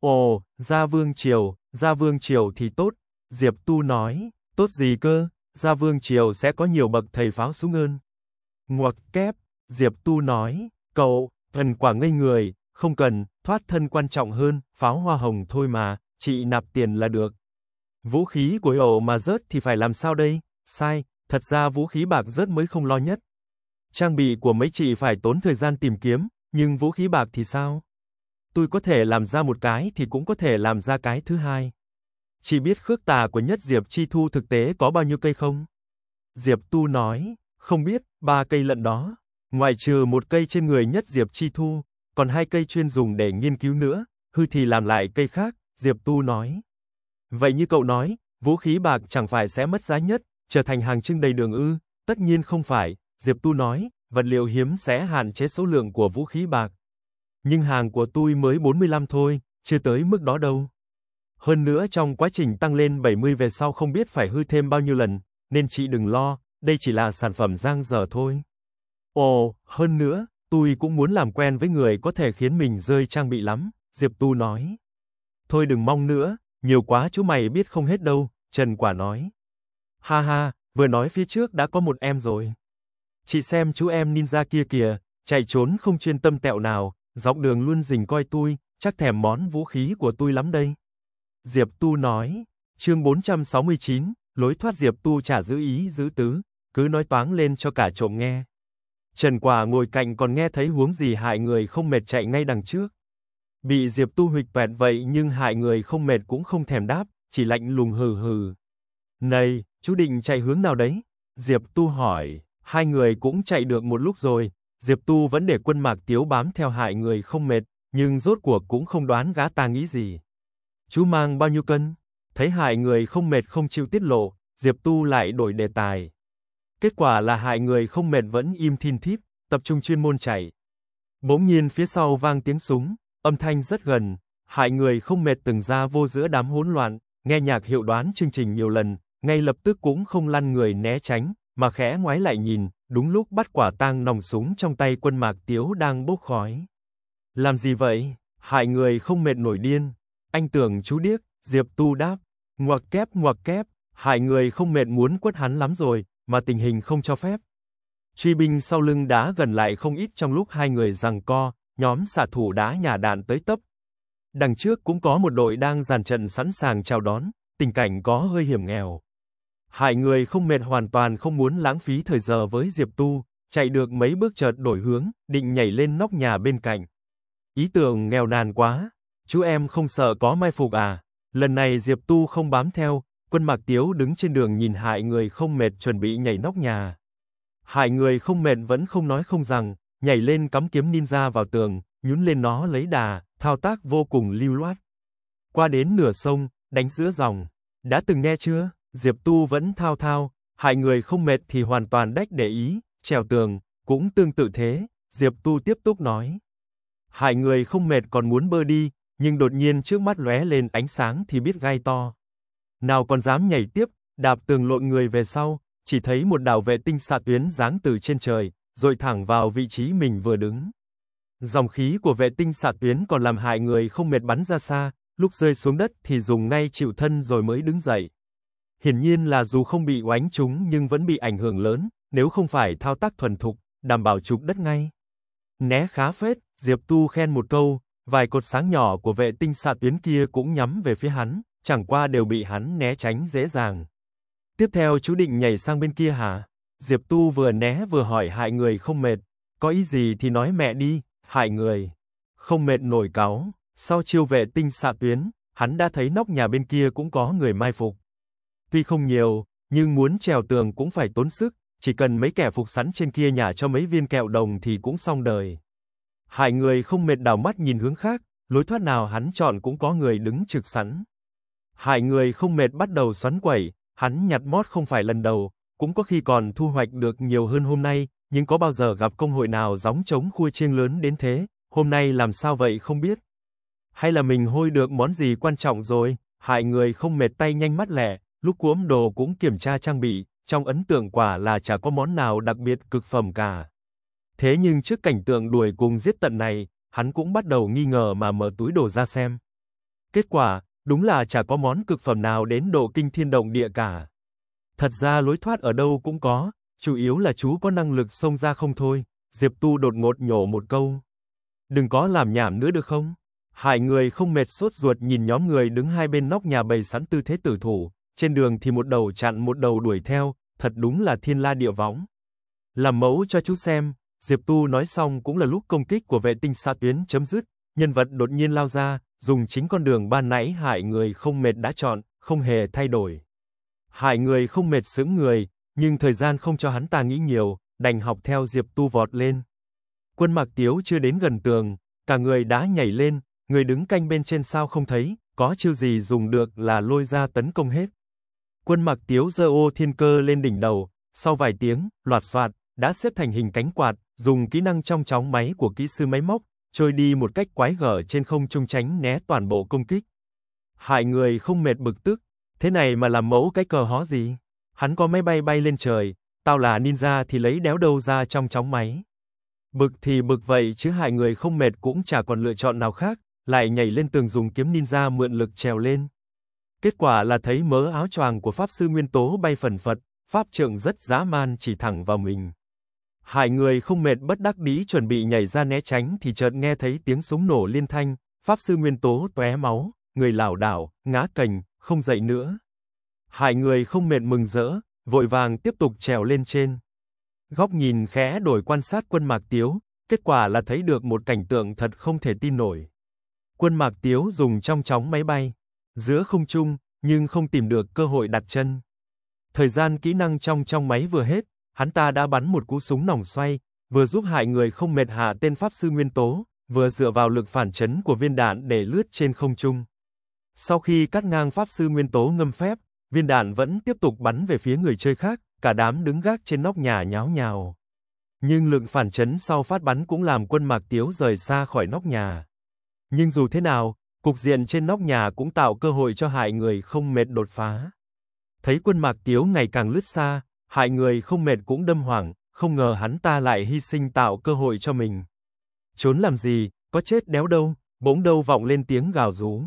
A: Ồ, Gia Vương Triều, Gia Vương Triều thì tốt, Diệp Tu nói, tốt gì cơ, Gia Vương Triều sẽ có nhiều bậc thầy pháo xuống ơn. Ngoặc kép, Diệp Tu nói, cậu, thần quả ngây người, không cần, thoát thân quan trọng hơn, pháo hoa hồng thôi mà, chị nạp tiền là được. Vũ khí của ổ mà rớt thì phải làm sao đây, sai, Thật ra vũ khí bạc rớt mới không lo nhất. Trang bị của mấy chị phải tốn thời gian tìm kiếm, nhưng vũ khí bạc thì sao? Tôi có thể làm ra một cái thì cũng có thể làm ra cái thứ hai. Chị biết khước tà của Nhất Diệp Chi Thu thực tế có bao nhiêu cây không? Diệp Tu nói, không biết, ba cây lận đó, ngoại trừ một cây trên người Nhất Diệp Chi Thu, còn hai cây chuyên dùng để nghiên cứu nữa, hư thì làm lại cây khác, Diệp Tu nói. Vậy như cậu nói, vũ khí bạc chẳng phải sẽ mất giá nhất, trở thành hàng trưng đầy đường ư? Tất nhiên không phải, Diệp Tu nói, vật liệu hiếm sẽ hạn chế số lượng của vũ khí bạc. Nhưng hàng của tôi mới 45 thôi, chưa tới mức đó đâu. Hơn nữa trong quá trình tăng lên 70 về sau không biết phải hư thêm bao nhiêu lần, nên chị đừng lo, đây chỉ là sản phẩm giang dở thôi. Ồ, hơn nữa, tôi cũng muốn làm quen với người có thể khiến mình rơi trang bị lắm, Diệp Tu nói. Thôi đừng mong nữa, nhiều quá chú mày biết không hết đâu, Trần Quả nói. Ha ha, vừa nói phía trước đã có một em rồi. Chị xem chú em ninja kia kìa, chạy trốn không chuyên tâm tẹo nào, dọc đường luôn rình coi tôi, chắc thèm món vũ khí của tôi lắm đây. Diệp Tu nói, chương 469, lối thoát Diệp Tu trả giữ ý giữ tứ, cứ nói toáng lên cho cả trộm nghe. Trần Quả ngồi cạnh còn nghe thấy huống gì hại người không mệt chạy ngay đằng trước. Bị Diệp Tu huỵch pẹt vậy nhưng hại người không mệt cũng không thèm đáp, chỉ lạnh lùng hừ hừ. Này, Chú định chạy hướng nào đấy? Diệp Tu hỏi, hai người cũng chạy được một lúc rồi, Diệp Tu vẫn để quân mạc tiếu bám theo hại người không mệt, nhưng rốt cuộc cũng không đoán gã ta nghĩ gì. Chú mang bao nhiêu cân? Thấy hại người không mệt không chịu tiết lộ, Diệp Tu lại đổi đề tài. Kết quả là hại người không mệt vẫn im thin thít, tập trung chuyên môn chạy. Bỗng nhiên phía sau vang tiếng súng, âm thanh rất gần, hại người không mệt từng ra vô giữa đám hỗn loạn, nghe nhạc hiệu đoán chương trình nhiều lần, ngay lập tức cũng không lăn người né tránh, mà khẽ ngoái lại nhìn, đúng lúc bắt quả tang nòng súng trong tay quân mạc tiếu đang bốc khói. Làm gì vậy? Hại người không mệt nổi điên. Anh tưởng chú điếc, Diệp Tu đáp. Ngoặc kép ngoặc kép, hại người không mệt muốn quất hắn lắm rồi, mà tình hình không cho phép. Truy binh sau lưng đá gần lại không ít trong lúc hai người giằng co, nhóm xạ thủ đá nhà đạn tới tấp. Đằng trước cũng có một đội đang dàn trận sẵn sàng chào đón, tình cảnh có hơi hiểm nghèo. Hải người không mệt hoàn toàn không muốn lãng phí thời giờ với Diệp Tu, chạy được mấy bước chợt đổi hướng, định nhảy lên nóc nhà bên cạnh. Ý tưởng nghèo nàn quá, chú em không sợ có mai phục à? Lần này Diệp Tu không bám theo, quân mạc tiếu đứng trên đường nhìn hại người không mệt chuẩn bị nhảy nóc nhà. Hại người không mệt vẫn không nói không rằng, nhảy lên cắm kiếm ninja vào tường, nhún lên nó lấy đà, thao tác vô cùng lưu loát. Qua đến nửa sông, đánh giữa dòng. Đã từng nghe chưa? Diệp Tu vẫn thao thao, hại người không mệt thì hoàn toàn đách để ý, trèo tường, cũng tương tự thế, Diệp Tu tiếp tục nói. Hại người không mệt còn muốn bơ đi, nhưng đột nhiên trước mắt lóe lên ánh sáng thì biết gai to. Nào còn dám nhảy tiếp, đạp tường lộn người về sau, chỉ thấy một đạo vệ tinh xạ tuyến giáng từ trên trời, rồi thẳng vào vị trí mình vừa đứng. Dòng khí của vệ tinh xạ tuyến còn làm hại người không mệt bắn ra xa, lúc rơi xuống đất thì dùng ngay chịu thân rồi mới đứng dậy. Hiển nhiên là dù không bị oánh trúng nhưng vẫn bị ảnh hưởng lớn, nếu không phải thao tác thuần thục, đảm bảo chụp đất ngay. Né khá phết, Diệp Tu khen một câu, vài cột sáng nhỏ của vệ tinh xạ tuyến kia cũng nhắm về phía hắn, chẳng qua đều bị hắn né tránh dễ dàng. Tiếp theo chú định nhảy sang bên kia hả? Diệp Tu vừa né vừa hỏi hại người không mệt, có ý gì thì nói mẹ đi, hại người. Không mệt nổi cáo, sau chiêu vệ tinh xạ tuyến, hắn đã thấy nóc nhà bên kia cũng có người mai phục. Tuy không nhiều, nhưng muốn trèo tường cũng phải tốn sức, chỉ cần mấy kẻ phục sẵn trên kia nhả cho mấy viên kẹo đồng thì cũng xong đời. Hai người không mệt đảo mắt nhìn hướng khác, lối thoát nào hắn chọn cũng có người đứng trực sẵn. Hai người không mệt bắt đầu xoắn quẩy, hắn nhặt mót không phải lần đầu, cũng có khi còn thu hoạch được nhiều hơn hôm nay, nhưng có bao giờ gặp công hội nào gióng trống khua chiêng lớn đến thế, hôm nay làm sao vậy không biết. Hay là mình hôi được món gì quan trọng rồi, hại người không mệt tay nhanh mắt lẻ, Lúc cuốm đồ cũng kiểm tra trang bị, trong ấn tượng quả là chả có món nào đặc biệt cực phẩm cả. Thế nhưng trước cảnh tượng đuổi cùng giết tận này, hắn cũng bắt đầu nghi ngờ mà mở túi đồ ra xem. Kết quả, đúng là chả có món cực phẩm nào đến độ kinh thiên động địa cả. Thật ra lối thoát ở đâu cũng có, chủ yếu là chú có năng lực xông ra không thôi, Diệp Tu đột ngột nhổ một câu. Đừng có làm nhảm nữa được không? Hai người không mệt sốt ruột nhìn nhóm người đứng hai bên nóc nhà bày sẵn tư thế tử thủ, trên đường thì một đầu chặn một đầu đuổi theo, thật đúng là thiên la địa võng. Làm mẫu cho chú xem, Diệp Tu nói xong cũng là lúc công kích của vệ tinh xa tuyến chấm dứt, nhân vật đột nhiên lao ra, dùng chính con đường ban nãy hại người không mệt đã chọn, không hề thay đổi. Hại người không mệt sướng người, nhưng thời gian không cho hắn ta nghĩ nhiều, đành học theo Diệp Tu vọt lên. Quân Mạc Tiếu chưa đến gần tường, cả người đã nhảy lên, người đứng canh bên trên sao không thấy, có chiêu gì dùng được là lôi ra tấn công hết. Quân Mặc Tiếu giơ ô thiên cơ lên đỉnh đầu, sau vài tiếng, loạt soạt, đã xếp thành hình cánh quạt, dùng kỹ năng trong chóng máy của kỹ sư máy móc, trôi đi một cách quái gở trên không trung tránh né toàn bộ công kích. Hại người không mệt bực tức, thế này mà làm mẫu cái cờ hó gì? Hắn có máy bay bay lên trời, tao là ninja thì lấy đéo đâu ra trong chóng máy. Bực thì bực vậy chứ hại người không mệt cũng chả còn lựa chọn nào khác, lại nhảy lên tường dùng kiếm ninja mượn lực trèo lên. Kết quả là thấy mớ áo choàng của Pháp Sư Nguyên Tố bay phần phật, Pháp trượng rất dã man chỉ thẳng vào mình. Hai người không mệt bất đắc đĩ chuẩn bị nhảy ra né tránh thì chợt nghe thấy tiếng súng nổ liên thanh, Pháp Sư Nguyên Tố tóe máu, người lảo đảo, ngã cành, không dậy nữa. Hai người không mệt mừng rỡ, vội vàng tiếp tục trèo lên trên. Góc nhìn khẽ đổi quan sát quân Mạc Tiếu, kết quả là thấy được một cảnh tượng thật không thể tin nổi. Quân Mạc Tiếu dùng trong chóng máy bay, giữa không trung, nhưng không tìm được cơ hội đặt chân. Thời gian kỹ năng trong trong máy vừa hết, hắn ta đã bắn một cú súng nòng xoay, vừa giúp hại người không mệt hạ tên pháp sư nguyên tố, vừa dựa vào lực phản chấn của viên đạn để lướt trên không trung. Sau khi cắt ngang pháp sư nguyên tố ngâm phép, viên đạn vẫn tiếp tục bắn về phía người chơi khác, cả đám đứng gác trên nóc nhà nháo nhào. Nhưng lượng phản chấn sau phát bắn cũng làm quân Mạc Tiếu rời xa khỏi nóc nhà. Nhưng dù thế nào, Cục diện trên nóc nhà cũng tạo cơ hội cho hại người không mệt đột phá. Thấy quân Mạc Tiếu ngày càng lướt xa, hại người không mệt cũng đâm hoảng, không ngờ hắn ta lại hy sinh tạo cơ hội cho mình. Trốn làm gì, có chết đéo đâu, bỗng đâu vọng lên tiếng gào rú.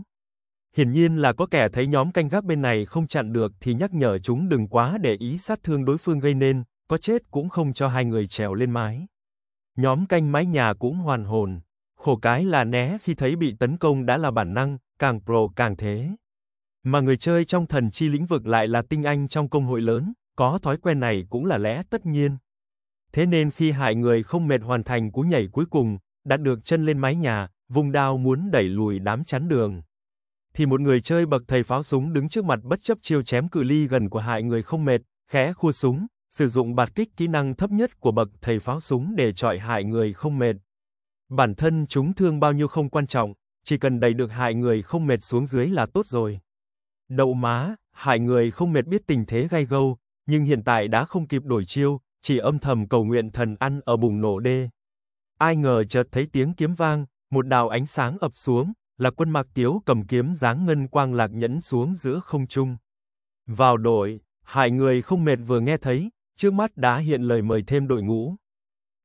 A: Hiển nhiên là có kẻ thấy nhóm canh gác bên này không chặn được thì nhắc nhở chúng đừng quá để ý sát thương đối phương gây nên, có chết cũng không cho hai người trèo lên mái. Nhóm canh mái nhà cũng hoàn hồn, Khổ cái là né khi thấy bị tấn công đã là bản năng, càng pro càng thế. Mà người chơi trong thần chi lĩnh vực lại là tinh anh trong công hội lớn, có thói quen này cũng là lẽ tất nhiên. Thế nên khi hại người không mệt hoàn thành cú nhảy cuối cùng, đặt được chân lên mái nhà, vùng đao muốn đẩy lùi đám chắn đường. Thì một người chơi bậc thầy pháo súng đứng trước mặt bất chấp chiêu chém cự ly gần của hại người không mệt, khẽ khua súng, sử dụng bạt kích kỹ năng thấp nhất của bậc thầy pháo súng để trọi hại người không mệt. Bản thân chúng thương bao nhiêu không quan trọng, chỉ cần đẩy được hại người không mệt xuống dưới là tốt rồi. Đậu má, hại người không mệt biết tình thế gai gâu, nhưng hiện tại đã không kịp đổi chiêu, chỉ âm thầm cầu nguyện thần ăn ở bùng nổ đê. Ai ngờ chợt thấy tiếng kiếm vang, một đạo ánh sáng ập xuống, là quân mạc tiếu cầm kiếm dáng ngân quang lạc nhẫn xuống giữa không trung. Vào đội, hại người không mệt vừa nghe thấy, trước mắt đã hiện lời mời thêm đội ngũ.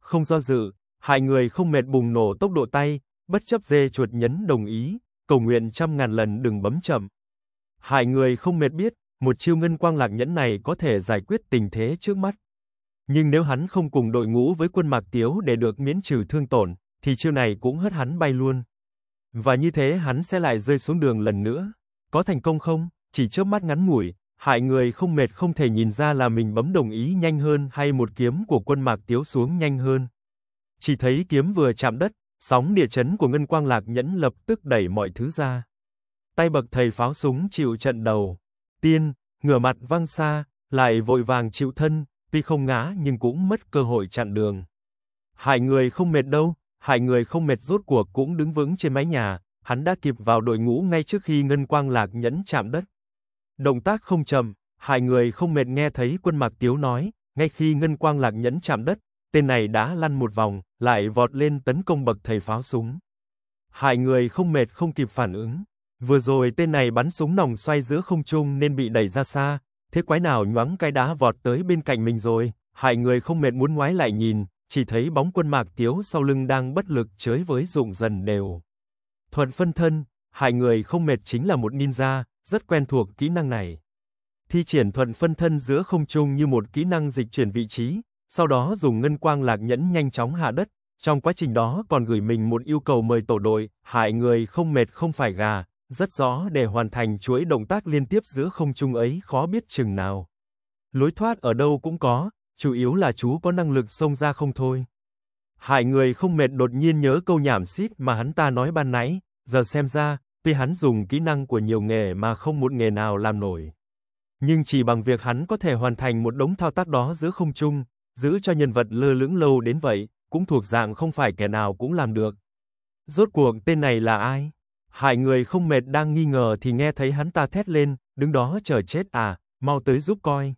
A: Không do dự, Hai người không mệt bùng nổ tốc độ tay, bất chấp dê chuột nhấn đồng ý, cầu nguyện trăm ngàn lần đừng bấm chậm. Hai người không mệt biết, một chiêu ngân quang lạc nhẫn này có thể giải quyết tình thế trước mắt. Nhưng nếu hắn không cùng đội ngũ với quân Mạc Tiếu để được miễn trừ thương tổn, thì chiêu này cũng hất hắn bay luôn. Và như thế hắn sẽ lại rơi xuống đường lần nữa. Có thành công không? Chỉ chớp mắt ngắn ngủi, hại người không mệt không thể nhìn ra là mình bấm đồng ý nhanh hơn hay một kiếm của quân Mạc Tiếu xuống nhanh hơn. Chỉ thấy kiếm vừa chạm đất, sóng địa chấn của Ngân Quang Lạc Nhẫn lập tức đẩy mọi thứ ra. Tay bậc thầy pháo súng chịu trận đầu, tiên, ngửa mặt văng xa, lại vội vàng chịu thân, tuy không ngã nhưng cũng mất cơ hội chặn đường. Hại người không mệt đâu, hại người không mệt rốt cuộc cũng đứng vững trên mái nhà, hắn đã kịp vào đội ngũ ngay trước khi Ngân Quang Lạc Nhẫn chạm đất. Động tác không chậm, hại người không mệt nghe thấy quân mạc tiếu nói, ngay khi Ngân Quang Lạc Nhẫn chạm đất, tên này đã lăn một vòng, lại vọt lên tấn công bậc thầy pháo súng. Hai người không mệt không kịp phản ứng. Vừa rồi tên này bắn súng nòng xoay giữa không trung nên bị đẩy ra xa, thế quái nào nhoáng cái đá vọt tới bên cạnh mình rồi, hai người không mệt muốn ngoái lại nhìn, chỉ thấy bóng quân mạc tiếu sau lưng đang bất lực chới với dụng dần đều. Thuận phân thân, hai người không mệt chính là một ninja, rất quen thuộc kỹ năng này. Thi triển thuận phân thân giữa không trung như một kỹ năng dịch chuyển vị trí, sau đó dùng ngân quang lạc nhẫn nhanh chóng hạ đất, trong quá trình đó còn gửi mình một yêu cầu mời tổ đội, hại người không mệt không phải gà, rất rõ để hoàn thành chuỗi động tác liên tiếp giữa không trung ấy khó biết chừng nào. Lối thoát ở đâu cũng có, chủ yếu là chú có năng lực xông ra không thôi. Hại người không mệt đột nhiên nhớ câu nhảm xít mà hắn ta nói ban nãy, giờ xem ra, tuy hắn dùng kỹ năng của nhiều nghề mà không một nghề nào làm nổi. Nhưng chỉ bằng việc hắn có thể hoàn thành một đống thao tác đó giữa không trung, Giữ cho nhân vật lơ lửng lâu đến vậy, cũng thuộc dạng không phải kẻ nào cũng làm được. Rốt cuộc tên này là ai? Hai người không mệt đang nghi ngờ thì nghe thấy hắn ta thét lên, đứng đó chờ chết à, mau tới giúp coi.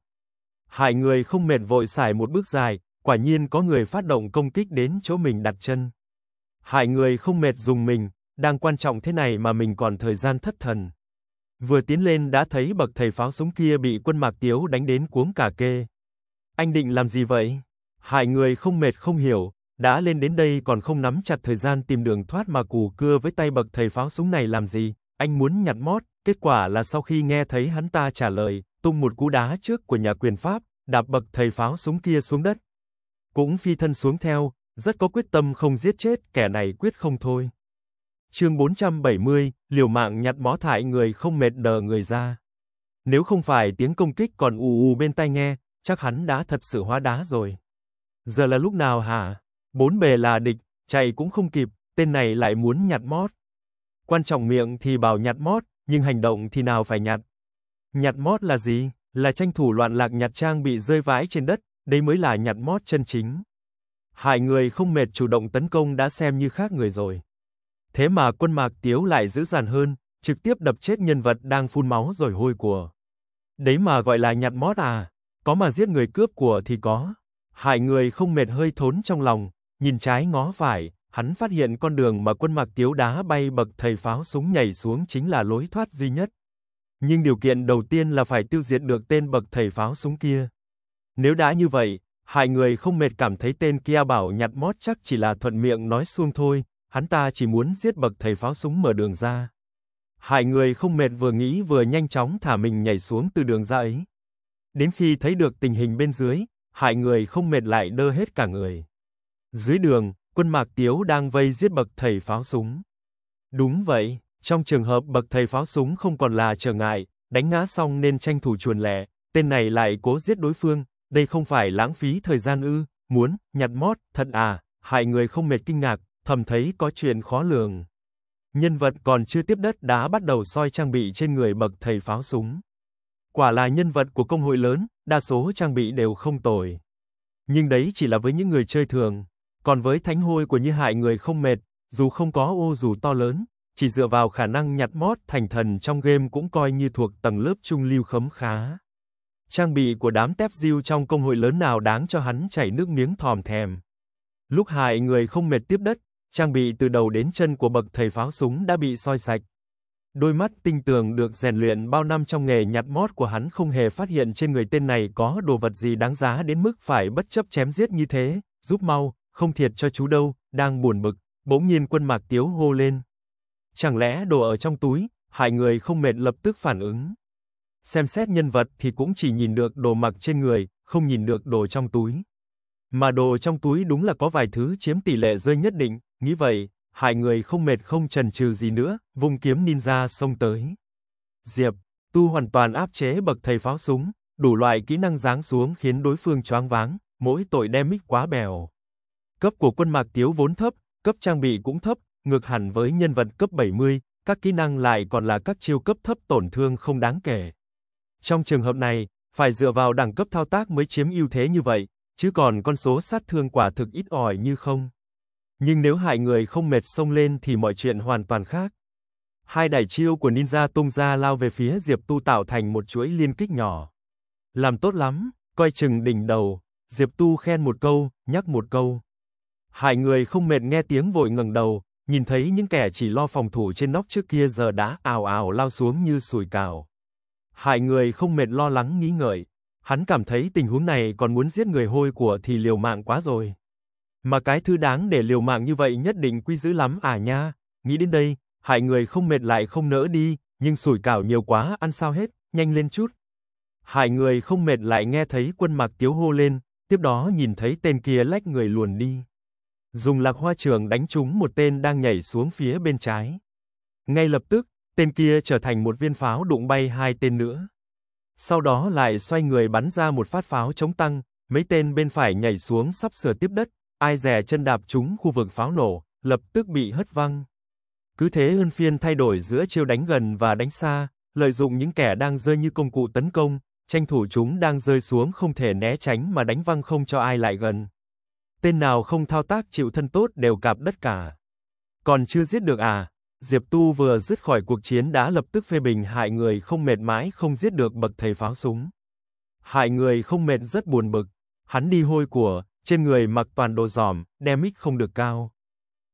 A: Hai người không mệt vội xài một bước dài, quả nhiên có người phát động công kích đến chỗ mình đặt chân. Hai người không mệt dùng mình, đang quan trọng thế này mà mình còn thời gian thất thần. Vừa tiến lên đã thấy bậc thầy pháo súng kia bị quân Mạc Tiếu đánh đến cuống cả kê. Anh định làm gì vậy? Hai người không mệt không hiểu, đã lên đến đây còn không nắm chặt thời gian tìm đường thoát mà cù cưa với tay bậc thầy pháo súng này làm gì? Anh muốn nhặt mót, kết quả là sau khi nghe thấy hắn ta trả lời, tung một cú đá trước của nhà quyền Pháp, đạp bậc thầy pháo súng kia xuống đất. Cũng phi thân xuống theo, rất có quyết tâm không giết chết, kẻ này quyết không thôi. Chương 470, liều mạng nhặt mó thải người không mệt đờ người ra. Nếu không phải tiếng công kích còn ù ù bên tai nghe, chắc hắn đã thật sự hóa đá rồi. Giờ là lúc nào hả? Bốn bề là địch, chạy cũng không kịp, tên này lại muốn nhặt mót. Quan trọng miệng thì bảo nhặt mót, nhưng hành động thì nào phải nhặt. Nhặt mót là gì? Là tranh thủ loạn lạc nhặt trang bị rơi vãi trên đất, đây mới là nhặt mót chân chính. Hại người không mệt chủ động tấn công đã xem như khác người rồi. Thế mà quân Mạc Tiếu lại dữ dằn hơn, trực tiếp đập chết nhân vật đang phun máu rồi hôi của. Đấy mà gọi là nhặt mót à? có mà giết người cướp của thì có. Hại người không mệt hơi thốn trong lòng, nhìn trái ngó phải, hắn phát hiện con đường mà quân Mạc Tiếu đá bay bậc thầy pháo súng nhảy xuống chính là lối thoát duy nhất. Nhưng điều kiện đầu tiên là phải tiêu diệt được tên bậc thầy pháo súng kia. Nếu đã như vậy, hại người không mệt cảm thấy tên kia bảo nhặt mót chắc chỉ là thuận miệng nói xuông thôi, hắn ta chỉ muốn giết bậc thầy pháo súng mở đường ra. Hại người không mệt vừa nghĩ vừa nhanh chóng thả mình nhảy xuống từ đường ra ấy. Đến khi thấy được tình hình bên dưới, hại người không mệt lại đơ hết cả người. Dưới đường, quân Mạc Tiếu đang vây giết bậc thầy pháo súng. Đúng vậy, trong trường hợp bậc thầy pháo súng không còn là trở ngại, đánh ngã xong nên tranh thủ chuồn lẻ, tên này lại cố giết đối phương, đây không phải lãng phí thời gian ư, muốn, nhặt mót, thật à, hại người không mệt kinh ngạc, thầm thấy có chuyện khó lường. Nhân vật còn chưa tiếp đất đã bắt đầu soi trang bị trên người bậc thầy pháo súng. Quả là nhân vật của công hội lớn, đa số trang bị đều không tồi. Nhưng đấy chỉ là với những người chơi thường, còn với thánh hôi của Như Hại người không mệt, dù không có ô dù to lớn, chỉ dựa vào khả năng nhặt mót thành thần trong game cũng coi như thuộc tầng lớp trung lưu khấm khá. Trang bị của đám tép diêu trong công hội lớn nào đáng cho hắn chảy nước miếng thòm thèm. Lúc hại người không mệt tiếp đất, trang bị từ đầu đến chân của bậc thầy pháo súng đã bị soi sạch, Đôi mắt tinh tường được rèn luyện bao năm trong nghề nhặt mót của hắn không hề phát hiện trên người tên này có đồ vật gì đáng giá đến mức phải bất chấp chém giết như thế, giúp mau, không thiệt cho chú đâu, đang buồn bực, bỗng nhiên quân mạc tiếu hô lên. Chẳng lẽ đồ ở trong túi, hại người không mệt lập tức phản ứng. Xem xét nhân vật thì cũng chỉ nhìn được đồ mặc trên người, không nhìn được đồ trong túi. Mà đồ trong túi đúng là có vài thứ chiếm tỷ lệ rơi nhất định, nghĩ vậy, hai người không mệt không chần chừ gì nữa, vung kiếm ninja xông tới. Diệp, tu hoàn toàn áp chế bậc thầy pháo súng, đủ loại kỹ năng giáng xuống khiến đối phương choáng váng, mỗi tội đem mic quá bèo. Cấp của quân Mạc Tiếu vốn thấp, cấp trang bị cũng thấp, ngược hẳn với nhân vật cấp 70, các kỹ năng lại còn là các chiêu cấp thấp tổn thương không đáng kể. Trong trường hợp này, phải dựa vào đẳng cấp thao tác mới chiếm ưu thế như vậy, chứ còn con số sát thương quả thực ít ỏi như không. Nhưng nếu hại người không mệt xông lên thì mọi chuyện hoàn toàn khác. Hai đại chiêu của ninja tung ra lao về phía Diệp Tu tạo thành một chuỗi liên kích nhỏ. Làm tốt lắm, coi chừng đỉnh đầu, Diệp Tu khen một câu, nhắc một câu. hại người không mệt nghe tiếng vội ngẩng đầu, nhìn thấy những kẻ chỉ lo phòng thủ trên nóc trước kia giờ đã ào ào lao xuống như sùi cào. hại người không mệt lo lắng nghĩ ngợi, hắn cảm thấy tình huống này còn muốn giết người hôi của thì liều mạng quá rồi. Mà cái thứ đáng để liều mạng như vậy nhất định quy giữ lắm à nha. Nghĩ đến đây, hại người không mệt lại không nỡ đi, nhưng sủi cảo nhiều quá ăn sao hết, nhanh lên chút. Hại người không mệt lại nghe thấy quân mạc tiếu hô lên, tiếp đó nhìn thấy tên kia lách người luồn đi. Dùng lạc hoa trường đánh trúng một tên đang nhảy xuống phía bên trái. Ngay lập tức, tên kia trở thành một viên pháo đụng bay hai tên nữa. Sau đó lại xoay người bắn ra một phát pháo chống tăng, mấy tên bên phải nhảy xuống sắp sửa tiếp đất, ai dè chân đạp trúng khu vực pháo nổ, lập tức bị hất văng. Cứ thế Hân Phiên thay đổi giữa chiêu đánh gần và đánh xa, lợi dụng những kẻ đang rơi như công cụ tấn công, tranh thủ chúng đang rơi xuống không thể né tránh mà đánh văng không cho ai lại gần. Tên nào không thao tác chịu thân tốt đều cạp đất cả. Còn chưa giết được à? Diệp Tu vừa dứt khỏi cuộc chiến đã lập tức phê bình hại người không mệt mãi không giết được bậc thầy pháo súng. Hại người không mệt rất buồn bực, hắn đi hôi của, trên người mặc toàn đồ giòm, đem mic không được cao.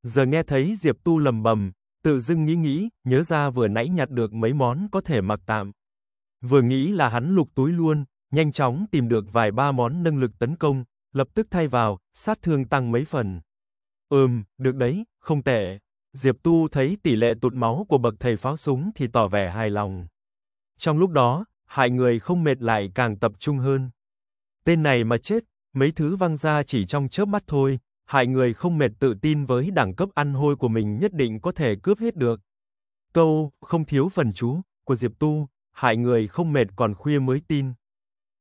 A: Giờ nghe thấy Diệp Tu lầm bầm, tự dưng nghĩ nghĩ, nhớ ra vừa nãy nhặt được mấy món có thể mặc tạm. Vừa nghĩ là hắn lục túi luôn, nhanh chóng tìm được vài ba món nâng lực tấn công, lập tức thay vào, sát thương tăng mấy phần. Ừm, được đấy, không tệ. Diệp Tu thấy tỷ lệ tụt máu của bậc thầy pháo súng thì tỏ vẻ hài lòng. Trong lúc đó, hai người không mệt lại càng tập trung hơn. Tên này mà chết, mấy thứ văng ra chỉ trong chớp mắt thôi, hại người không mệt tự tin với đẳng cấp ăn hôi của mình nhất định có thể cướp hết được. Câu không thiếu phần chú của Diệp Tu, hại người không mệt còn khuya mới tin.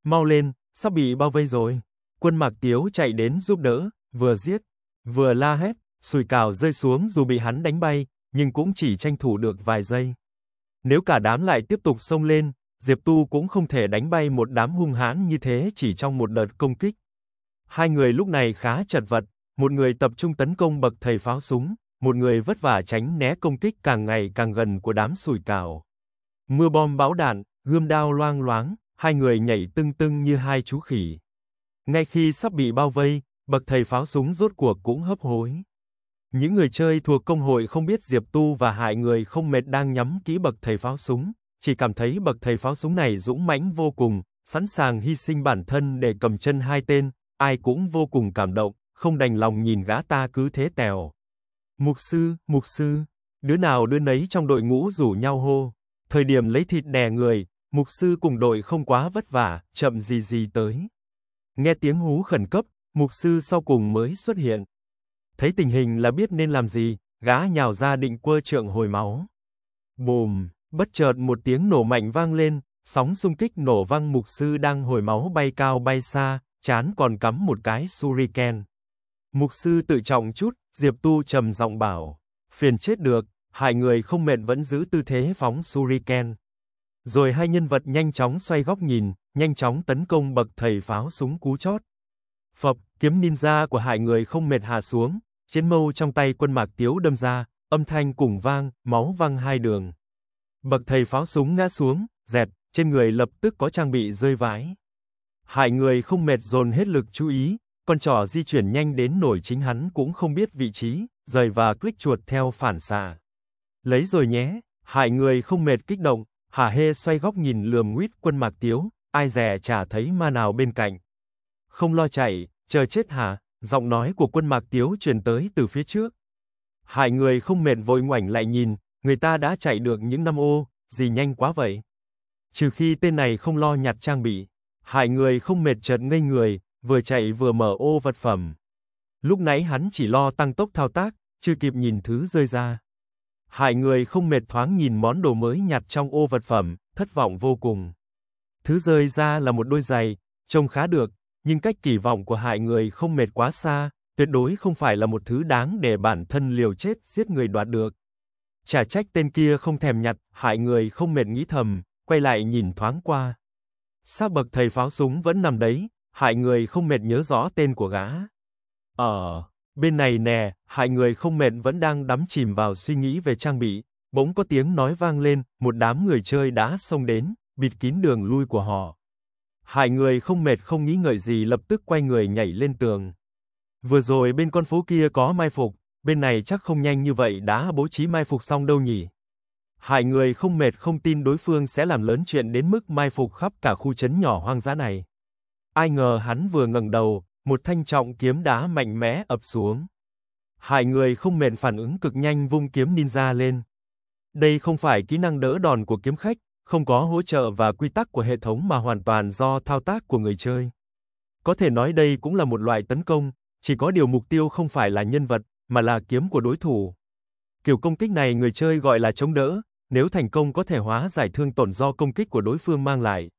A: Mau lên, sắp bị bao vây rồi. Quân Mạc Tiếu chạy đến giúp đỡ, vừa giết, vừa la hét, sùi cào rơi xuống dù bị hắn đánh bay, nhưng cũng chỉ tranh thủ được vài giây. Nếu cả đám lại tiếp tục xông lên, Diệp Tu cũng không thể đánh bay một đám hung hãn như thế chỉ trong một đợt công kích. Hai người lúc này khá chật vật, một người tập trung tấn công bậc thầy pháo súng, một người vất vả tránh né công kích càng ngày càng gần của đám sủi cảo. Mưa bom bão đạn, gươm đao loang loáng, hai người nhảy tưng tưng như hai chú khỉ. Ngay khi sắp bị bao vây, bậc thầy pháo súng rốt cuộc cũng hấp hối. Những người chơi thuộc công hội không biết Diệp Tu và hại người không mệt đang nhắm kỹ bậc thầy pháo súng, chỉ cảm thấy bậc thầy pháo súng này dũng mãnh vô cùng, sẵn sàng hy sinh bản thân để cầm chân hai tên, ai cũng vô cùng cảm động, không đành lòng nhìn gã ta cứ thế tèo. Mục sư, mục sư, đứa nào đứa nấy trong đội ngũ rủ nhau hô. Thời điểm lấy thịt đè người, mục sư cùng đội không quá vất vả, chậm gì gì tới. Nghe tiếng hú khẩn cấp, mục sư sau cùng mới xuất hiện. Thấy tình hình là biết nên làm gì, gã nhào ra định quơ trượng hồi máu. Bùm, bất chợt một tiếng nổ mạnh vang lên, sóng xung kích nổ văng mục sư đang hồi máu bay cao bay xa, chán còn cắm một cái suriken. Mục sư tự trọng chút, Diệp Tu trầm giọng bảo, phiền chết được, hại người không mệt vẫn giữ tư thế phóng suriken. Rồi hai nhân vật nhanh chóng xoay góc nhìn, nhanh chóng tấn công bậc thầy pháo súng cú chót. Phập, kiếm ninja của hại người không mệt hạ xuống, chiến mâu trong tay quân mạc tiếu đâm ra, âm thanh cùng vang, máu văng hai đường. Bậc thầy pháo súng ngã xuống, dẹt, trên người lập tức có trang bị rơi vãi. Hai người không mệt dồn hết lực chú ý, con trỏ di chuyển nhanh đến nổi chính hắn cũng không biết vị trí, rời và click chuột theo phản xạ. Lấy rồi nhé, hai người không mệt kích động, Hà Hê xoay góc nhìn lườm nguyết quân mạc tiếu, ai dè chả thấy ma nào bên cạnh. Không lo chạy, chờ chết hả, giọng nói của quân mạc tiếu truyền tới từ phía trước. Hai người không mệt vội ngoảnh lại nhìn, người ta đã chạy được những năm ô, gì nhanh quá vậy. Trừ khi tên này không lo nhặt trang bị. Hải người không mệt chợt ngây người, vừa chạy vừa mở ô vật phẩm. Lúc nãy hắn chỉ lo tăng tốc thao tác, chưa kịp nhìn thứ rơi ra. Hải người không mệt thoáng nhìn món đồ mới nhặt trong ô vật phẩm, thất vọng vô cùng. Thứ rơi ra là một đôi giày, trông khá được, nhưng cách kỳ vọng của hại người không mệt quá xa, tuyệt đối không phải là một thứ đáng để bản thân liều chết giết người đoạt được. Chả trách tên kia không thèm nhặt, hại người không mệt nghĩ thầm, quay lại nhìn thoáng qua. Xác bậc thầy pháo súng vẫn nằm đấy, hại người không mệt nhớ rõ tên của gã. Ở ờ, bên này nè, hại người không mệt vẫn đang đắm chìm vào suy nghĩ về trang bị, bỗng có tiếng nói vang lên, một đám người chơi đã xông đến, bịt kín đường lui của họ. Hại người không mệt không nghĩ ngợi gì lập tức quay người nhảy lên tường. Vừa rồi bên con phố kia có mai phục, bên này chắc không nhanh như vậy đã bố trí mai phục xong đâu nhỉ. Hai người không mệt không tin đối phương sẽ làm lớn chuyện đến mức mai phục khắp cả khu trấn nhỏ hoang dã này. Ai ngờ hắn vừa ngẩng đầu, một thanh trọng kiếm đá mạnh mẽ ập xuống. Hai người không mệt phản ứng cực nhanh vung kiếm ninja lên. Đây không phải kỹ năng đỡ đòn của kiếm khách, không có hỗ trợ và quy tắc của hệ thống mà hoàn toàn do thao tác của người chơi. Có thể nói đây cũng là một loại tấn công, chỉ có điều mục tiêu không phải là nhân vật, mà là kiếm của đối thủ. Kiểu công kích này người chơi gọi là chống đỡ, nếu thành công có thể hóa giải thương tổn do công kích của đối phương mang lại.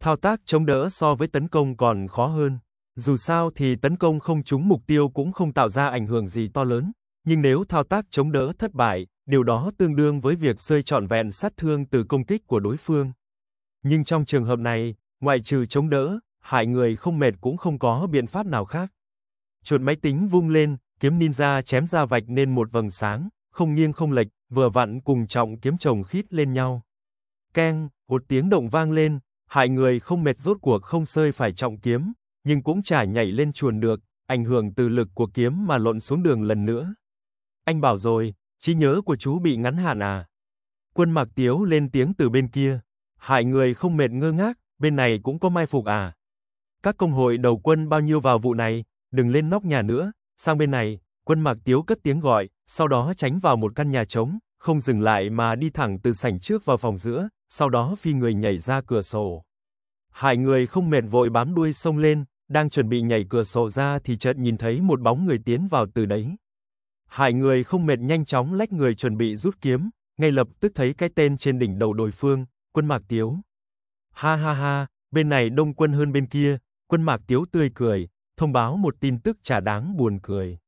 A: Thao tác chống đỡ so với tấn công còn khó hơn. Dù sao thì tấn công không trúng mục tiêu cũng không tạo ra ảnh hưởng gì to lớn, nhưng nếu thao tác chống đỡ thất bại, điều đó tương đương với việc rơi trọn vẹn sát thương từ công kích của đối phương. Nhưng trong trường hợp này, ngoại trừ chống đỡ, hại người không mệt cũng không có biện pháp nào khác. Chuột máy tính vung lên, kiếm ninja chém ra vạch nên một vầng sáng, không nghiêng không lệch, vừa vặn cùng trọng kiếm chồng khít lên nhau. Keng, một tiếng động vang lên, hai người không mệt rốt cuộc không rơi phải trọng kiếm, nhưng cũng chả nhảy lên chuồn được, ảnh hưởng từ lực của kiếm mà lộn xuống đường lần nữa. Anh bảo rồi, trí nhớ của chú bị ngắn hạn à? Quân Mạc Tiếu lên tiếng từ bên kia, hai người không mệt ngơ ngác, bên này cũng có mai phục à? Các công hội đầu quân bao nhiêu vào vụ này, đừng lên nóc nhà nữa, sang bên này, Quân Mạc Tiếu cất tiếng gọi, sau đó tránh vào một căn nhà trống, không dừng lại mà đi thẳng từ sảnh trước vào phòng giữa, sau đó phi người nhảy ra cửa sổ. Hai người không mệt vội bám đuôi sông lên, đang chuẩn bị nhảy cửa sổ ra thì chợt nhìn thấy một bóng người tiến vào từ đấy. Hai người không mệt nhanh chóng lách người chuẩn bị rút kiếm, ngay lập tức thấy cái tên trên đỉnh đầu đối phương, quân Mạc Tiếu. Ha ha ha, bên này đông quân hơn bên kia, quân Mạc Tiếu tươi cười, thông báo một tin tức trả đáng buồn cười.